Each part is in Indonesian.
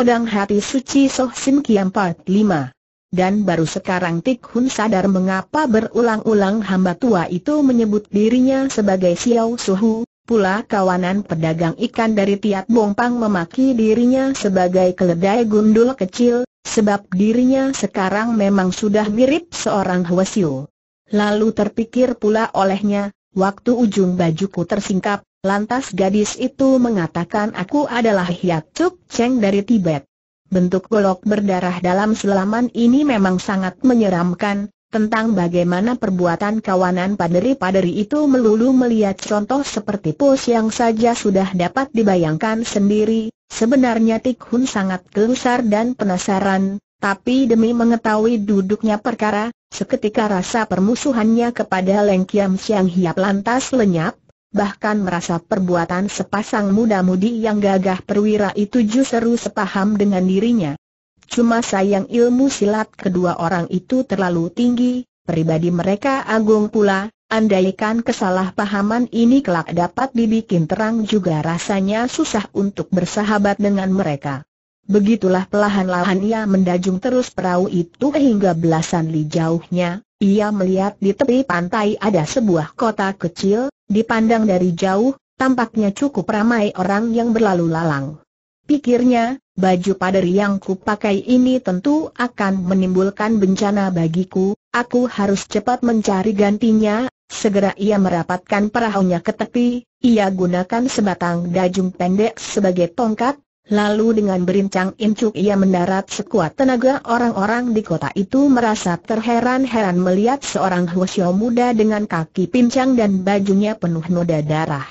pedang hati suci Soh Sim Kiam Part 5. Dan baru sekarang Tik Hun sadar mengapa berulang-ulang hamba tua itu menyebut dirinya sebagai Xiao Suhu, pula kawanan pedagang ikan dari Tiat Bongpang memaki dirinya sebagai keledai gundul kecil, sebab dirinya sekarang memang sudah mirip seorang Hwasio. Lalu terpikir pula olehnya, waktu ujung bajuku tersingkap, Lantas gadis itu mengatakan aku adalah Hiat Chuk Cheng dari Tibet. Bentuk golok berdarah dalam selaman ini memang sangat menyeramkan, tentang bagaimana perbuatan kawanan paderi-paderi itu melulu melihat contoh seperti pos yang saja sudah dapat dibayangkan sendiri, sebenarnya Tik Hun sangat gelusar dan penasaran, tapi demi mengetahui duduknya perkara, seketika rasa permusuhannya kepada Leng Kiam Siang Hiap lantas lenyap, bahkan merasa perbuatan sepasang muda-mudi yang gagah perwira itu justru sepaham dengan dirinya. Cuma sayang ilmu silat kedua orang itu terlalu tinggi, pribadi mereka agung pula, andaikan kesalahpahaman ini kelak dapat dibikin terang juga rasanya susah untuk bersahabat dengan mereka. Begitulah pelahan-lahan ia mendajung terus perahu itu hingga belasan li jauhnya, ia melihat di tepi pantai ada sebuah kota kecil, dipandang dari jauh, tampaknya cukup ramai orang yang berlalu lalang. Pikirnya, baju pader yang kupakai ini tentu akan menimbulkan bencana bagiku, aku harus cepat mencari gantinya, segera ia merapatkan perahunya ke tepi, ia gunakan sebatang dajung pendek sebagai tongkat, Lalu dengan berincang incuk ia mendarat sekuat tenaga orang-orang di kota itu merasa terheran-heran melihat seorang Hwasyo muda dengan kaki pincang dan bajunya penuh noda darah.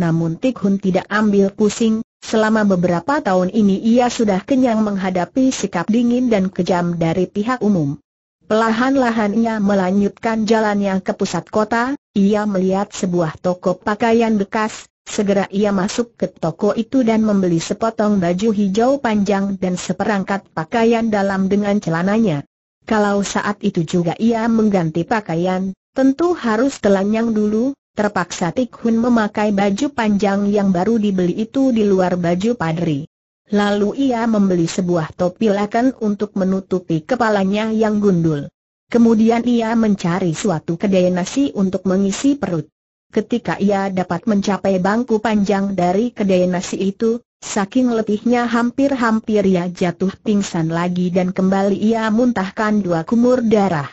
Namun Tik Hun tidak ambil pusing, selama beberapa tahun ini ia sudah kenyang menghadapi sikap dingin dan kejam dari pihak umum. Pelahan-lahan ia melanjutkan yang ke pusat kota, ia melihat sebuah toko pakaian bekas, Segera ia masuk ke toko itu dan membeli sepotong baju hijau panjang dan seperangkat pakaian dalam dengan celananya. Kalau saat itu juga ia mengganti pakaian, tentu harus telanjang dulu, terpaksa Tik memakai baju panjang yang baru dibeli itu di luar baju padri. Lalu ia membeli sebuah topi lakan untuk menutupi kepalanya yang gundul. Kemudian ia mencari suatu kedai nasi untuk mengisi perut. Ketika ia dapat mencapai bangku panjang dari kedai nasi itu, saking letihnya hampir-hampir ia jatuh pingsan lagi dan kembali ia muntahkan dua kumur darah.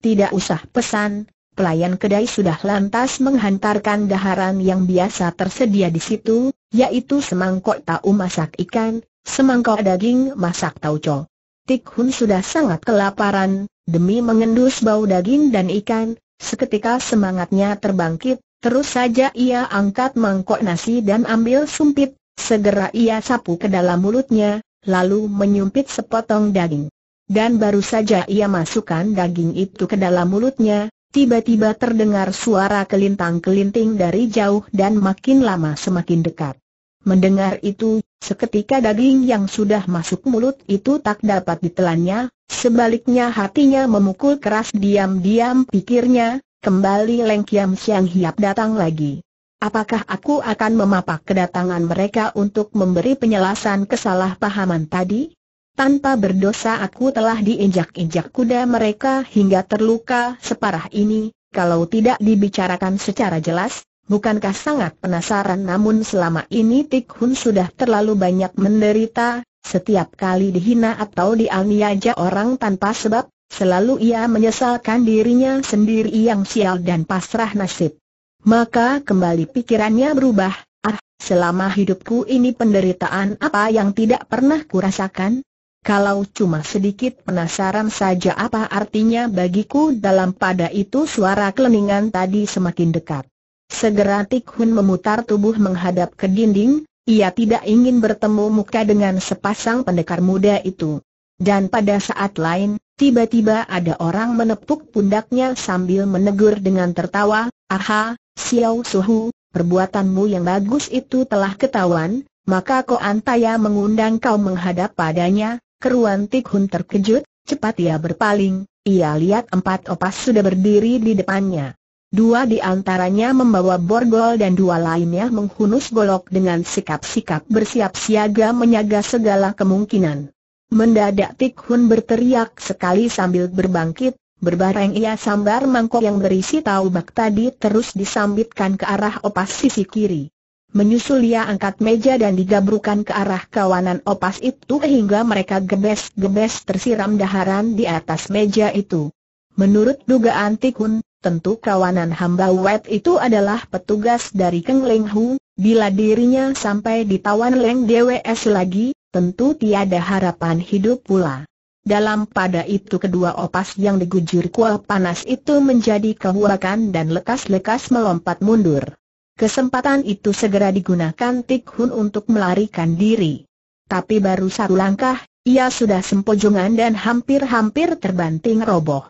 Tidak usah pesan, pelayan kedai sudah lantas menghantarkan daharan yang biasa tersedia di situ, yaitu semangkok tahu masak ikan, semangkok daging masak tauco. Tik Hun sudah sangat kelaparan, demi mengendus bau daging dan ikan, seketika semangatnya terbangkit, Terus saja ia angkat mangkok nasi dan ambil sumpit, segera ia sapu ke dalam mulutnya, lalu menyumpit sepotong daging. Dan baru saja ia masukkan daging itu ke dalam mulutnya, tiba-tiba terdengar suara kelintang-kelinting dari jauh dan makin lama semakin dekat. Mendengar itu, seketika daging yang sudah masuk mulut itu tak dapat ditelannya, sebaliknya hatinya memukul keras diam-diam pikirnya, Kembali Leng Kiam Siang Hiap datang lagi. Apakah aku akan memapak kedatangan mereka untuk memberi penjelasan kesalahpahaman tadi? Tanpa berdosa aku telah diinjak-injak kuda mereka hingga terluka separah ini, kalau tidak dibicarakan secara jelas, bukankah sangat penasaran namun selama ini Tik Hun sudah terlalu banyak menderita, setiap kali dihina atau dianiaja orang tanpa sebab, Selalu ia menyesalkan dirinya sendiri yang sial dan pasrah nasib. Maka kembali pikirannya berubah, ah, selama hidupku ini penderitaan apa yang tidak pernah kurasakan? Kalau cuma sedikit penasaran saja apa artinya bagiku dalam pada itu suara keleningan tadi semakin dekat. Segera Tikhun memutar tubuh menghadap ke dinding, ia tidak ingin bertemu muka dengan sepasang pendekar muda itu. Dan pada saat lain, Tiba-tiba ada orang menepuk pundaknya sambil menegur dengan tertawa, Aha, Xiao Suhu, perbuatanmu yang bagus itu telah ketahuan, maka Ko Antaya mengundang kau menghadap padanya, keruan Tik Hun terkejut, cepat ia berpaling, ia lihat empat opas sudah berdiri di depannya. Dua di antaranya membawa borgol dan dua lainnya menghunus golok dengan sikap-sikap bersiap siaga menyaga segala kemungkinan. Mendadak Tik Hun berteriak sekali sambil berbangkit, berbareng ia sambar mangkok yang berisi tahu bak tadi terus disambitkan ke arah opas sisi kiri. Menyusul ia angkat meja dan digabrukan ke arah kawanan opas itu hingga mereka gebes-gebes tersiram daharan di atas meja itu. Menurut dugaan Tik Hun, tentu kawanan hamba Wet itu adalah petugas dari Keng Leng Hu, Bila dirinya sampai ditawan Leng DWS lagi, tentu tiada harapan hidup pula. Dalam pada itu kedua opas yang digujur kuah panas itu menjadi kehuakan dan lekas-lekas melompat mundur. Kesempatan itu segera digunakan Tik Hun untuk melarikan diri. Tapi baru satu langkah, ia sudah sempojongan dan hampir-hampir terbanting roboh.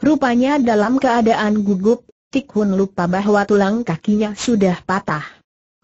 Rupanya dalam keadaan gugup, Tik Hun lupa bahwa tulang kakinya sudah patah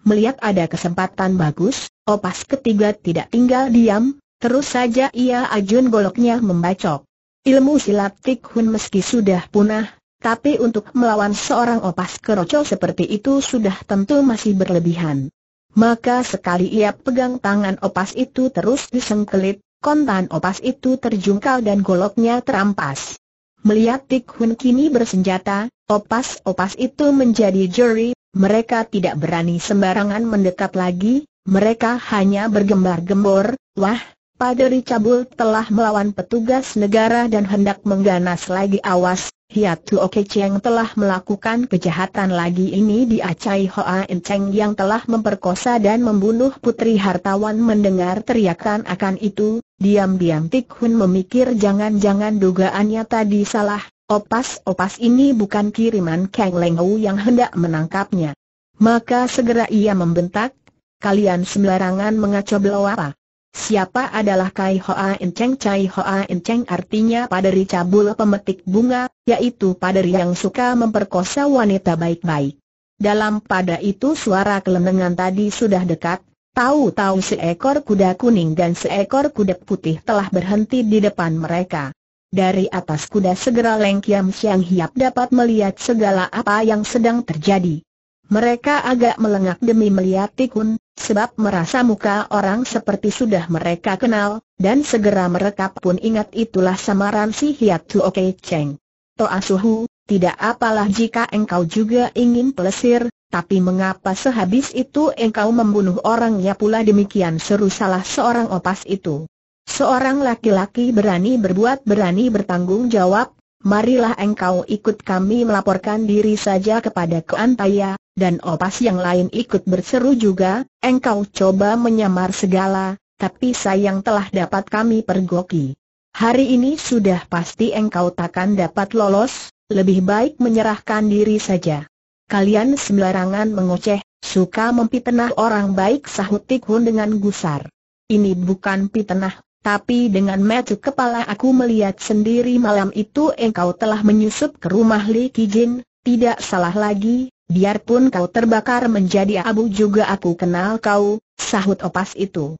melihat ada kesempatan bagus, opas ketiga tidak tinggal diam, terus saja ia ajun goloknya membacok. Ilmu silat Tik Hun meski sudah punah, tapi untuk melawan seorang opas keroco seperti itu sudah tentu masih berlebihan. Maka sekali ia pegang tangan opas itu terus disengkelit, kontan opas itu terjungkal dan goloknya terampas. Melihat Tik Hun kini bersenjata, opas-opas itu menjadi juri mereka tidak berani sembarangan mendekat lagi, mereka hanya bergembar-gembor, wah, Paderi Cabul telah melawan petugas negara dan hendak mengganas lagi awas, Hiatu Oke Cheng telah melakukan kejahatan lagi ini di Acai Hoa Cheng yang telah memperkosa dan membunuh putri hartawan mendengar teriakan akan itu, diam-diam Tik Hun memikir jangan-jangan dugaannya tadi salah, Opas-opas ini bukan kiriman Kang Lengou yang hendak menangkapnya. Maka segera ia membentak, kalian sembarangan mengacau belau apa? Siapa adalah Kai Hoa Enceng? Kai Hoa Enceng artinya paderi cabul pemetik bunga, yaitu paderi yang suka memperkosa wanita baik-baik. Dalam pada itu suara kelenengan tadi sudah dekat, tahu-tahu seekor kuda kuning dan seekor kuda putih telah berhenti di depan mereka. Dari atas kuda segera Leng Kiam Siang Hiap dapat melihat segala apa yang sedang terjadi. Mereka agak melengak demi melihat Tikun, sebab merasa muka orang seperti sudah mereka kenal, dan segera mereka pun ingat itulah samaran si Hiat tu oke Cheng. Toa Suhu, tidak apalah jika engkau juga ingin pelesir, tapi mengapa sehabis itu engkau membunuh orangnya pula demikian seru salah seorang opas itu? Seorang laki-laki berani berbuat berani bertanggung jawab, marilah engkau ikut kami melaporkan diri saja kepada Keantaya, dan opas yang lain ikut berseru juga, engkau coba menyamar segala, tapi sayang telah dapat kami pergoki. Hari ini sudah pasti engkau takkan dapat lolos, lebih baik menyerahkan diri saja. Kalian sembarangan mengoceh, suka mempitnah orang baik sahut Tikhun dengan gusar. Ini bukan pitnah, tapi dengan mata kepala aku melihat sendiri malam itu engkau telah menyusup ke rumah Li Kijin, tidak salah lagi, biarpun kau terbakar menjadi abu juga aku kenal kau, sahut opas itu.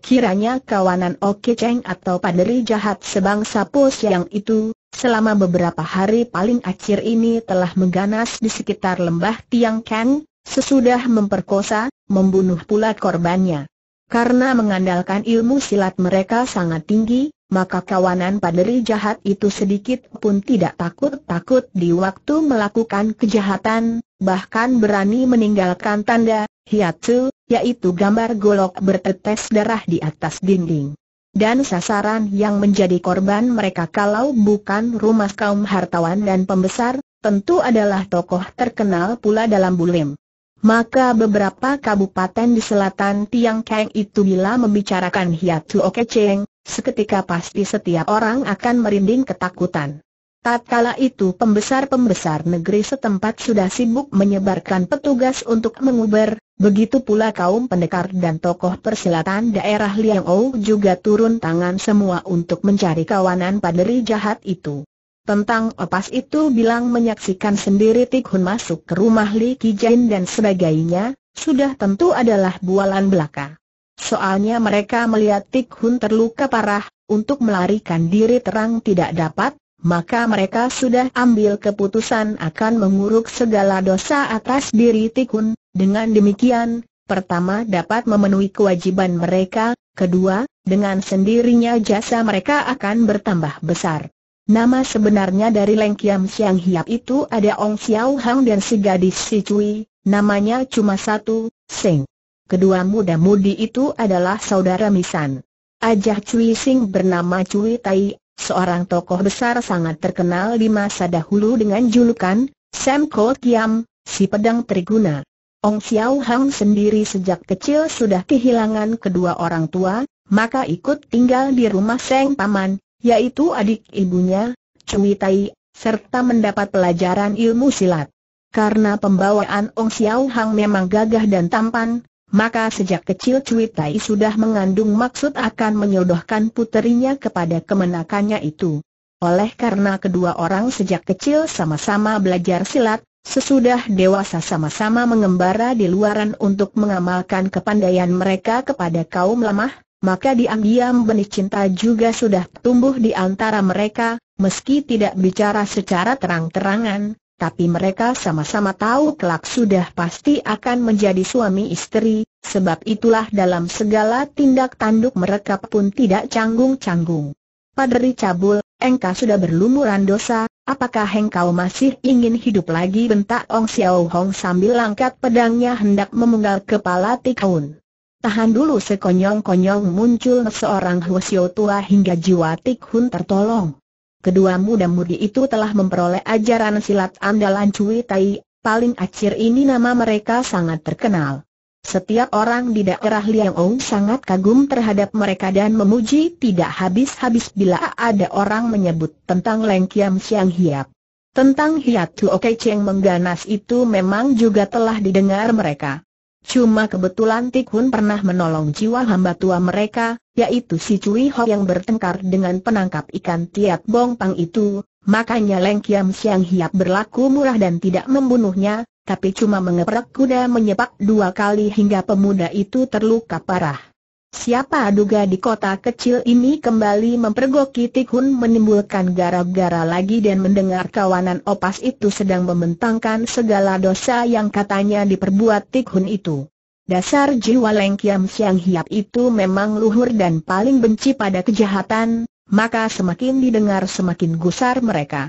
Kiranya kawanan Oke Cheng atau paderi jahat sebangsa pos yang itu, selama beberapa hari paling akhir ini telah mengganas di sekitar lembah Tiang Kang, sesudah memperkosa, membunuh pula korbannya. Karena mengandalkan ilmu silat mereka sangat tinggi, maka kawanan paderi jahat itu sedikit pun tidak takut-takut di waktu melakukan kejahatan, bahkan berani meninggalkan tanda, hiatsu, yaitu gambar golok bertetes darah di atas dinding. Dan sasaran yang menjadi korban mereka kalau bukan rumah kaum hartawan dan pembesar, tentu adalah tokoh terkenal pula dalam bulim. Maka beberapa kabupaten di selatan Tiang Kang itu bila membicarakan Hiatu Oke Cheng, seketika pasti setiap orang akan merinding ketakutan. Tatkala itu pembesar-pembesar negeri setempat sudah sibuk menyebarkan petugas untuk menguber, begitu pula kaum pendekar dan tokoh persilatan daerah Liang Ou juga turun tangan semua untuk mencari kawanan paderi jahat itu. Tentang opas itu bilang menyaksikan sendiri Tikhun masuk ke rumah Li kijin dan sebagainya, sudah tentu adalah bualan belaka. Soalnya mereka melihat Tikhun terluka parah, untuk melarikan diri terang tidak dapat, maka mereka sudah ambil keputusan akan menguruk segala dosa atas diri Tikhun. Dengan demikian, pertama dapat memenuhi kewajiban mereka, kedua, dengan sendirinya jasa mereka akan bertambah besar. Nama sebenarnya dari Leng Kiam Siang Hiap itu ada Ong Xiao Hang dan si gadis Si Cui, namanya cuma satu, Seng. Kedua muda-mudi itu adalah saudara Misan. Ajah Cui Sing bernama Cui Tai, seorang tokoh besar sangat terkenal di masa dahulu dengan julukan, Sam Ko Kiam, si pedang triguna. Ong Xiao Hang sendiri sejak kecil sudah kehilangan kedua orang tua, maka ikut tinggal di rumah Seng Paman, yaitu adik ibunya, Cui Tai, serta mendapat pelajaran ilmu silat. Karena pembawaan Ong Xiao Hang memang gagah dan tampan, maka sejak kecil Cui Tai sudah mengandung maksud akan menyodohkan puterinya kepada kemenakannya itu. Oleh karena kedua orang sejak kecil sama-sama belajar silat, Sesudah dewasa sama-sama mengembara di luaran untuk mengamalkan kepandaian mereka kepada kaum lemah, maka diam-diam benih cinta juga sudah tumbuh di antara mereka, meski tidak bicara secara terang-terangan, tapi mereka sama-sama tahu kelak sudah pasti akan menjadi suami istri, sebab itulah dalam segala tindak tanduk mereka pun tidak canggung-canggung. Padri Cabul, engkau sudah berlumuran dosa, Apakah engkau masih ingin hidup lagi bentak Ong Xiao Hong sambil langkat pedangnya hendak memenggal kepala Tikaun. Tahan dulu sekonyong-konyong muncul seorang Hwasyo tua hingga jiwa Tik Hun tertolong. Kedua muda-mudi itu telah memperoleh ajaran silat andalan Cui Tai, paling akhir ini nama mereka sangat terkenal. Setiap orang di daerah liang Ong sangat kagum terhadap mereka dan memuji tidak habis-habis bila ada orang menyebut tentang Leng Kiam Siang Hiap. Tentang Hiat Tuo Kei Cheng mengganas itu memang juga telah didengar mereka. Cuma kebetulan Tikun pernah menolong jiwa hamba tua mereka, yaitu si Cui Ho yang bertengkar dengan penangkap ikan Tiat Bong Pang itu, makanya Leng Kiam Siang Hiap berlaku murah dan tidak membunuhnya, tapi cuma mengeprek kuda menyepak dua kali hingga pemuda itu terluka parah. Siapa duga di kota kecil ini kembali mempergoki Tikhun menimbulkan gara-gara lagi dan mendengar kawanan opas itu sedang membentangkan segala dosa yang katanya diperbuat Tikhun itu. Dasar jiwa lengkiam Siang Hiap itu memang luhur dan paling benci pada kejahatan, maka semakin didengar semakin gusar mereka.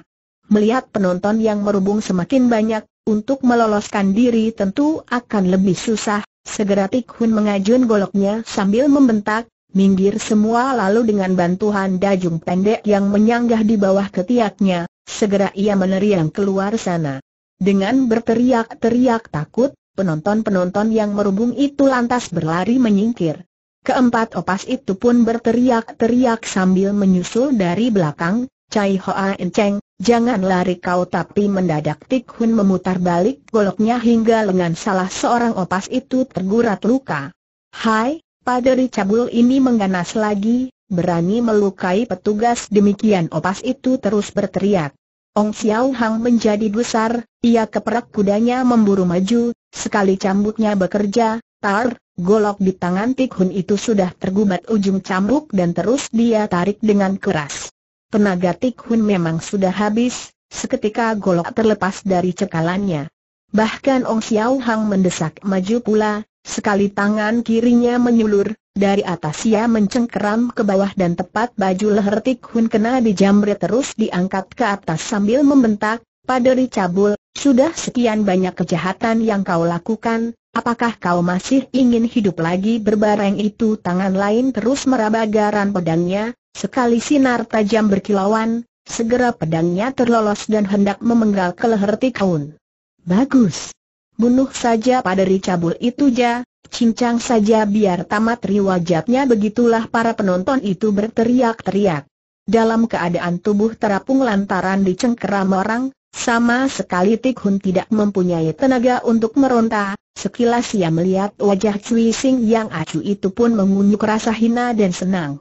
Melihat penonton yang merubung semakin banyak, untuk meloloskan diri tentu akan lebih susah, Segera Tik Hun mengajun goloknya sambil membentak, minggir semua lalu dengan bantuan dajung pendek yang menyanggah di bawah ketiaknya, segera ia meneriang keluar sana. Dengan berteriak-teriak takut, penonton-penonton yang merubung itu lantas berlari menyingkir. Keempat opas itu pun berteriak-teriak sambil menyusul dari belakang, Cai Hoa Enceng, Cheng, Jangan lari kau tapi mendadak Tik Hun memutar balik goloknya hingga lengan salah seorang opas itu tergurat luka. Hai, paderi cabul ini mengganas lagi, berani melukai petugas demikian opas itu terus berteriak. Ong Xiao Hang menjadi besar, ia keperak kudanya memburu maju, sekali cambuknya bekerja, tar, golok di tangan Tik Hun itu sudah tergubat ujung cambuk dan terus dia tarik dengan keras. Tenaga Tik memang sudah habis, seketika golok terlepas dari cekalannya. Bahkan Ong Xiao Hang mendesak maju pula, sekali tangan kirinya menyulur, dari atas ia mencengkeram ke bawah dan tepat baju leher Tik Hun kena dijamret terus diangkat ke atas sambil membentak, pada dicabul, sudah sekian banyak kejahatan yang kau lakukan, apakah kau masih ingin hidup lagi berbareng itu tangan lain terus meraba garan pedangnya, Sekali sinar tajam berkilauan, segera pedangnya terlolos dan hendak memenggal ke leher Tikaun. Bagus. Bunuh saja pada ricabul itu ja, cincang saja biar tamat riwajatnya begitulah para penonton itu berteriak-teriak. Dalam keadaan tubuh terapung lantaran dicengkeram orang, sama sekali Tikhun tidak mempunyai tenaga untuk meronta, sekilas ia melihat wajah Cui Sing yang acu itu pun mengunyuk rasa hina dan senang.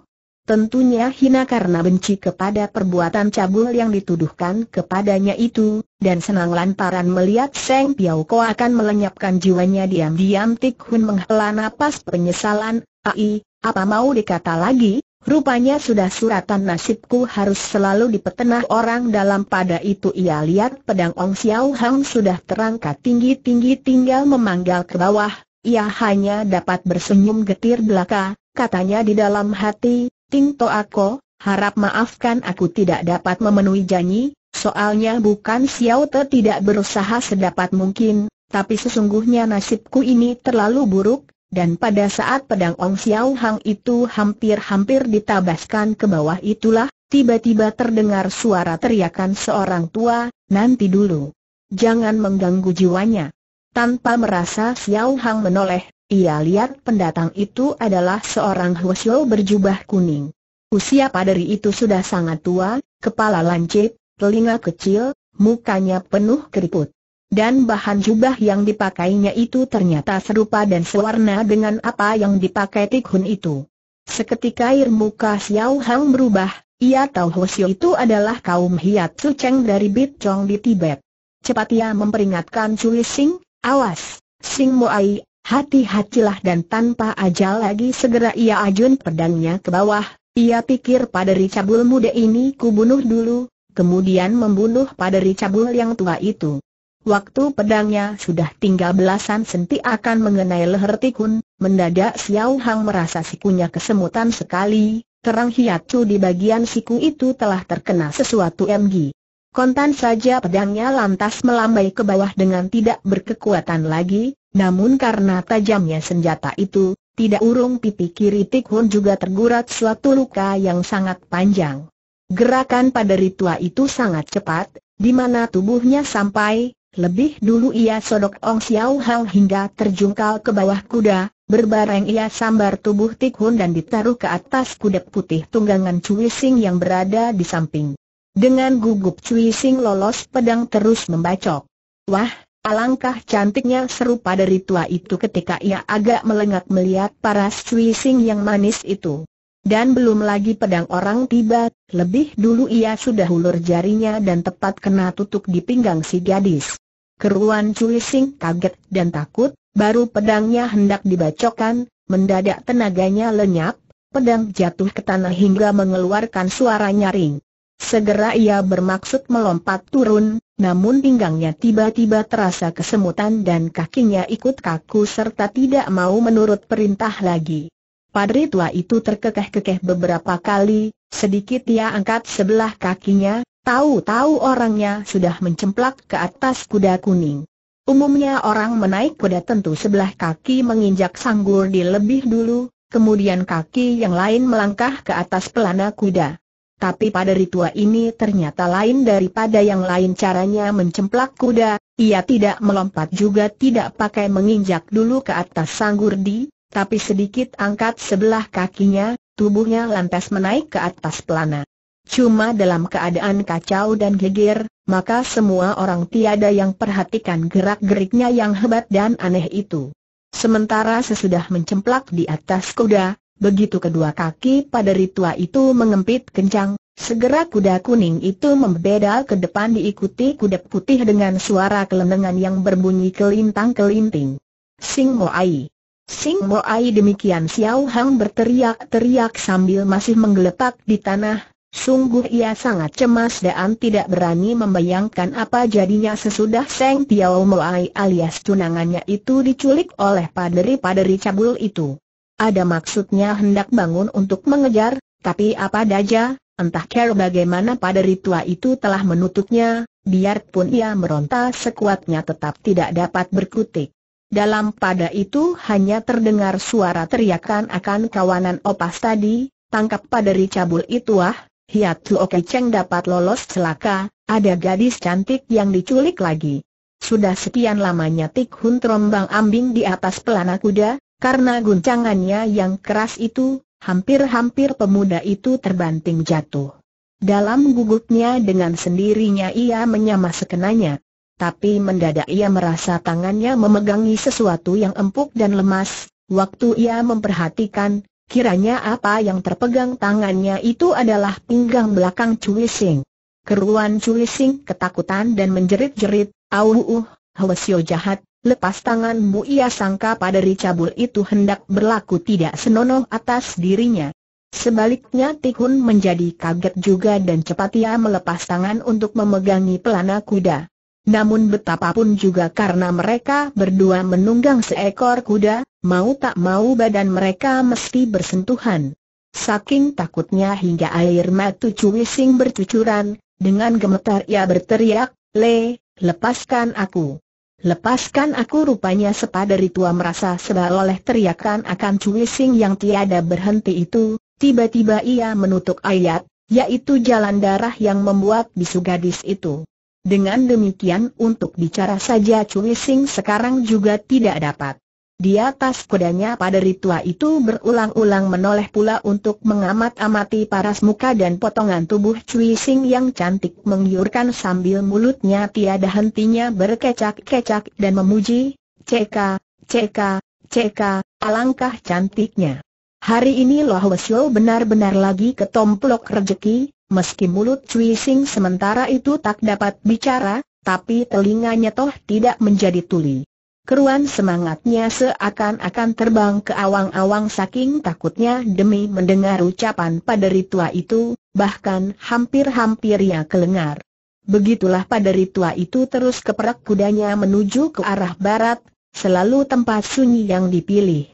Tentunya hina karena benci kepada perbuatan cabul yang dituduhkan kepadanya itu, dan senang lantaran melihat Seng Piao Ko akan melenyapkan jiwanya diam-diam Tik Hun menghela napas penyesalan, ai, apa mau dikata lagi, rupanya sudah suratan nasibku harus selalu dipetenah orang dalam pada itu ia lihat pedang Ong Xiao Hang sudah terangkat tinggi-tinggi tinggal memanggil ke bawah, ia hanya dapat bersenyum getir belaka, katanya di dalam hati, Ting Ako, harap maafkan aku tidak dapat memenuhi janji, soalnya bukan Xiao Te tidak berusaha sedapat mungkin, tapi sesungguhnya nasibku ini terlalu buruk, dan pada saat pedang Ong Xiao Hang itu hampir-hampir ditabaskan ke bawah itulah, tiba-tiba terdengar suara teriakan seorang tua, nanti dulu. Jangan mengganggu jiwanya. Tanpa merasa Xiao Hang menoleh, ia lihat pendatang itu adalah seorang Hwasyo berjubah kuning. Usia paderi itu sudah sangat tua, kepala lancip, telinga kecil, mukanya penuh keriput. Dan bahan jubah yang dipakainya itu ternyata serupa dan sewarna dengan apa yang dipakai Tikhun itu. Seketika air muka Xiao Hang berubah, ia tahu Hwasyo itu adalah kaum hiat Cheng dari Bit Chong di Tibet. Cepat ia memperingatkan Cui Sing, awas, Sing Moai Hati-hatilah dan tanpa ajal lagi segera ia ajun pedangnya ke bawah, ia pikir pada Ricabul muda ini kubunuh dulu, kemudian membunuh pada Ricabul yang tua itu. Waktu pedangnya sudah tinggal belasan senti akan mengenai leher tikun, mendadak Xiao Hang merasa sikunya kesemutan sekali, terang hiatu di bagian siku itu telah terkena sesuatu MG. Kontan saja pedangnya lantas melambai ke bawah dengan tidak berkekuatan lagi, namun karena tajamnya senjata itu, tidak urung pipi kiri Tik Hun juga tergurat suatu luka yang sangat panjang. Gerakan pada ritua itu sangat cepat, di mana tubuhnya sampai, lebih dulu ia sodok Ong Xiao Hao hingga terjungkal ke bawah kuda, berbareng ia sambar tubuh Tik Hun dan ditaruh ke atas kuda putih tunggangan Cui Sing yang berada di samping. Dengan gugup Cui Sing lolos pedang terus membacok. Wah, Alangkah cantiknya serupa dari tua itu ketika ia agak melengak melihat paras cuising yang manis itu. Dan belum lagi pedang orang tiba, lebih dulu ia sudah hulur jarinya dan tepat kena tutup di pinggang si gadis. Keruan cuising kaget dan takut, baru pedangnya hendak dibacokan, mendadak tenaganya lenyap, pedang jatuh ke tanah hingga mengeluarkan suara nyaring. Segera ia bermaksud melompat turun, namun pinggangnya tiba-tiba terasa kesemutan dan kakinya ikut kaku serta tidak mau menurut perintah lagi. Padri tua itu terkekeh-kekeh beberapa kali, sedikit ia angkat sebelah kakinya, tahu-tahu orangnya sudah mencemplak ke atas kuda kuning. Umumnya orang menaik kuda tentu sebelah kaki menginjak sanggur di lebih dulu, kemudian kaki yang lain melangkah ke atas pelana kuda. Tapi pada ritual ini ternyata lain daripada yang lain caranya mencemplak kuda, ia tidak melompat juga tidak pakai menginjak dulu ke atas sanggurdi, tapi sedikit angkat sebelah kakinya, tubuhnya lantas menaik ke atas pelana. Cuma dalam keadaan kacau dan geger, maka semua orang tiada yang perhatikan gerak-geriknya yang hebat dan aneh itu. Sementara sesudah mencemplak di atas kuda, Begitu kedua kaki pada ritua itu mengempit kencang, segera kuda kuning itu membeda ke depan diikuti kuda putih dengan suara kelenengan yang berbunyi kelintang-kelinting. Sing Mo Ai, Sing Mo Ai demikian Xiao Hang berteriak-teriak sambil masih menggeletak di tanah, Sungguh ia sangat cemas dan tidak berani membayangkan apa jadinya sesudah Seng Tiao Mo Ai alias tunangannya itu diculik oleh paderi-paderi cabul itu. Ada maksudnya hendak bangun untuk mengejar, tapi apa daja, entah care bagaimana pada tua itu telah menutupnya, biarpun ia meronta sekuatnya tetap tidak dapat berkutik. Dalam pada itu hanya terdengar suara teriakan akan kawanan opas tadi, tangkap paderi cabul itu ah, Hiat oke ceng dapat lolos celaka, ada gadis cantik yang diculik lagi. Sudah sekian lamanya Tik Hun terombang ambing di atas pelana kuda, karena guncangannya yang keras itu, hampir-hampir pemuda itu terbanting jatuh. Dalam gugupnya dengan sendirinya ia menyama sekenanya. Tapi mendadak ia merasa tangannya memegangi sesuatu yang empuk dan lemas, waktu ia memperhatikan, kiranya apa yang terpegang tangannya itu adalah pinggang belakang Cui Sing. Keruan Cui Sing ketakutan dan menjerit-jerit, Auh, uh, Hwasyo jahat, lepas tanganmu ia sangka paderi cabul itu hendak berlaku tidak senonoh atas dirinya. Sebaliknya Tikun menjadi kaget juga dan cepat ia melepas tangan untuk memegangi pelana kuda. Namun betapapun juga karena mereka berdua menunggang seekor kuda, mau tak mau badan mereka mesti bersentuhan. Saking takutnya hingga air mata cuwising bercucuran, dengan gemetar ia berteriak, Le, lepaskan aku. Lepaskan aku rupanya sepadari tua merasa sebal oleh teriakan akan cuising yang tiada berhenti itu, tiba-tiba ia menutup ayat, yaitu jalan darah yang membuat bisu gadis itu. Dengan demikian untuk bicara saja cuising sekarang juga tidak dapat. Di atas kudanya pada ritua itu berulang-ulang menoleh pula untuk mengamat-amati paras muka dan potongan tubuh Cui Sing yang cantik menggiurkan sambil mulutnya tiada hentinya berkecak-kecak dan memuji, Ceka, Ceka, Ceka, alangkah cantiknya. Hari ini Loh Wesyo benar-benar lagi ketomplok rejeki, meski mulut Cui Sing sementara itu tak dapat bicara, tapi telinganya toh tidak menjadi tuli. Keruan semangatnya seakan-akan terbang ke awang-awang saking takutnya demi mendengar ucapan paderi tua itu, bahkan hampir-hampir ia kelengar. Begitulah paderi tua itu terus keperak kudanya menuju ke arah barat, selalu tempat sunyi yang dipilih.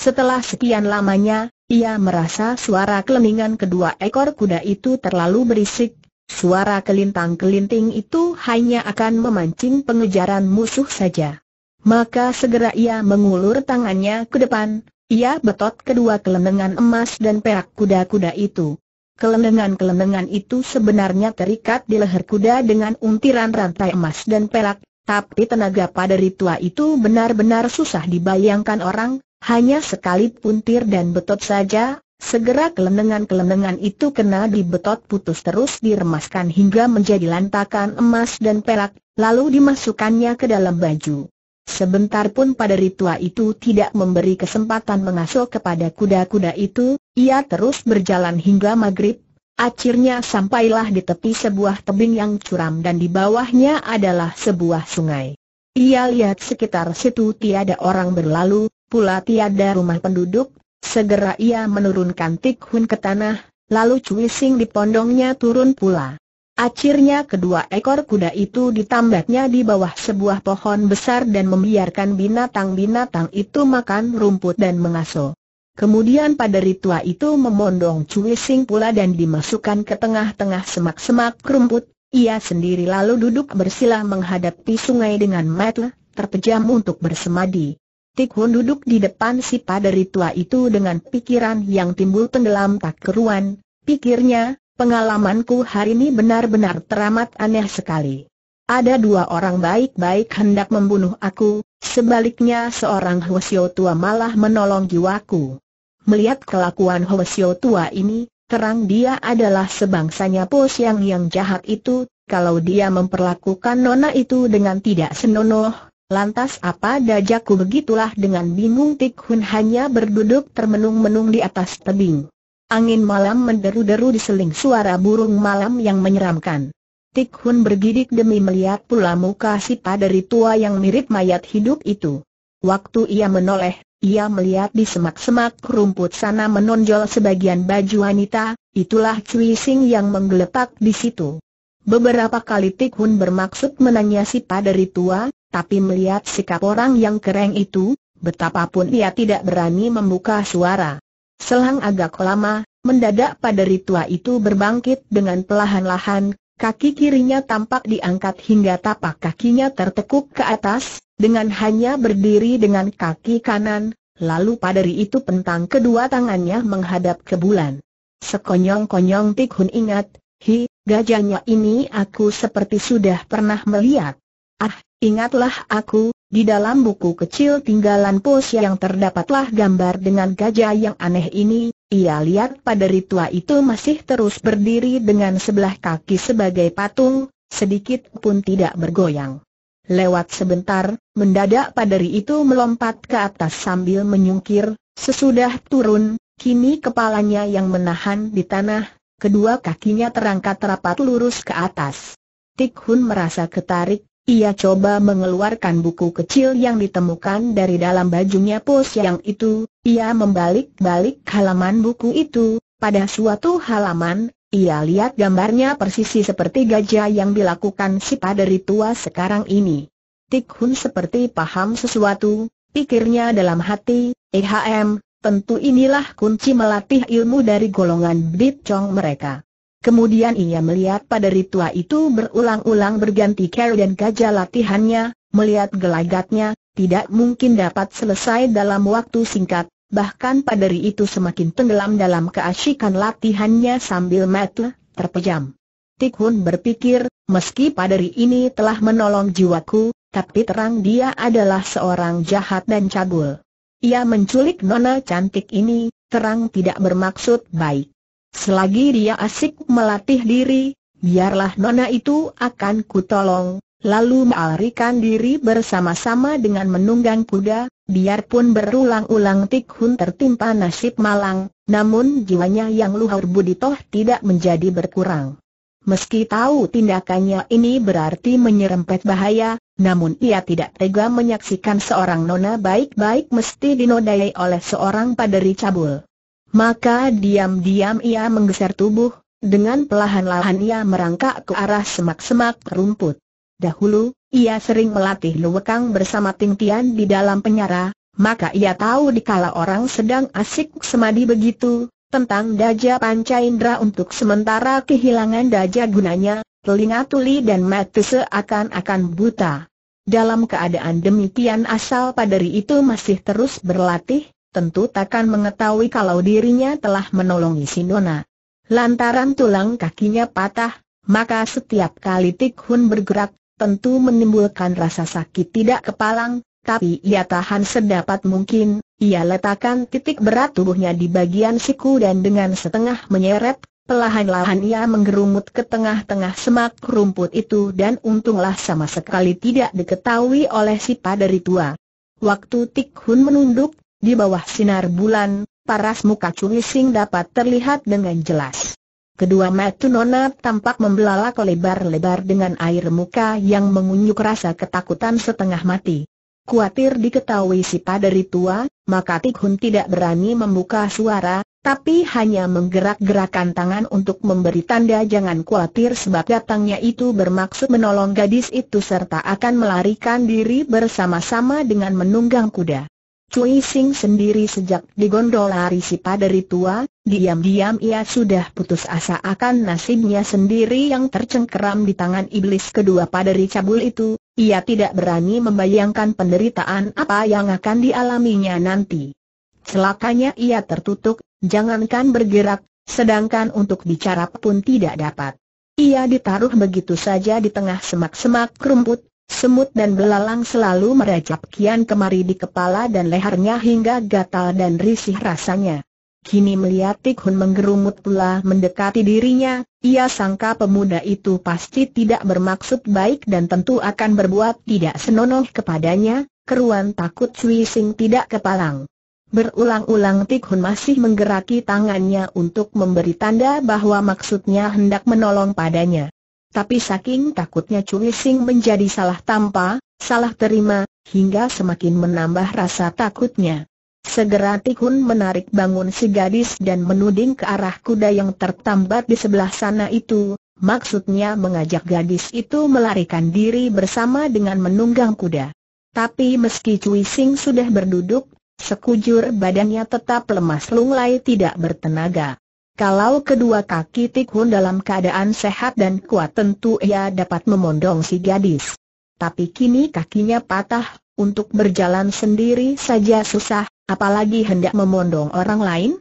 Setelah sekian lamanya, ia merasa suara keleningan kedua ekor kuda itu terlalu berisik, suara kelintang-kelinting itu hanya akan memancing pengejaran musuh saja. Maka segera ia mengulur tangannya ke depan, ia betot kedua kelenengan emas dan perak kuda-kuda itu. Kelenengan-kelenengan itu sebenarnya terikat di leher kuda dengan untiran rantai emas dan perak, tapi tenaga pada ritua itu benar-benar susah dibayangkan orang, hanya sekali puntir dan betot saja, segera kelenengan-kelenengan itu kena dibetot putus terus diremaskan hingga menjadi lantakan emas dan perak, lalu dimasukkannya ke dalam baju. Sebentar pun pada ritua itu tidak memberi kesempatan mengasuh kepada kuda-kuda itu, ia terus berjalan hingga maghrib. Akhirnya sampailah di tepi sebuah tebing yang curam dan di bawahnya adalah sebuah sungai. Ia lihat sekitar situ tiada orang berlalu, pula tiada rumah penduduk, segera ia menurunkan tikhun ke tanah, lalu cuising di pondongnya turun pula. Akhirnya kedua ekor kuda itu ditambatnya di bawah sebuah pohon besar dan membiarkan binatang-binatang itu makan rumput dan mengaso. Kemudian pada ritual itu memondong Cui pula dan dimasukkan ke tengah-tengah semak-semak rumput, ia sendiri lalu duduk bersila menghadapi sungai dengan mata terpejam untuk bersemadi. Tik duduk di depan si pada ritual itu dengan pikiran yang timbul tenggelam tak keruan, pikirnya, Pengalamanku hari ini benar-benar teramat aneh sekali. Ada dua orang baik-baik hendak membunuh aku, sebaliknya seorang Hwasyo tua malah menolong jiwaku. Melihat kelakuan Hwasyo tua ini, terang dia adalah sebangsanya Po yang jahat itu, kalau dia memperlakukan nona itu dengan tidak senonoh, Lantas apa dajaku begitulah dengan bingung Tikhun hanya berduduk termenung-menung di atas tebing. Angin malam menderu-deru diseling suara burung malam yang menyeramkan. Tik Hun bergidik demi melihat pula muka si paderi tua yang mirip mayat hidup itu. Waktu ia menoleh, ia melihat di semak-semak rumput sana menonjol sebagian baju wanita, itulah Cui Sing yang menggeletak di situ. Beberapa kali Tik Hun bermaksud menanya si paderi tua, tapi melihat sikap orang yang kereng itu, betapapun ia tidak berani membuka suara. Selang agak lama, mendadak pada ritua itu berbangkit dengan pelahan-lahan, kaki kirinya tampak diangkat hingga tapak kakinya tertekuk ke atas, dengan hanya berdiri dengan kaki kanan, lalu padari itu pentang kedua tangannya menghadap ke bulan. Sekonyong-konyong Tik ingat, hi, gajahnya ini aku seperti sudah pernah melihat. Ah, ingatlah aku, di dalam buku kecil tinggalan pos yang terdapatlah gambar dengan gajah yang aneh ini, ia lihat pada ritua itu masih terus berdiri dengan sebelah kaki sebagai patung, sedikit pun tidak bergoyang. Lewat sebentar, mendadak paderi itu melompat ke atas sambil menyungkir, sesudah turun, kini kepalanya yang menahan di tanah, kedua kakinya terangkat rapat lurus ke atas. Tik Hun merasa ketarik ia coba mengeluarkan buku kecil yang ditemukan dari dalam bajunya pos yang itu, ia membalik-balik halaman buku itu, pada suatu halaman, ia lihat gambarnya persis seperti gajah yang dilakukan si paderi tua sekarang ini. Tik seperti paham sesuatu, pikirnya dalam hati, EHM, tentu inilah kunci melatih ilmu dari golongan Bit Chong mereka. Kemudian ia melihat pada ritua itu berulang-ulang berganti cara dan gajah latihannya, melihat gelagatnya, tidak mungkin dapat selesai dalam waktu singkat, bahkan paderi itu semakin tenggelam dalam keasyikan latihannya sambil mata terpejam. Tikhun berpikir, meski paderi ini telah menolong jiwaku, tapi terang dia adalah seorang jahat dan cabul. Ia menculik nona cantik ini, terang tidak bermaksud baik. Selagi dia asik melatih diri, biarlah nona itu akan kutolong. Lalu melarikan diri bersama-sama dengan menunggang kuda, biarpun berulang-ulang Tik tertimpa nasib malang, namun jiwanya yang luhur budi toh tidak menjadi berkurang. Meski tahu tindakannya ini berarti menyerempet bahaya, namun ia tidak tega menyaksikan seorang nona baik-baik mesti dinodai oleh seorang paderi cabul. Maka diam-diam ia menggeser tubuh, dengan pelahan-lahan ia merangkak ke arah semak-semak rumput. Dahulu, ia sering melatih luwekang bersama Ting Tian di dalam penjara, maka ia tahu dikala orang sedang asik semadi begitu, tentang daja panca indera untuk sementara kehilangan daja gunanya, telinga tuli dan mata seakan-akan buta. Dalam keadaan demikian asal padari itu masih terus berlatih, tentu takkan mengetahui kalau dirinya telah menolongi Nona. Lantaran tulang kakinya patah, maka setiap kali Tik Hun bergerak, tentu menimbulkan rasa sakit tidak kepalang, tapi ia tahan sedapat mungkin, ia letakkan titik berat tubuhnya di bagian siku dan dengan setengah menyeret, Pelahan-lahan ia menggerumut ke tengah-tengah semak rumput itu dan untunglah sama sekali tidak diketahui oleh si padari tua. Waktu Tik Hun menunduk, di bawah sinar bulan, paras muka Cungising dapat terlihat dengan jelas. Kedua mata Nona tampak membelalak lebar-lebar dengan air muka yang mengunyuk rasa ketakutan setengah mati. Kuatir diketahui si paderi tua, maka Tikhun tidak berani membuka suara, tapi hanya menggerak-gerakan tangan untuk memberi tanda jangan kuatir sebab datangnya itu bermaksud menolong gadis itu serta akan melarikan diri bersama-sama dengan menunggang kuda. Cui Sing sendiri sejak digondol lari si tua, diam-diam ia sudah putus asa akan nasibnya sendiri yang tercengkeram di tangan iblis kedua paderi cabul itu, ia tidak berani membayangkan penderitaan apa yang akan dialaminya nanti. Celakanya ia tertutup, jangankan bergerak, sedangkan untuk bicara pun tidak dapat. Ia ditaruh begitu saja di tengah semak-semak rumput, Semut dan belalang selalu merajap kian kemari di kepala dan lehernya hingga gatal dan risih rasanya. Kini melihat Tik Hun menggerumut pula mendekati dirinya, ia sangka pemuda itu pasti tidak bermaksud baik dan tentu akan berbuat tidak senonoh kepadanya, keruan takut swising tidak kepalang. Berulang-ulang Tik Hun masih menggeraki tangannya untuk memberi tanda bahwa maksudnya hendak menolong padanya. Tapi saking takutnya Cui Sing menjadi salah tampa, salah terima, hingga semakin menambah rasa takutnya. Segera Tikun menarik bangun si gadis dan menuding ke arah kuda yang tertambat di sebelah sana itu, maksudnya mengajak gadis itu melarikan diri bersama dengan menunggang kuda. Tapi meski Cui Sing sudah berduduk, sekujur badannya tetap lemas lunglai tidak bertenaga. Kalau kedua kaki Tik Hun dalam keadaan sehat dan kuat tentu ia dapat memondong si gadis. Tapi kini kakinya patah, untuk berjalan sendiri saja susah, apalagi hendak memondong orang lain.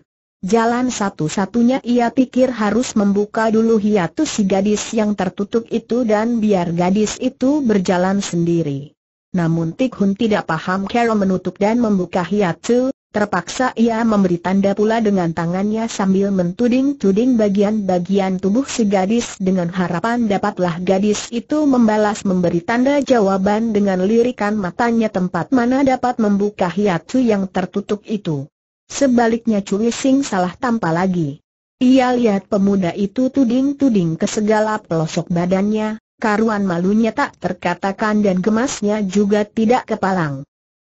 Jalan satu-satunya ia pikir harus membuka dulu hiatus si gadis yang tertutup itu dan biar gadis itu berjalan sendiri. Namun Tik Hun tidak paham cara menutup dan membuka hiatus, Terpaksa ia memberi tanda pula dengan tangannya sambil mentuding-tuding bagian-bagian tubuh si gadis dengan harapan dapatlah gadis itu membalas memberi tanda jawaban dengan lirikan matanya tempat mana dapat membuka hiatu yang tertutup itu. Sebaliknya Cui Sing salah tanpa lagi. Ia lihat pemuda itu tuding-tuding ke segala pelosok badannya, karuan malunya tak terkatakan dan gemasnya juga tidak kepalang.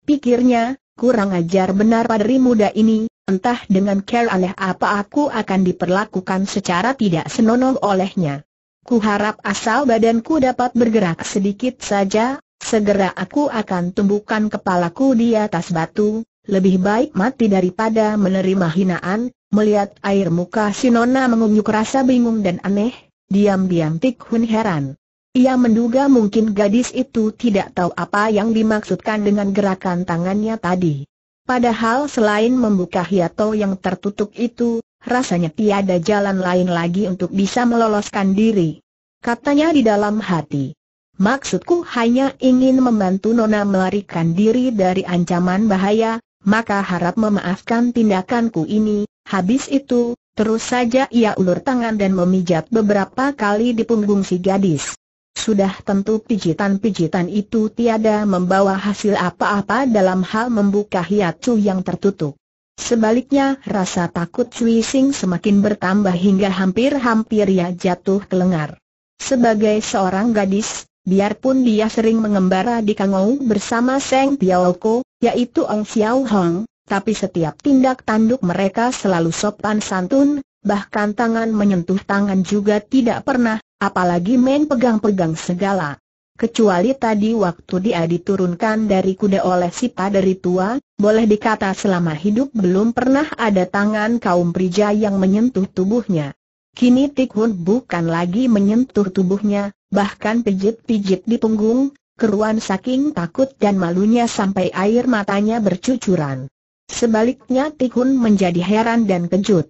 Pikirnya, kurang ajar benar padri muda ini, entah dengan care aneh apa aku akan diperlakukan secara tidak senonoh olehnya. Ku harap asal badanku dapat bergerak sedikit saja, segera aku akan tumbukan kepalaku di atas batu, lebih baik mati daripada menerima hinaan, melihat air muka si Nona mengunyuk rasa bingung dan aneh, diam-diam Tik heran. Ia menduga mungkin gadis itu tidak tahu apa yang dimaksudkan dengan gerakan tangannya tadi. Padahal selain membuka hiato yang tertutup itu, rasanya tiada jalan lain lagi untuk bisa meloloskan diri. Katanya di dalam hati. Maksudku hanya ingin membantu Nona melarikan diri dari ancaman bahaya, maka harap memaafkan tindakanku ini. Habis itu, terus saja ia ulur tangan dan memijat beberapa kali di punggung si gadis. Sudah tentu pijitan-pijitan itu tiada membawa hasil apa-apa dalam hal membuka hiatu yang tertutup. Sebaliknya rasa takut Cui Sing semakin bertambah hingga hampir-hampir ia jatuh ke lengar. Sebagai seorang gadis, biarpun dia sering mengembara di Kangou bersama Seng Piaoko, yaitu Ong Xiao Hong, tapi setiap tindak tanduk mereka selalu sopan santun, bahkan tangan menyentuh tangan juga tidak pernah Apalagi main pegang-pegang segala. Kecuali tadi waktu dia diturunkan dari kuda oleh si paderi tua, boleh dikata selama hidup belum pernah ada tangan kaum pria yang menyentuh tubuhnya. Kini Tikhun bukan lagi menyentuh tubuhnya, bahkan pijit-pijit di punggung, keruan saking takut dan malunya sampai air matanya bercucuran. Sebaliknya Tikhun menjadi heran dan kejut.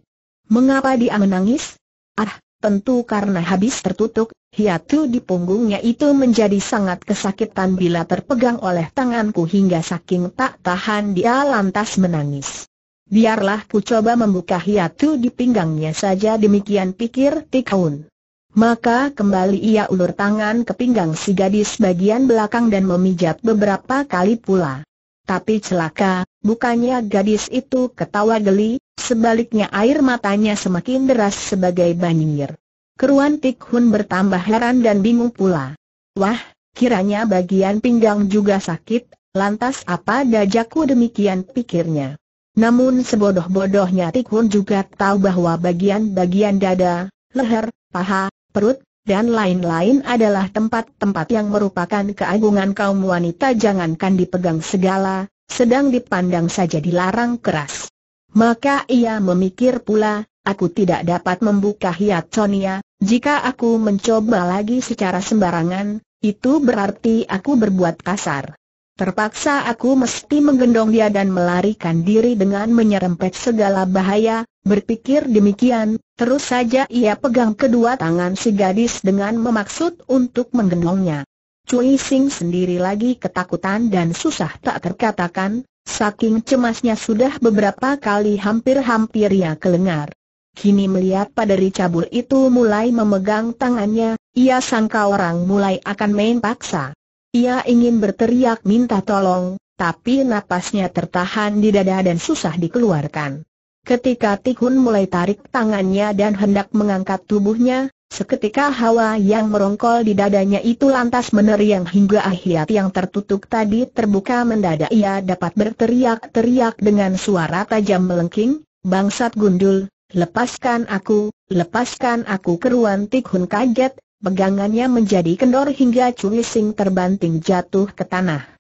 Mengapa dia menangis? Ah, Tentu karena habis tertutup, hiatu di punggungnya itu menjadi sangat kesakitan bila terpegang oleh tanganku hingga saking tak tahan dia lantas menangis. Biarlah ku coba membuka hiatu di pinggangnya saja demikian pikir Tikaun. Maka kembali ia ulur tangan ke pinggang si gadis bagian belakang dan memijat beberapa kali pula. Tapi celaka, bukannya gadis itu ketawa geli, Sebaliknya air matanya semakin deras sebagai banjir. Keruan Tik bertambah heran dan bingung pula. Wah, kiranya bagian pinggang juga sakit, lantas apa dajaku demikian pikirnya. Namun sebodoh-bodohnya Tik juga tahu bahwa bagian-bagian dada, leher, paha, perut, dan lain-lain adalah tempat-tempat yang merupakan keagungan kaum wanita jangankan dipegang segala, sedang dipandang saja dilarang keras. Maka ia memikir pula, aku tidak dapat membuka hiat Sonia, jika aku mencoba lagi secara sembarangan, itu berarti aku berbuat kasar. Terpaksa aku mesti menggendong dia dan melarikan diri dengan menyerempet segala bahaya, berpikir demikian, terus saja ia pegang kedua tangan si gadis dengan memaksud untuk menggendongnya. Cui Sing sendiri lagi ketakutan dan susah tak terkatakan, Saking cemasnya sudah beberapa kali hampir-hampir ia kelengar. Kini melihat pada cabul itu mulai memegang tangannya, ia sangka orang mulai akan main paksa. Ia ingin berteriak minta tolong, tapi napasnya tertahan di dada dan susah dikeluarkan. Ketika tikun mulai tarik tangannya dan hendak mengangkat tubuhnya, Seketika hawa yang merongkol di dadanya itu lantas meneriang hingga ahiat yang tertutup tadi terbuka mendadak ia dapat berteriak-teriak dengan suara tajam melengking, bangsat gundul, lepaskan aku, lepaskan aku keruan Tikhun kaget, pegangannya menjadi kendor hingga cuising terbanting jatuh ke tanah.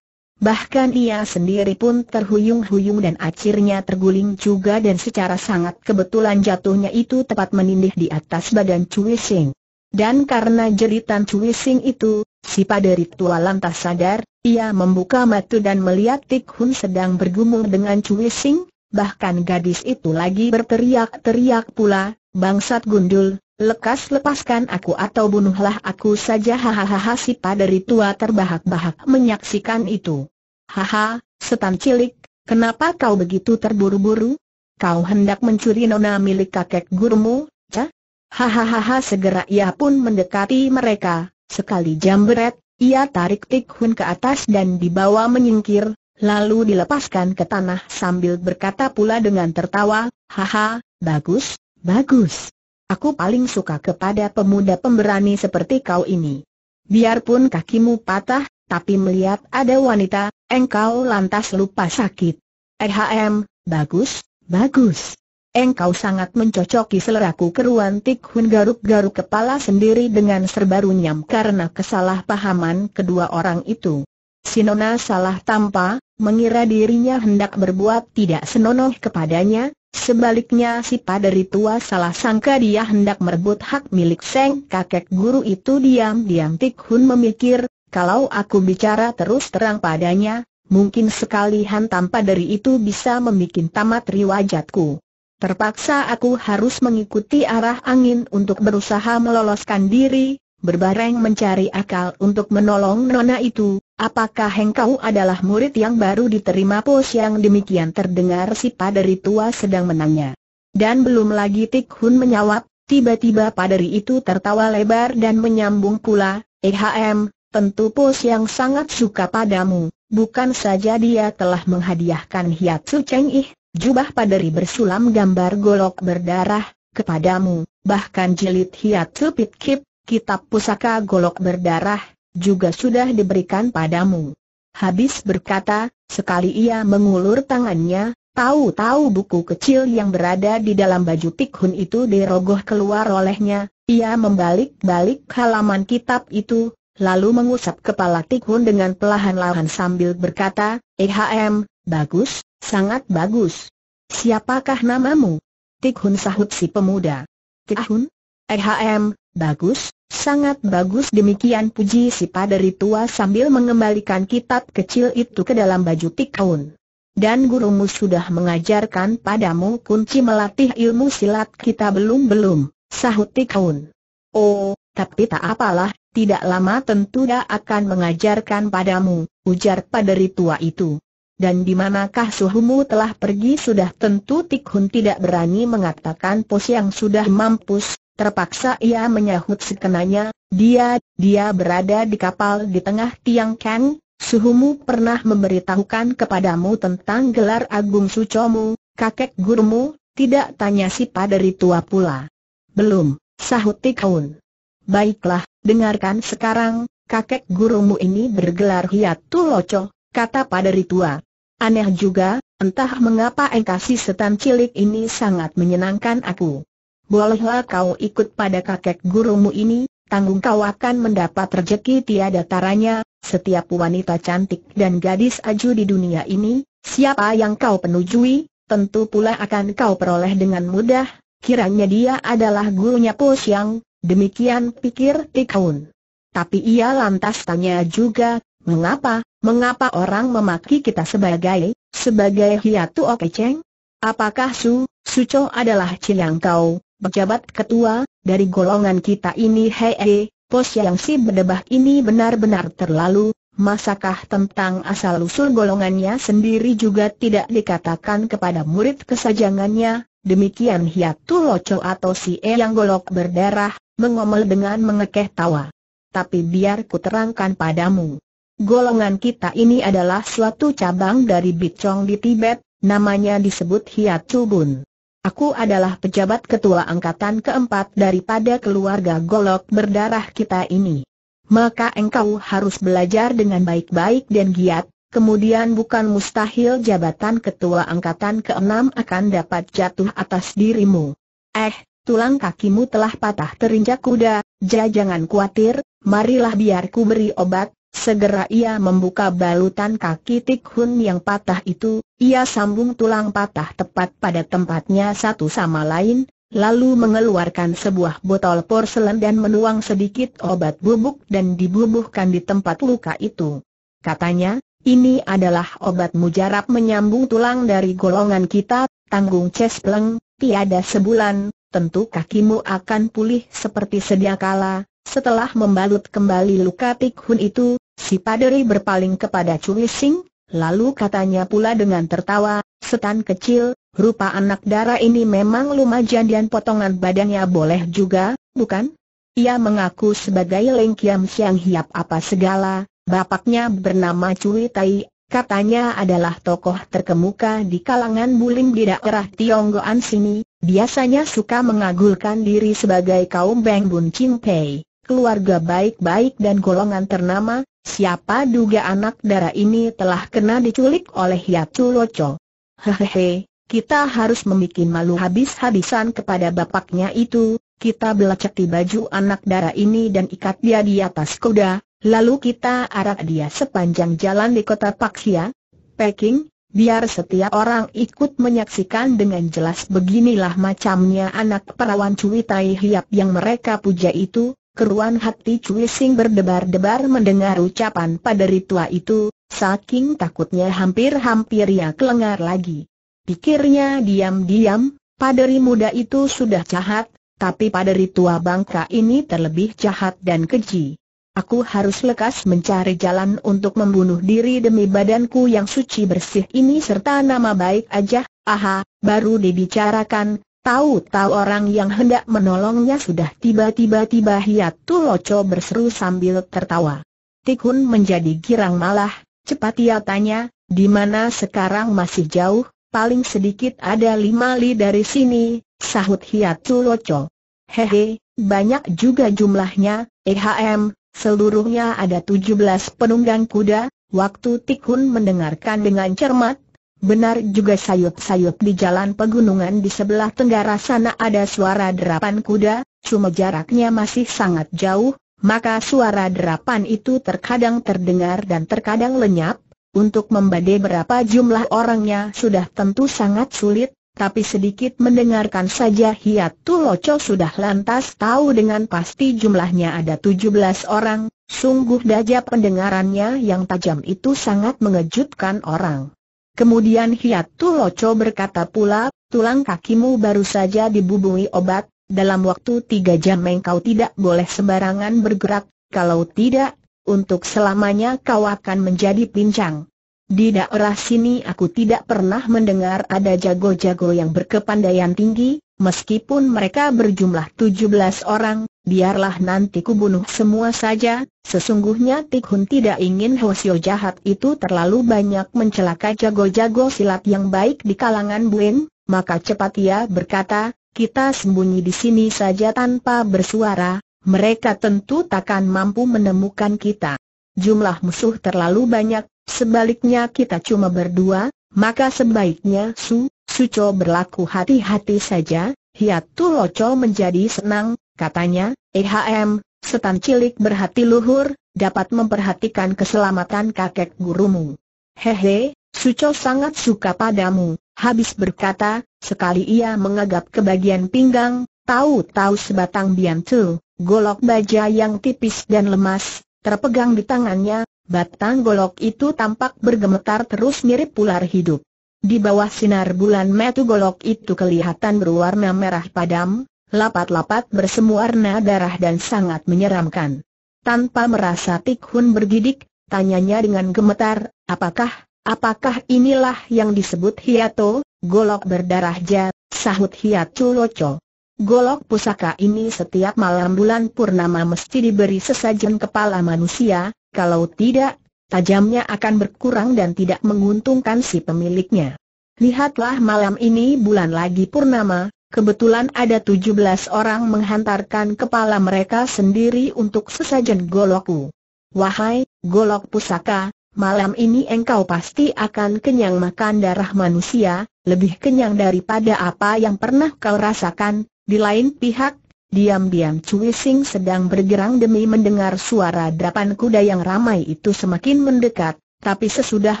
Bahkan ia sendiri pun terhuyung-huyung dan akhirnya terguling juga dan secara sangat kebetulan jatuhnya itu tepat menindih di atas badan Cui Sing. Dan karena jeritan Cui Sing itu, si paderi tua lantas sadar, ia membuka mata dan melihat Tik Hun sedang bergumul dengan Cui Sing, bahkan gadis itu lagi berteriak-teriak pula, bangsat gundul, lekas lepaskan aku atau bunuhlah aku saja hahaha si paderi tua terbahak-bahak menyaksikan itu. Haha, setan cilik, kenapa kau begitu terburu-buru? Kau hendak mencuri nona milik kakek gurumu, ca? Hahaha segera ia pun mendekati mereka, sekali jambret, ia tarik Tikhun ke atas dan dibawa menyingkir, lalu dilepaskan ke tanah sambil berkata pula dengan tertawa, Haha, bagus, bagus. Aku paling suka kepada pemuda pemberani seperti kau ini. Biarpun kakimu patah, tapi melihat ada wanita, Engkau lantas lupa sakit. Ehm, bagus, bagus. Engkau sangat mencocoki seleraku keruan Tik Hun garuk-garuk kepala sendiri dengan serba runyam karena kesalahpahaman kedua orang itu. Sinona salah tanpa, mengira dirinya hendak berbuat tidak senonoh kepadanya, sebaliknya si paderi tua salah sangka dia hendak merebut hak milik Seng kakek guru itu diam-diam Tik Hun memikir, kalau aku bicara terus terang padanya, mungkin sekali hantam dari itu bisa membuat tamat riwajatku. Terpaksa aku harus mengikuti arah angin untuk berusaha meloloskan diri, berbareng mencari akal untuk menolong nona itu. Apakah hengkau adalah murid yang baru diterima pos yang demikian terdengar si padari tua sedang menanya. Dan belum lagi Tik Hun menjawab, tiba-tiba padari itu tertawa lebar dan menyambung pula, Ehm, Tentu Pos yang sangat suka padamu, bukan saja dia telah menghadiahkan Su Cheng Ih, jubah paderi bersulam gambar golok berdarah, kepadamu, bahkan jilid Su Pit Kip, kitab pusaka golok berdarah, juga sudah diberikan padamu. Habis berkata, sekali ia mengulur tangannya, Tahu-tahu buku kecil yang berada di dalam baju Tikhun itu dirogoh keluar olehnya, ia membalik-balik halaman kitab itu, lalu mengusap kepala Tikhun dengan pelahan-lahan sambil berkata, EHM, bagus, sangat bagus. Siapakah namamu? Tikhun sahut si pemuda. Tikhun? EHM, bagus, sangat bagus demikian puji si paderi tua sambil mengembalikan kitab kecil itu ke dalam baju Tikhun. Dan gurumu sudah mengajarkan padamu kunci melatih ilmu silat kita belum-belum, sahut Tikhun. Oh, tapi tak apalah, tidak lama tentu dia akan mengajarkan padamu, ujar paderi tua itu. Dan di manakah suhumu telah pergi sudah tentu Tikhun tidak berani mengatakan pos yang sudah mampus, terpaksa ia menyahut sekenanya, dia, dia berada di kapal di tengah tiang Kang, suhumu pernah memberitahukan kepadamu tentang gelar agung sucomu, kakek gurumu, tidak tanya si paderi tua pula. Belum, sahut Tikhun. Baiklah, Dengarkan sekarang, kakek gurumu ini bergelar Hiatu Loco, kata paderi tua. Aneh juga, entah mengapa engkasi setan cilik ini sangat menyenangkan aku. Bolehlah kau ikut pada kakek gurumu ini, tanggung kau akan mendapat rejeki tiada taranya, setiap wanita cantik dan gadis aju di dunia ini, siapa yang kau penujui, tentu pula akan kau peroleh dengan mudah, kiranya dia adalah gurunya Po Siang, Demikian pikir Tikaun. Tapi ia lantas tanya juga, mengapa, mengapa orang memaki kita sebagai, sebagai hiatu okeceng? Apakah Su, Cho adalah Ciliang kau, pejabat ketua, dari golongan kita ini hee, pos yang si berdebah ini benar-benar terlalu, Masakah tentang asal-usul golongannya sendiri juga tidak dikatakan kepada murid kesajangannya, demikian hiatu loco atau si e yang golok berdarah, mengomel dengan mengekeh tawa. Tapi biar ku terangkan padamu. Golongan kita ini adalah suatu cabang dari Bicong di Tibet, namanya disebut Hiat chubun. Aku adalah pejabat ketua angkatan keempat daripada keluarga golok berdarah kita ini. Maka engkau harus belajar dengan baik-baik dan giat, kemudian bukan mustahil jabatan ketua angkatan keenam akan dapat jatuh atas dirimu. Eh, tulang kakimu telah patah terinjak kuda, ja jangan khawatir, marilah biarku beri obat. Segera ia membuka balutan kaki Tik yang patah itu, ia sambung tulang patah tepat pada tempatnya satu sama lain, lalu mengeluarkan sebuah botol porselen dan menuang sedikit obat bubuk dan dibubuhkan di tempat luka itu. Katanya, ini adalah obat mujarab menyambung tulang dari golongan kita, tanggung cespleng, tiada sebulan, tentu kakimu akan pulih seperti sedia kala. Setelah membalut kembali luka Tik Hun itu, si paderi berpaling kepada Cui Sing, lalu katanya pula dengan tertawa, setan kecil, rupa anak darah ini memang lumajan dan potongan badannya boleh juga, bukan? Ia mengaku sebagai Leng Kiam Siang Hiap apa segala, bapaknya bernama Cui Tai Katanya adalah tokoh terkemuka di kalangan bulim di daerah Tionggoan sini, biasanya suka mengagulkan diri sebagai kaum Beng Bun Ching Pei, keluarga baik-baik dan golongan ternama, siapa duga anak darah ini telah kena diculik oleh Yatu Loco. Hehehe, kita harus membuat malu habis-habisan kepada bapaknya itu, kita belacak di baju anak darah ini dan ikat dia di atas kuda, Lalu kita arak dia sepanjang jalan di kota Paksia, Peking, biar setiap orang ikut menyaksikan dengan jelas beginilah macamnya anak perawan Cui Tai Hiap yang mereka puja itu, keruan hati Cui Sing berdebar-debar mendengar ucapan pada ritua itu, saking takutnya hampir-hampir ia kelengar lagi. Pikirnya diam-diam, paderi muda itu sudah jahat, tapi paderi tua bangka ini terlebih jahat dan keji. Aku harus lekas mencari jalan untuk membunuh diri demi badanku yang suci bersih ini serta nama baik aja, aha, baru dibicarakan, tahu-tahu orang yang hendak menolongnya sudah tiba-tiba-tiba hiatu loco berseru sambil tertawa. Tikun menjadi girang malah, cepat ia tanya, di mana sekarang masih jauh, paling sedikit ada lima li dari sini, sahut hiatu loco. Hehe, banyak juga jumlahnya, EHM, Seluruhnya ada 17 penunggang kuda, waktu Tikun mendengarkan dengan cermat, benar juga sayup-sayup di jalan pegunungan di sebelah tenggara sana ada suara derapan kuda, cuma jaraknya masih sangat jauh, maka suara derapan itu terkadang terdengar dan terkadang lenyap, untuk membade berapa jumlah orangnya sudah tentu sangat sulit, tapi sedikit mendengarkan saja Hiatu Loco sudah lantas tahu dengan pasti jumlahnya ada tujuh belas orang, sungguh daja pendengarannya yang tajam itu sangat mengejutkan orang. Kemudian Hiatu Loco berkata pula, tulang kakimu baru saja dibubui obat, dalam waktu tiga jam engkau tidak boleh sembarangan bergerak, kalau tidak, untuk selamanya kau akan menjadi pincang. Di daerah sini aku tidak pernah mendengar ada jago-jago yang berkepandaian tinggi, meskipun mereka berjumlah 17 orang, biarlah nanti kubunuh semua saja, sesungguhnya Tikhun tidak ingin Hosio jahat itu terlalu banyak mencelakai jago-jago silat yang baik di kalangan Buen, maka cepat ia berkata, kita sembunyi di sini saja tanpa bersuara, mereka tentu takkan mampu menemukan kita. Jumlah musuh terlalu banyak, Sebaliknya kita cuma berdua, maka sebaiknya Su, Suco berlaku hati-hati saja, Hiatu Loco menjadi senang, katanya, EHM, setan cilik berhati luhur, dapat memperhatikan keselamatan kakek gurumu. Hehe, Suco sangat suka padamu, habis berkata, sekali ia mengagap ke bagian pinggang, tahu-tahu sebatang biantu, golok baja yang tipis dan lemas, Terpegang di tangannya, batang golok itu tampak bergemetar terus mirip ular hidup. Di bawah sinar bulan metu golok itu kelihatan berwarna merah padam, lapat-lapat bersemu warna darah dan sangat menyeramkan. Tanpa merasa tikun bergidik, tanyanya dengan gemetar, apakah, apakah inilah yang disebut hiato, golok berdarah jat?" sahut Hiato locok. Golok pusaka ini setiap malam bulan purnama mesti diberi sesajen kepala manusia, kalau tidak, tajamnya akan berkurang dan tidak menguntungkan si pemiliknya. Lihatlah malam ini bulan lagi purnama, kebetulan ada 17 orang menghantarkan kepala mereka sendiri untuk sesajen golokku. Wahai, golok pusaka, malam ini engkau pasti akan kenyang makan darah manusia, lebih kenyang daripada apa yang pernah kau rasakan, di lain pihak, diam-diam Cui Sing sedang bergerang demi mendengar suara derapan kuda yang ramai itu semakin mendekat, tapi sesudah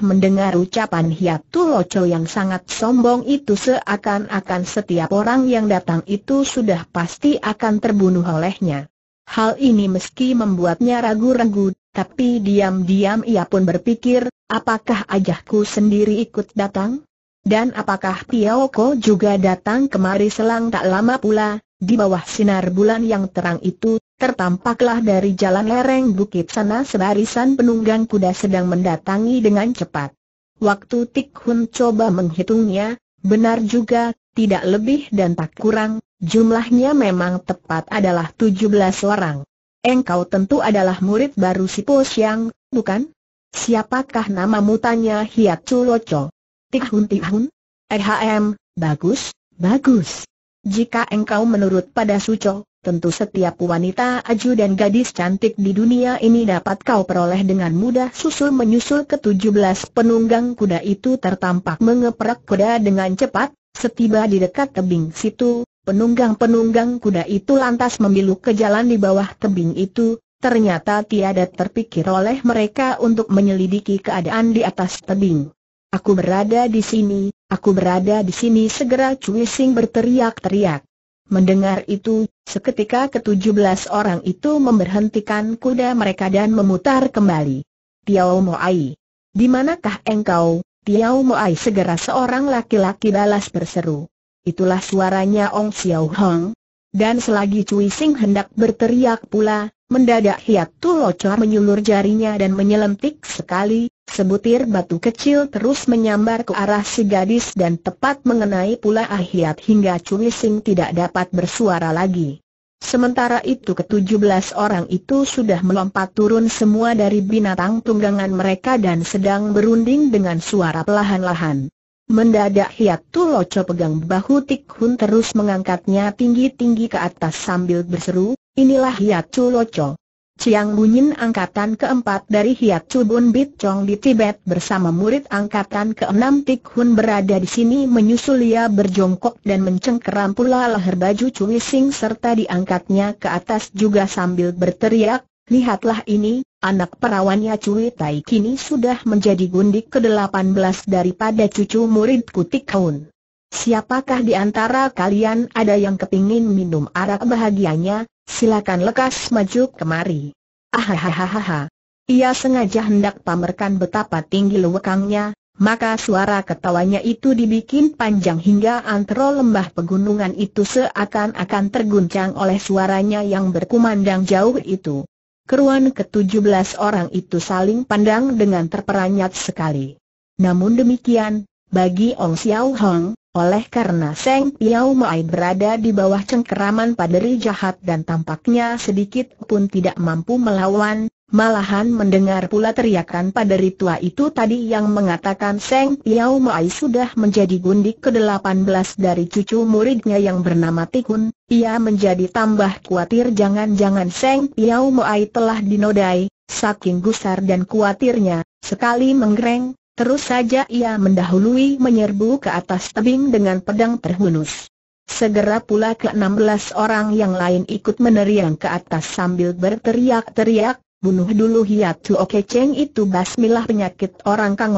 mendengar ucapan Hiat Tuloco yang sangat sombong itu seakan-akan setiap orang yang datang itu sudah pasti akan terbunuh olehnya. Hal ini meski membuatnya ragu-ragu, tapi diam-diam ia pun berpikir, apakah ajahku sendiri ikut datang? Dan apakah Ko juga datang kemari selang tak lama pula, di bawah sinar bulan yang terang itu, tertampaklah dari jalan lereng bukit sana sebarisan penunggang kuda sedang mendatangi dengan cepat. Waktu Tik Hun coba menghitungnya, benar juga, tidak lebih dan tak kurang, jumlahnya memang tepat adalah 17 orang. Engkau tentu adalah murid baru si Po Siang, bukan? Siapakah namamu tanya Hiat Culoco? Tihun-tihun? Ehm, bagus, bagus. Jika engkau menurut pada Suco, tentu setiap wanita aju dan gadis cantik di dunia ini dapat kau peroleh dengan mudah susul menyusul ke-17 penunggang kuda itu tertampak mengeprak kuda dengan cepat, setiba di dekat tebing situ, penunggang-penunggang kuda itu lantas memiluk ke jalan di bawah tebing itu, ternyata tiada terpikir oleh mereka untuk menyelidiki keadaan di atas tebing. Aku berada di sini, aku berada di sini segera Cui Sing berteriak-teriak. Mendengar itu, seketika ketujuh belas orang itu memberhentikan kuda mereka dan memutar kembali. Tiao Moai. Di manakah engkau? Tiao Moai segera seorang laki-laki balas berseru. Itulah suaranya Ong Xiao Hong. Dan selagi Cui Sing hendak berteriak pula, mendadak Hiat Tu Locor menyulur jarinya dan menyelentik sekali, Sebutir batu kecil terus menyambar ke arah si gadis dan tepat mengenai pula Ahiat hingga Sing tidak dapat bersuara lagi. Sementara itu ketujuh belas orang itu sudah melompat turun semua dari binatang tunggangan mereka dan sedang berunding dengan suara perlahan-lahan. Mendadak Hiat Tuloco pegang bahu Tik Hun terus mengangkatnya tinggi-tinggi ke atas sambil berseru, inilah Hiat Tuloco. Chiang Bunyin angkatan keempat dari Hiat Chubun Bit Chong di Tibet bersama murid angkatan keenam Tik Hun berada di sini menyusul ia berjongkok dan mencengkeram pula leher baju Cui Sing serta diangkatnya ke atas juga sambil berteriak, lihatlah ini, anak perawannya Cui Tai kini sudah menjadi gundik ke-18 daripada cucu murid Kutik Hun. Siapakah di antara kalian ada yang kepingin minum arak bahagianya, silakan lekas maju kemari. Ahahahaha. Ia sengaja hendak pamerkan betapa tinggi lewekangnya, maka suara ketawanya itu dibikin panjang hingga antro lembah pegunungan itu seakan-akan terguncang oleh suaranya yang berkumandang jauh itu. Keruan ke-17 orang itu saling pandang dengan terperanjat sekali. Namun demikian, bagi Ong Xiao Hong, oleh karena Seng Piao Mai berada di bawah cengkeraman paderi jahat dan tampaknya sedikit pun tidak mampu melawan, malahan mendengar pula teriakan paderi tua itu tadi yang mengatakan Seng Piao Mai sudah menjadi gundik ke-18 dari cucu muridnya yang bernama Tikun, ia menjadi tambah kuatir jangan-jangan Seng Piao Mai telah dinodai, saking gusar dan kuatirnya, sekali menggereng, Terus saja ia mendahului menyerbu ke atas tebing dengan pedang terhunus. Segera pula ke-16 orang yang lain ikut meneriang ke atas sambil berteriak-teriak, bunuh dulu Hiatu Oke Cheng itu basmilah penyakit orang Kang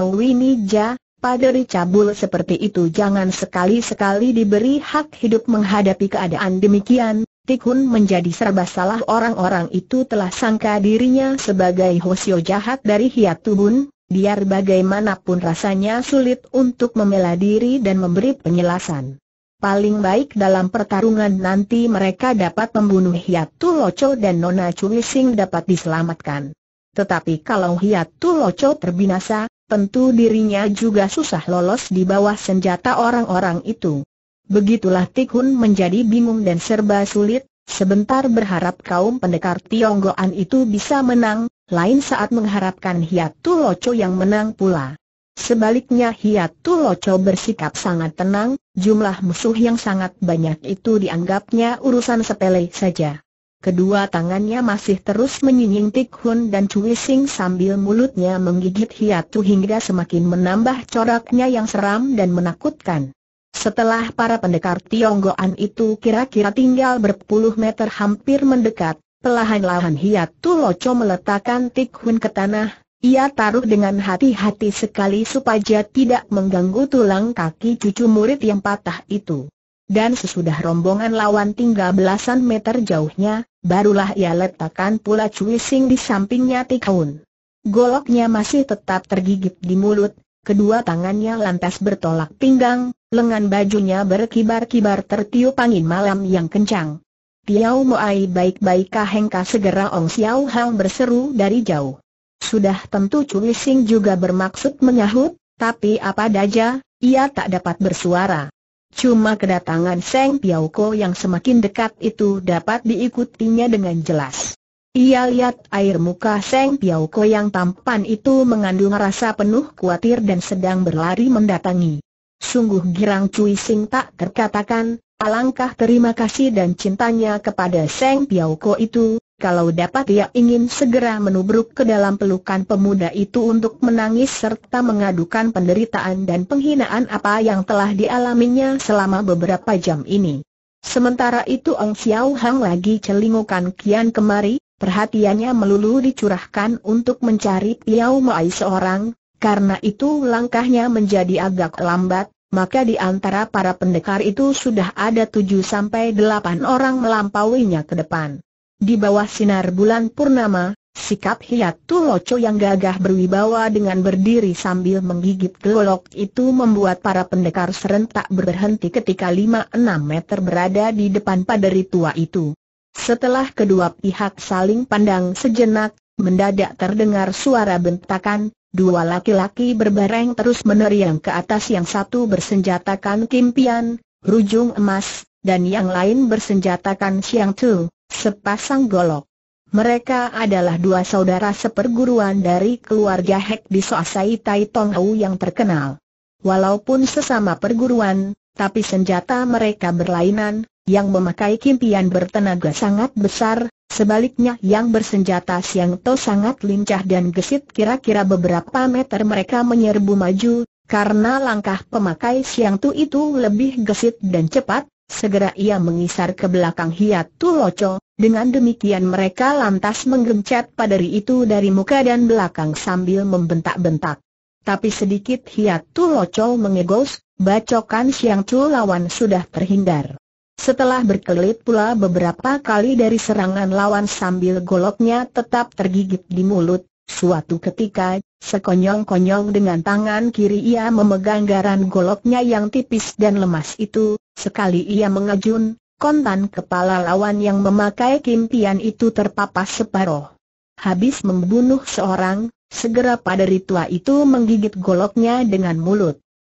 ja, pada dicabul seperti itu jangan sekali-sekali diberi hak hidup menghadapi keadaan demikian, Tikun menjadi serba salah orang-orang itu telah sangka dirinya sebagai Hosio jahat dari hiat Hiatubun, biar bagaimanapun rasanya sulit untuk membela diri dan memberi penjelasan. Paling baik dalam pertarungan nanti mereka dapat membunuh Hiatu Loco dan Nona Cui Sing dapat diselamatkan. Tetapi kalau Hiatu Loco terbinasa, tentu dirinya juga susah lolos di bawah senjata orang-orang itu. Begitulah Tikhun menjadi bingung dan serba sulit, Sebentar berharap kaum pendekar Tionggoan itu bisa menang, lain saat mengharapkan Hiatu Loco yang menang pula. Sebaliknya Hiatu Loco bersikap sangat tenang, jumlah musuh yang sangat banyak itu dianggapnya urusan sepele saja. Kedua tangannya masih terus menyinying Tik Hun dan Cui sambil mulutnya menggigit Hiatu hingga semakin menambah coraknya yang seram dan menakutkan. Setelah para pendekar Tionggoan itu kira-kira tinggal berpuluh meter hampir mendekat, pelahan-lahan Hiat Tuloco meletakkan Tik Hun ke tanah, ia taruh dengan hati-hati sekali supaya tidak mengganggu tulang kaki cucu murid yang patah itu. Dan sesudah rombongan lawan tinggal belasan meter jauhnya, barulah ia letakkan pula cuising di sampingnya Tik Hun. Goloknya masih tetap tergigit di mulut, kedua tangannya lantas bertolak pinggang, lengan bajunya berkibar-kibar tertiup angin malam yang kencang. Tiau Moai baik-baik kahengka segera Ong Xiao Hang berseru dari jauh. Sudah tentu Cui Sing juga bermaksud menyahut, tapi apa daja, ia tak dapat bersuara. Cuma kedatangan Seng Piao Ko yang semakin dekat itu dapat diikutinya dengan jelas. Ia lihat air muka Seng Piao Ko yang tampan itu mengandung rasa penuh kuatir dan sedang berlari mendatangi. Sungguh girang Cui Sing tak terkatakan, alangkah terima kasih dan cintanya kepada Seng Piau Ko itu, kalau dapat ia ingin segera menubruk ke dalam pelukan pemuda itu untuk menangis serta mengadukan penderitaan dan penghinaan apa yang telah dialaminya selama beberapa jam ini. Sementara itu Ong Xiao Hang lagi celingukan kian kemari, perhatiannya melulu dicurahkan untuk mencari Piau Mai seorang, karena itu langkahnya menjadi agak lambat, maka di antara para pendekar itu sudah ada tujuh sampai delapan orang melampauinya ke depan. Di bawah sinar bulan purnama, sikap Hiatu Loco yang gagah berwibawa dengan berdiri sambil menggigit gelok itu membuat para pendekar serentak berhenti ketika lima enam meter berada di depan paderi tua itu. Setelah kedua pihak saling pandang sejenak, mendadak terdengar suara bentakan, dua laki-laki berbareng terus meneriang ke atas yang satu bersenjatakan kimpian, rujung emas, dan yang lain bersenjatakan siang tu, sepasang golok. Mereka adalah dua saudara seperguruan dari keluarga Hek di Soasai Tai Tong Hau yang terkenal. Walaupun sesama perguruan, tapi senjata mereka berlainan, yang memakai kimpian bertenaga sangat besar, Sebaliknya yang bersenjata Siang To sangat lincah dan gesit kira-kira beberapa meter mereka menyerbu maju, karena langkah pemakai Siang To itu lebih gesit dan cepat, segera ia mengisar ke belakang Hiat Tu Loco, dengan demikian mereka lantas menggencet padari itu dari muka dan belakang sambil membentak-bentak. Tapi sedikit Hiat Tu Loco mengegos, bacokan Siang Tu lawan sudah terhindar. Setelah berkelit pula beberapa kali dari serangan lawan sambil goloknya tetap tergigit di mulut, suatu ketika, sekonyong-konyong dengan tangan kiri ia memegang garan goloknya yang tipis dan lemas itu, sekali ia mengejun, kontan kepala lawan yang memakai kimpian itu terpapas separoh. Habis membunuh seorang, segera pada ritua itu menggigit goloknya dengan mulut.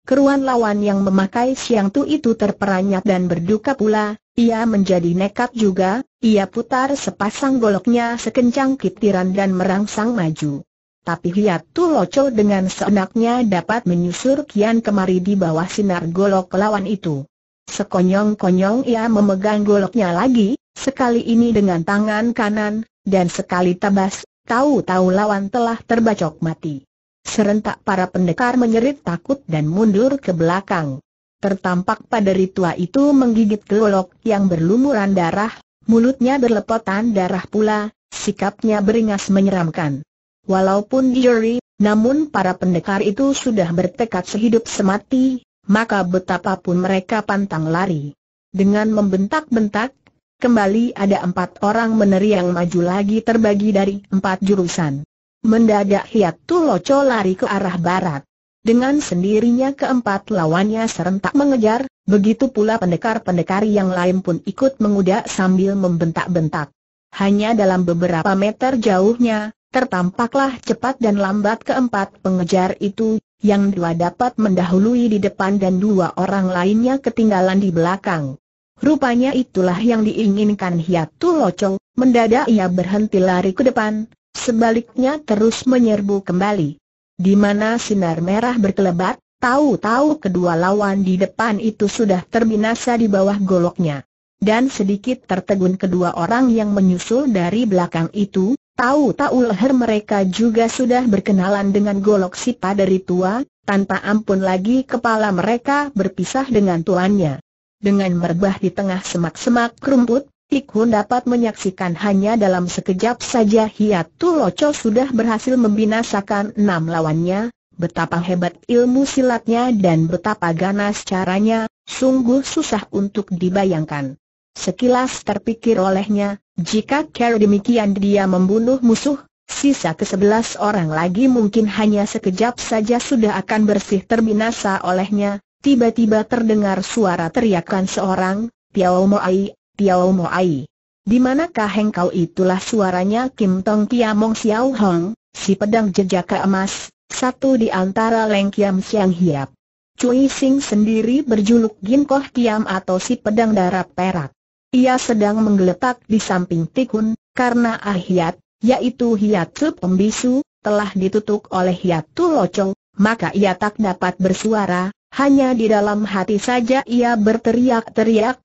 Keruan lawan yang memakai siang tu itu terperanjat dan berduka pula, ia menjadi nekat juga, ia putar sepasang goloknya sekencang kitiran dan merangsang maju. Tapi Hiat Tu Loco dengan seenaknya dapat menyusur kian kemari di bawah sinar golok lawan itu. Sekonyong-konyong ia memegang goloknya lagi, sekali ini dengan tangan kanan, dan sekali tabas, tahu-tahu lawan telah terbacok mati. Serentak para pendekar menyerit takut dan mundur ke belakang. Tertampak pada ritual itu menggigit golok yang berlumuran darah, mulutnya berlepotan darah pula, sikapnya beringas menyeramkan. Walaupun diuri, namun para pendekar itu sudah bertekad sehidup semati, maka betapapun mereka pantang lari. Dengan membentak-bentak, kembali ada empat orang meneriang maju lagi terbagi dari empat jurusan. Mendadak Hiatu Loco lari ke arah barat. Dengan sendirinya keempat lawannya serentak mengejar, begitu pula pendekar-pendekar yang lain pun ikut mengudak sambil membentak-bentak. Hanya dalam beberapa meter jauhnya, tertampaklah cepat dan lambat keempat pengejar itu, yang dua dapat mendahului di depan dan dua orang lainnya ketinggalan di belakang. Rupanya itulah yang diinginkan Hiatu Loco, mendadak ia berhenti lari ke depan, sebaliknya terus menyerbu kembali. Di mana sinar merah berkelebat, tahu-tahu kedua lawan di depan itu sudah terbinasa di bawah goloknya. Dan sedikit tertegun kedua orang yang menyusul dari belakang itu, tahu-tahu leher mereka juga sudah berkenalan dengan golok sipa dari tua, tanpa ampun lagi kepala mereka berpisah dengan tuannya. Dengan merebah di tengah semak-semak rumput, Tikhun dapat menyaksikan hanya dalam sekejap saja Hiatu Loco sudah berhasil membinasakan enam lawannya, betapa hebat ilmu silatnya dan betapa ganas caranya, sungguh susah untuk dibayangkan. Sekilas terpikir olehnya, jika cara demikian dia membunuh musuh, sisa ke sebelas orang lagi mungkin hanya sekejap saja sudah akan bersih terbinasa olehnya, tiba-tiba terdengar suara teriakan seorang, Piao Moai Tiao Mo Ai. Di manakah hengkau itulah suaranya Kim Tong Tiamong Xiao Hong, si pedang jejaka emas, satu di antara Leng Kiam Siang Hiap. Cui Sing sendiri berjuluk Gin Koh Kiam atau si pedang darah perak. Ia sedang menggeletak di samping Tikun, karena Ah Hiat, yaitu Hiat Su Pembisu, telah ditutup oleh Hiat Tu Locong, maka ia tak dapat bersuara, hanya di dalam hati saja ia berteriak-teriak,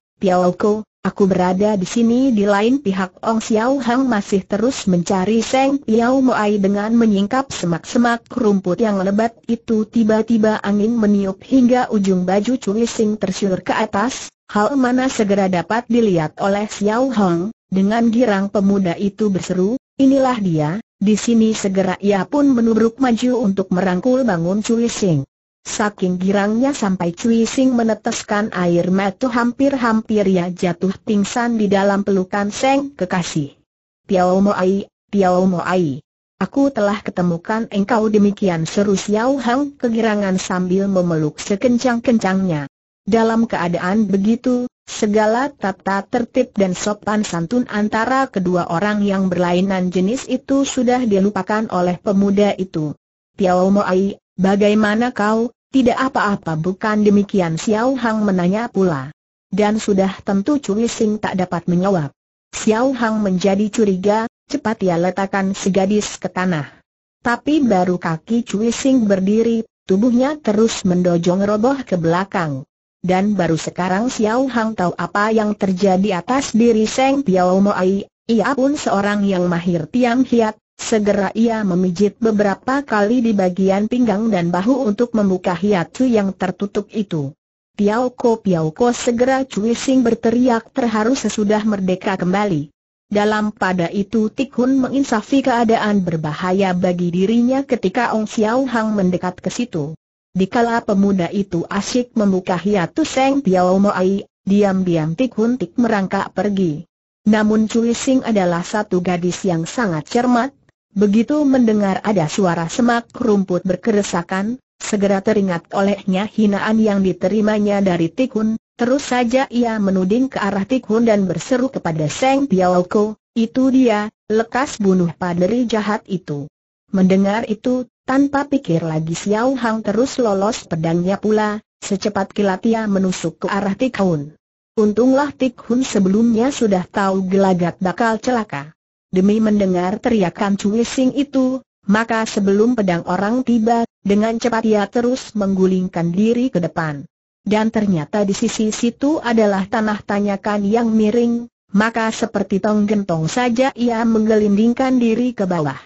Ko. Aku berada di sini di lain pihak Ong Xiao Hang masih terus mencari Seng Piao Moai dengan menyingkap semak-semak rumput yang lebat itu tiba-tiba angin meniup hingga ujung baju Cui Sing tersiur ke atas, hal mana segera dapat dilihat oleh Xiao Hang, dengan girang pemuda itu berseru, inilah dia, di sini segera ia pun menubruk maju untuk merangkul bangun Cui Sing. Saking girangnya sampai Cui Sing meneteskan air mata hampir-hampir ia jatuh pingsan di dalam pelukan Seng kekasih. Piao Moai, Piao Ai. Aku telah ketemukan engkau demikian seru Xiao Hang kegirangan sambil memeluk sekencang-kencangnya. Dalam keadaan begitu, segala tata tertib dan sopan santun antara kedua orang yang berlainan jenis itu sudah dilupakan oleh pemuda itu. Piao Ai, Bagaimana kau, tidak apa-apa bukan demikian Xiao Hang menanya pula. Dan sudah tentu Cui Sing tak dapat menjawab. Xiao Hang menjadi curiga, cepat ia letakkan segadis ke tanah. Tapi baru kaki Cui Sing berdiri, tubuhnya terus mendojong roboh ke belakang. Dan baru sekarang Xiao Hang tahu apa yang terjadi atas diri Seng Piao Moai, ia pun seorang yang mahir tiang hiat, Segera ia memijit beberapa kali di bagian pinggang dan bahu untuk membuka hiatu yang tertutup itu. Piauko Piauko segera Cui Sing berteriak terharu sesudah merdeka kembali. Dalam pada itu Tik menginsafi keadaan berbahaya bagi dirinya ketika Ong Xiao Hang mendekat ke situ. Dikala pemuda itu asyik membuka hiatu Seng Piao ai, diam-diam Tik Hun Tik merangkak pergi. Namun Cui Sing adalah satu gadis yang sangat cermat, Begitu mendengar ada suara semak rumput berkeresakan, segera teringat olehnya hinaan yang diterimanya dari Tikun, terus saja ia menuding ke arah Tikun dan berseru kepada Seng Piaoko, itu dia, lekas bunuh paderi jahat itu. Mendengar itu, tanpa pikir lagi Xiao Hang terus lolos pedangnya pula, secepat kilat ia menusuk ke arah Tikun. Untunglah Tikun sebelumnya sudah tahu gelagat bakal celaka. Demi mendengar teriakan cuising itu, maka sebelum pedang orang tiba, dengan cepat ia terus menggulingkan diri ke depan. Dan ternyata di sisi situ adalah tanah tanyakan yang miring, maka seperti tong gentong saja ia menggelindingkan diri ke bawah.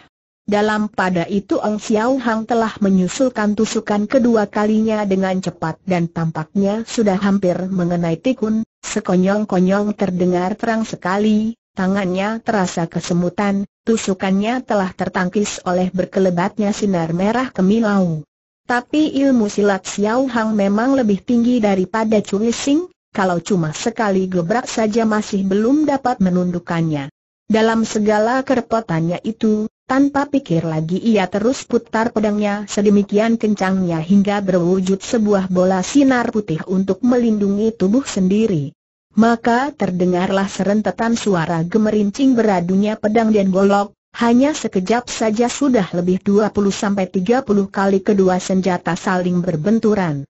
Dalam pada itu Ong Xiao Hang telah menyusulkan tusukan kedua kalinya dengan cepat dan tampaknya sudah hampir mengenai tikun, sekonyong-konyong terdengar terang sekali, tangannya terasa kesemutan, tusukannya telah tertangkis oleh berkelebatnya sinar merah kemilau. Tapi ilmu silat Xiao Hang memang lebih tinggi daripada Cui Sing, kalau cuma sekali gebrak saja masih belum dapat menundukkannya. Dalam segala kerepotannya itu, tanpa pikir lagi ia terus putar pedangnya sedemikian kencangnya hingga berwujud sebuah bola sinar putih untuk melindungi tubuh sendiri maka terdengarlah serentetan suara gemerincing beradunya pedang dan golok, hanya sekejap saja sudah lebih 20-30 kali kedua senjata saling berbenturan.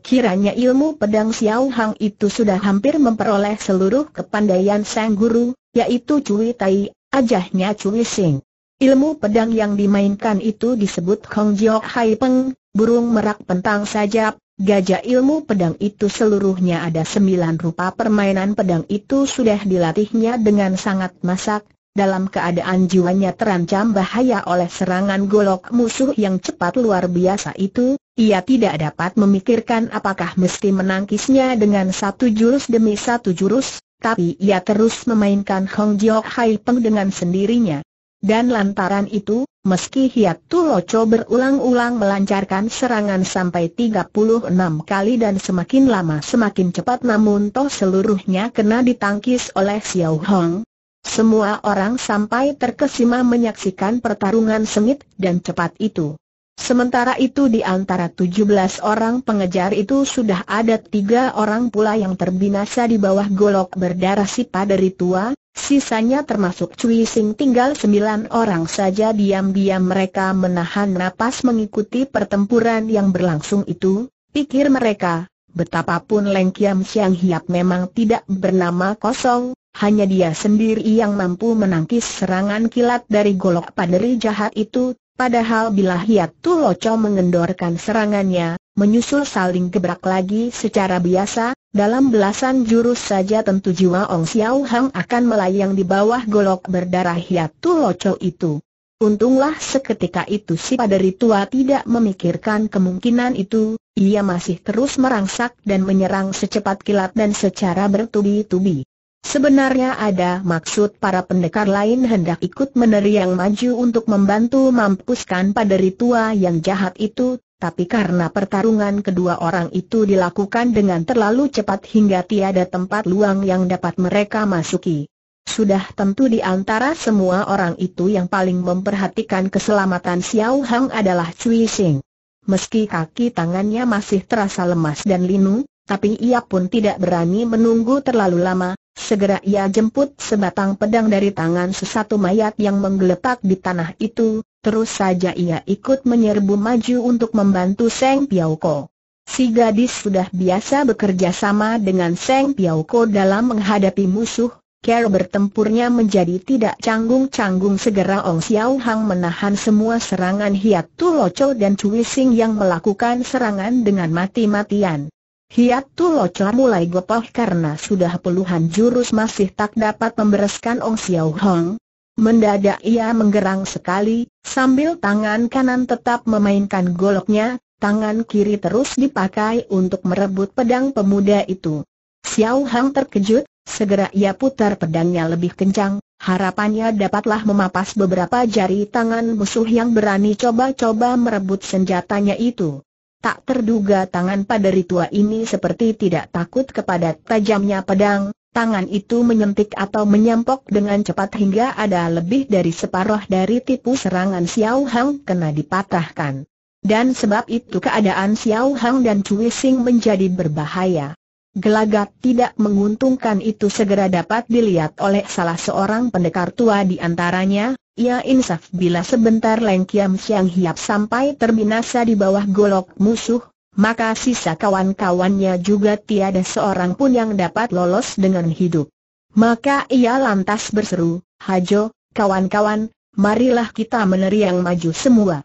Kiranya ilmu pedang Xiao Hang itu sudah hampir memperoleh seluruh kepandaian sang guru, yaitu Cui Tai, ajahnya Cui Sing. Ilmu pedang yang dimainkan itu disebut Hong Jiok Hai Peng, burung merak pentang sajap, Gajah ilmu pedang itu seluruhnya ada sembilan rupa permainan pedang itu sudah dilatihnya dengan sangat masak, dalam keadaan jiwanya terancam bahaya oleh serangan golok musuh yang cepat luar biasa itu, ia tidak dapat memikirkan apakah mesti menangkisnya dengan satu jurus demi satu jurus, tapi ia terus memainkan Hong Jiok Hai Peng dengan sendirinya. Dan lantaran itu, meski Hiat Tuloco berulang-ulang melancarkan serangan sampai 36 kali dan semakin lama semakin cepat namun toh seluruhnya kena ditangkis oleh Xiao Hong. Semua orang sampai terkesima menyaksikan pertarungan sengit dan cepat itu. Sementara itu di antara 17 orang pengejar itu sudah ada tiga orang pula yang terbinasa di bawah golok berdarah sipa dari tua, Sisanya termasuk Cui Sing tinggal sembilan orang saja diam-diam mereka menahan napas mengikuti pertempuran yang berlangsung itu, pikir mereka, betapapun Leng Kiam Siang Hiap memang tidak bernama kosong, hanya dia sendiri yang mampu menangkis serangan kilat dari golok paderi jahat itu, padahal bila Hiat Tuloco mengendorkan serangannya, menyusul saling gebrak lagi secara biasa, dalam belasan jurus saja tentu jiwa Ong Xiao Hang akan melayang di bawah golok berdarah Hiatu Loco itu. Untunglah seketika itu si paderi tua tidak memikirkan kemungkinan itu, ia masih terus merangsak dan menyerang secepat kilat dan secara bertubi-tubi. Sebenarnya ada maksud para pendekar lain hendak ikut meneriang maju untuk membantu mampuskan paderi tua yang jahat itu, tapi karena pertarungan kedua orang itu dilakukan dengan terlalu cepat hingga tiada tempat luang yang dapat mereka masuki. Sudah tentu di antara semua orang itu yang paling memperhatikan keselamatan Xiao Hang adalah Cui Xing. Meski kaki tangannya masih terasa lemas dan linu, tapi ia pun tidak berani menunggu terlalu lama, segera ia jemput sebatang pedang dari tangan sesatu mayat yang menggeletak di tanah itu, Terus saja ia ikut menyerbu maju untuk membantu Seng Piau Ko. Si gadis sudah biasa bekerja sama dengan Seng Piau Ko dalam menghadapi musuh, cara bertempurnya menjadi tidak canggung-canggung segera Ong Xiao Hang menahan semua serangan Hiat Tu Loco dan Cui Sing yang melakukan serangan dengan mati-matian. Hiat Tu Loco mulai gopoh karena sudah puluhan jurus masih tak dapat membereskan Ong Xiao Hang, Mendadak ia menggerang sekali, sambil tangan kanan tetap memainkan goloknya, tangan kiri terus dipakai untuk merebut pedang pemuda itu. Xiao Hang terkejut, segera ia putar pedangnya lebih kencang, harapannya dapatlah memapas beberapa jari tangan musuh yang berani coba-coba merebut senjatanya itu. Tak terduga tangan pada ritua ini seperti tidak takut kepada tajamnya pedang, Tangan itu menyentik atau menyampok dengan cepat hingga ada lebih dari separuh dari tipu serangan Xiao Hang kena dipatahkan. Dan sebab itu keadaan Xiao Hang dan Cui Sing menjadi berbahaya. Gelagat tidak menguntungkan itu segera dapat dilihat oleh salah seorang pendekar tua di antaranya, ia insaf bila sebentar Leng Kiam Siang Hiap sampai terbinasa di bawah golok musuh, maka sisa kawan-kawannya juga tiada seorang pun yang dapat lolos dengan hidup. Maka ia lantas berseru, Hajo, kawan-kawan, marilah kita meneriang maju semua.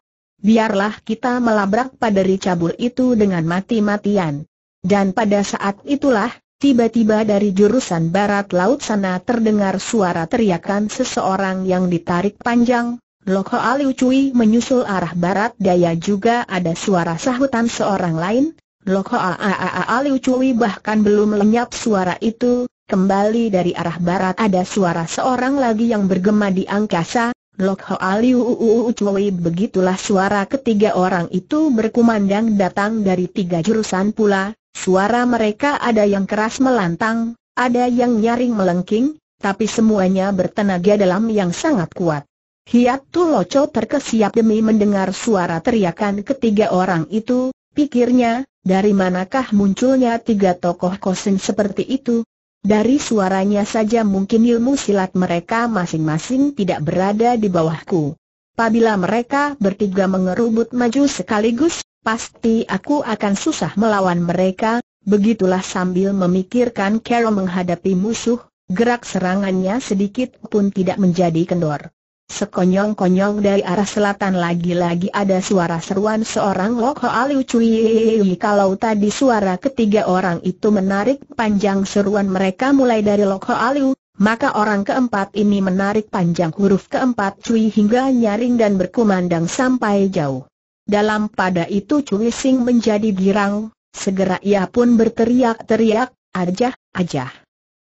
Biarlah kita melabrak pada ricabul itu dengan mati-matian. Dan pada saat itulah, Tiba-tiba dari jurusan barat laut sana terdengar suara teriakan seseorang yang ditarik panjang, Loko Aliu Cui menyusul arah barat daya juga ada suara sahutan seorang lain. Loko Aliu Cui bahkan belum lenyap suara itu, kembali dari arah barat ada suara seorang lagi yang bergema di angkasa. Loko Aliu Cui begitulah suara ketiga orang itu berkumandang datang dari tiga jurusan pula. Suara mereka ada yang keras melantang, ada yang nyaring melengking, tapi semuanya bertenaga dalam yang sangat kuat. Hiat Tuloco terkesiap demi mendengar suara teriakan ketiga orang itu, pikirnya, dari manakah munculnya tiga tokoh kosin seperti itu? Dari suaranya saja mungkin ilmu silat mereka masing-masing tidak berada di bawahku. Apabila mereka bertiga mengerubut maju sekaligus, pasti aku akan susah melawan mereka, begitulah sambil memikirkan Carol menghadapi musuh, Gerak serangannya sedikit pun tidak menjadi kendor. Sekonyong-konyong dari arah selatan lagi-lagi ada suara seruan seorang loko aliu cuy Kalau tadi suara ketiga orang itu menarik panjang seruan mereka mulai dari loko aliu maka orang keempat ini menarik panjang huruf keempat Cui hingga nyaring dan berkumandang sampai jauh. Dalam pada itu Cui Sing menjadi girang, segera ia pun berteriak-teriak, ajah, ajah.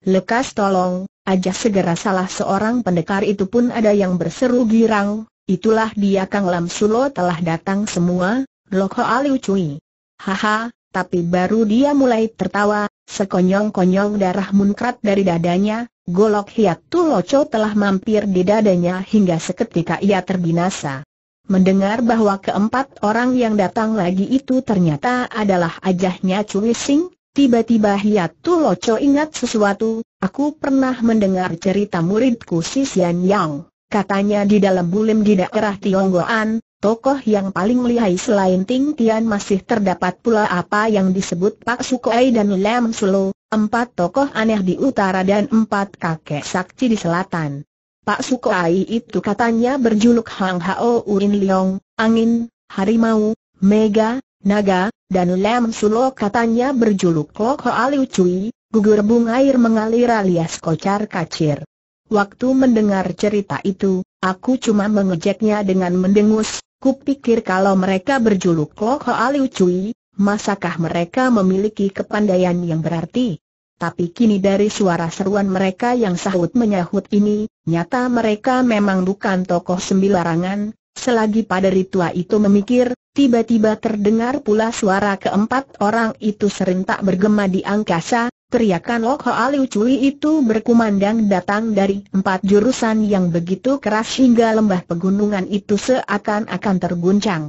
Lekas tolong, Aja segera salah seorang pendekar itu pun ada yang berseru girang, itulah dia Kang Lam Sulo telah datang semua, loko Hoa Cui. Haha, tapi baru dia mulai tertawa, sekonyong-konyong darah munkrat dari dadanya, golok hiat tuloco telah mampir di dadanya hingga seketika ia terbinasa. Mendengar bahwa keempat orang yang datang lagi itu ternyata adalah ajahnya Cui Sing, Tiba-tiba Hiatu Loco ingat sesuatu, aku pernah mendengar cerita muridku si Sian Yang. Katanya di dalam bulim di daerah Tionggoan, tokoh yang paling lihai selain Ting Tian masih terdapat pula apa yang disebut Pak Sukai dan Lam Sulo, empat tokoh aneh di utara dan empat kakek sakti di selatan. Pak Sukai itu katanya berjuluk Hang Hao Urin Liong, Angin, Harimau, Mega, naga, dan Lem Sulo katanya berjuluk Lok Aliu Cui, gugur bunga air mengalir alias kocar kacir. Waktu mendengar cerita itu, aku cuma mengejeknya dengan mendengus, kupikir kalau mereka berjuluk Lok Aliu Cui, masakah mereka memiliki kepandaian yang berarti? Tapi kini dari suara seruan mereka yang sahut menyahut ini, nyata mereka memang bukan tokoh sembilarangan, Selagi pada tua itu memikir, tiba-tiba terdengar pula suara keempat orang itu serentak bergema di angkasa, teriakan Lok Hoa Liu Cui itu berkumandang datang dari empat jurusan yang begitu keras hingga lembah pegunungan itu seakan-akan terguncang.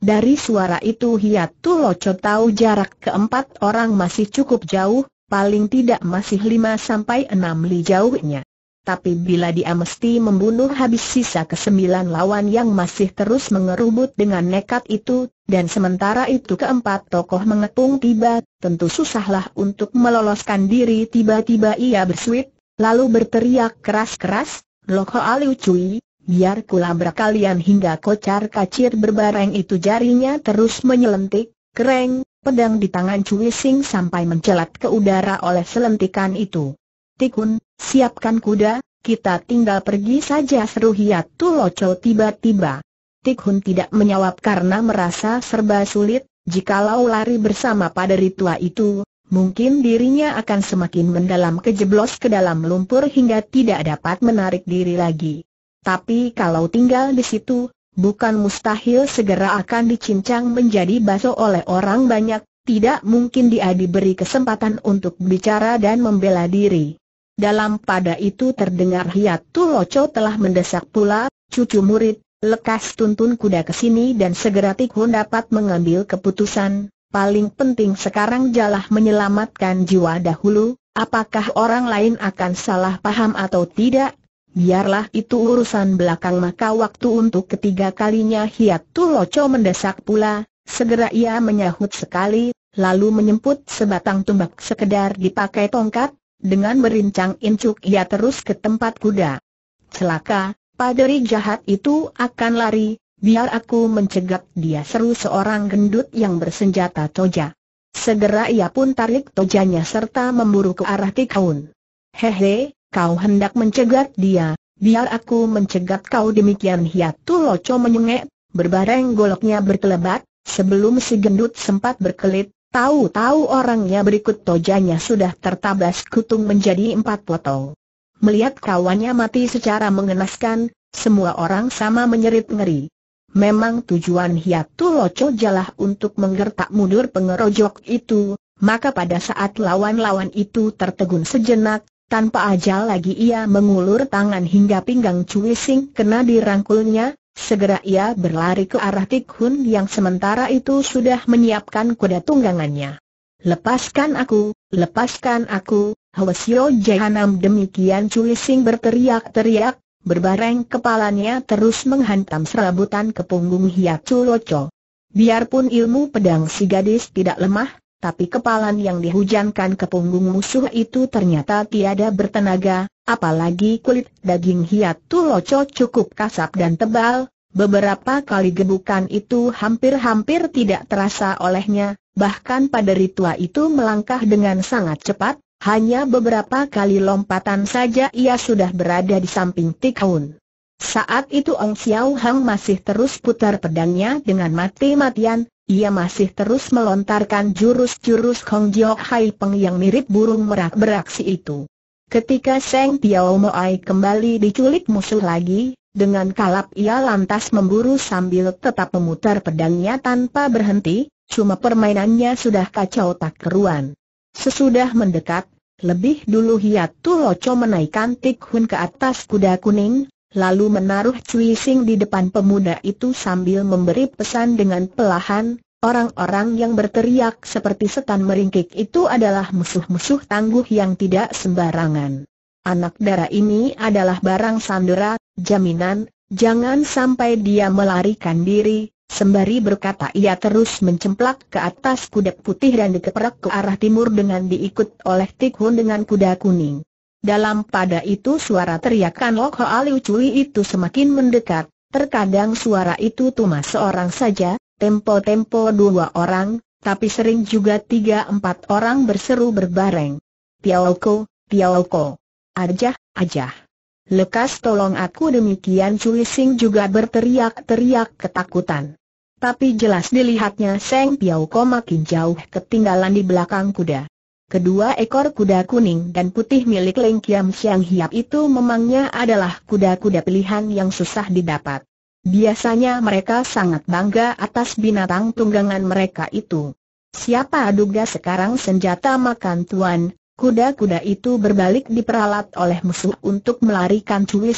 Dari suara itu Hiat Tu Loco tahu jarak keempat orang masih cukup jauh, paling tidak masih lima sampai enam li jauhnya tapi bila dia mesti membunuh habis sisa kesembilan lawan yang masih terus mengerubut dengan nekat itu, dan sementara itu keempat tokoh mengepung tiba, tentu susahlah untuk meloloskan diri tiba-tiba ia bersuit, lalu berteriak keras-keras, Loko Aliu Cui, biar kulabrak kalian hingga kocar kacir berbareng itu jarinya terus menyelentik, kereng, pedang di tangan Cui Sing sampai mencelat ke udara oleh selentikan itu. Tikun, siapkan kuda, kita tinggal pergi saja seru Hiatu Loco tiba-tiba. Tikun tidak menjawab karena merasa serba sulit, jikalau lari bersama pada ritual itu, mungkin dirinya akan semakin mendalam kejeblos ke dalam lumpur hingga tidak dapat menarik diri lagi. Tapi kalau tinggal di situ, bukan mustahil segera akan dicincang menjadi baso oleh orang banyak, tidak mungkin dia diberi kesempatan untuk bicara dan membela diri. Dalam pada itu terdengar Hiatu Loco telah mendesak pula, cucu murid, lekas tuntun kuda ke sini dan segera Tikhun dapat mengambil keputusan. Paling penting sekarang jalah menyelamatkan jiwa dahulu, apakah orang lain akan salah paham atau tidak? Biarlah itu urusan belakang maka waktu untuk ketiga kalinya Hiatu Loco mendesak pula, segera ia menyahut sekali, lalu menyemput sebatang tumbak sekedar dipakai tongkat, dengan berincang incuk ia terus ke tempat kuda. Celaka, paderi jahat itu akan lari, biar aku mencegat dia seru seorang gendut yang bersenjata toja. Segera ia pun tarik tojanya serta memburu ke arah Tikaun. Hehe, kau hendak mencegat dia, biar aku mencegat kau demikian hiatu loco menyengek, berbareng goloknya berkelebat, sebelum si gendut sempat berkelit, Tahu-tahu orangnya berikut tojanya sudah tertabas kutung menjadi empat potong. Melihat kawannya mati secara mengenaskan, semua orang sama menyerit ngeri. Memang tujuan Hiatu Loco jalah untuk menggertak mundur pengerojok itu, maka pada saat lawan-lawan itu tertegun sejenak, tanpa ajal lagi ia mengulur tangan hingga pinggang cuising Sing kena dirangkulnya, Segera ia berlari ke arah Tik yang sementara itu sudah menyiapkan kuda tunggangannya. Lepaskan aku, lepaskan aku, Hwasyo Jahanam demikian Culising berteriak-teriak, berbareng kepalanya terus menghantam serabutan ke punggung Hiat Culoco. Biarpun ilmu pedang si gadis tidak lemah, tapi kepalan yang dihujankan ke punggung musuh itu ternyata tiada bertenaga, Apalagi kulit daging tu loco cukup kasap dan tebal, beberapa kali gebukan itu hampir-hampir tidak terasa olehnya, bahkan pada ritua itu melangkah dengan sangat cepat, hanya beberapa kali lompatan saja ia sudah berada di samping Tikun. Saat itu Ong Xiao Hang masih terus putar pedangnya dengan mati-matian, ia masih terus melontarkan jurus-jurus Hong Jiok Hai Peng yang mirip burung merak beraksi itu. Ketika Seng Tiao Moai kembali diculik musuh lagi, dengan kalap ia lantas memburu sambil tetap memutar pedangnya tanpa berhenti, cuma permainannya sudah kacau tak keruan. Sesudah mendekat, lebih dulu Hiatu Loco menaikkan Tik Hun ke atas kuda kuning, lalu menaruh Cui Sing di depan pemuda itu sambil memberi pesan dengan pelahan, Orang-orang yang berteriak seperti setan meringkik itu adalah musuh-musuh tangguh yang tidak sembarangan. Anak darah ini adalah barang sandera, jaminan, jangan sampai dia melarikan diri, sembari berkata ia terus mencemplak ke atas kuda putih dan dikeperak ke arah timur dengan diikut oleh Tikhun dengan kuda kuning. Dalam pada itu suara teriakan Lok Hoa Liu Cui itu semakin mendekat, terkadang suara itu cuma seorang saja, Tempo-tempo dua orang, tapi sering juga tiga empat orang berseru berbareng. Tiaoko, Tiaoko. Ajah, ajah. Lekas tolong aku demikian Cui Sing juga berteriak-teriak ketakutan. Tapi jelas dilihatnya Seng ko makin jauh ketinggalan di belakang kuda. Kedua ekor kuda kuning dan putih milik Leng Kiam Siang Hiap itu memangnya adalah kuda-kuda pilihan yang susah didapat. Biasanya mereka sangat bangga atas binatang tunggangan mereka itu. Siapa duga sekarang senjata makan tuan, kuda-kuda itu berbalik diperalat oleh musuh untuk melarikan Cui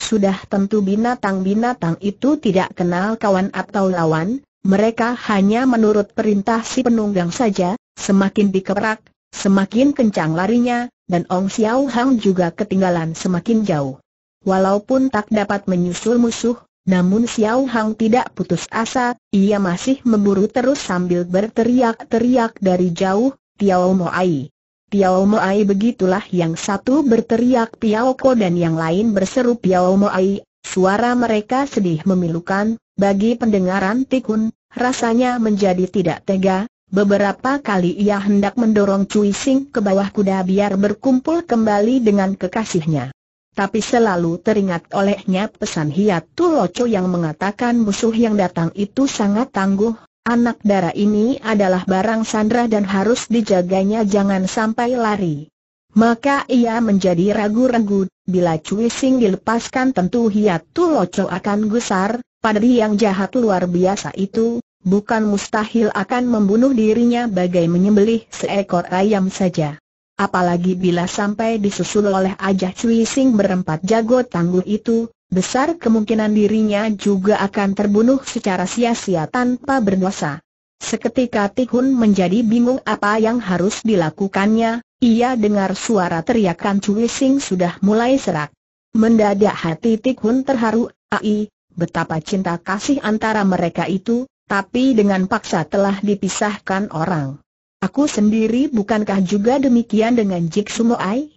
Sudah tentu binatang-binatang itu tidak kenal kawan atau lawan, mereka hanya menurut perintah si penunggang saja, semakin dikeperak, semakin kencang larinya, dan Ong Xiao Hang juga ketinggalan semakin jauh. Walaupun tak dapat menyusul musuh, namun Xiao Hang tidak putus asa, ia masih memburu terus sambil berteriak-teriak dari jauh, Tiao Mo Ai. Piao Mo Ai begitulah yang satu berteriak Piao Ko dan yang lain berseru Piao Mo Ai. Suara mereka sedih memilukan, bagi pendengaran Tikun, rasanya menjadi tidak tega. Beberapa kali ia hendak mendorong Cui Sing ke bawah kuda biar berkumpul kembali dengan kekasihnya tapi selalu teringat olehnya pesan Hiat Tuloco yang mengatakan musuh yang datang itu sangat tangguh, anak darah ini adalah barang sandra dan harus dijaganya jangan sampai lari. Maka ia menjadi ragu-ragu, bila Cui Sing dilepaskan tentu Hiat Tuloco akan gusar, padri yang jahat luar biasa itu, bukan mustahil akan membunuh dirinya bagai menyembelih seekor ayam saja. Apalagi bila sampai disusul oleh Ajah Cui Sing berempat jago tangguh itu, besar kemungkinan dirinya juga akan terbunuh secara sia-sia tanpa berdosa. Seketika Tikhun menjadi bingung apa yang harus dilakukannya, ia dengar suara teriakan Cui Sing sudah mulai serak. Mendadak hati Tikhun terharu, ai, betapa cinta kasih antara mereka itu, tapi dengan paksa telah dipisahkan orang. Aku sendiri bukankah juga demikian dengan Jik Sumoai?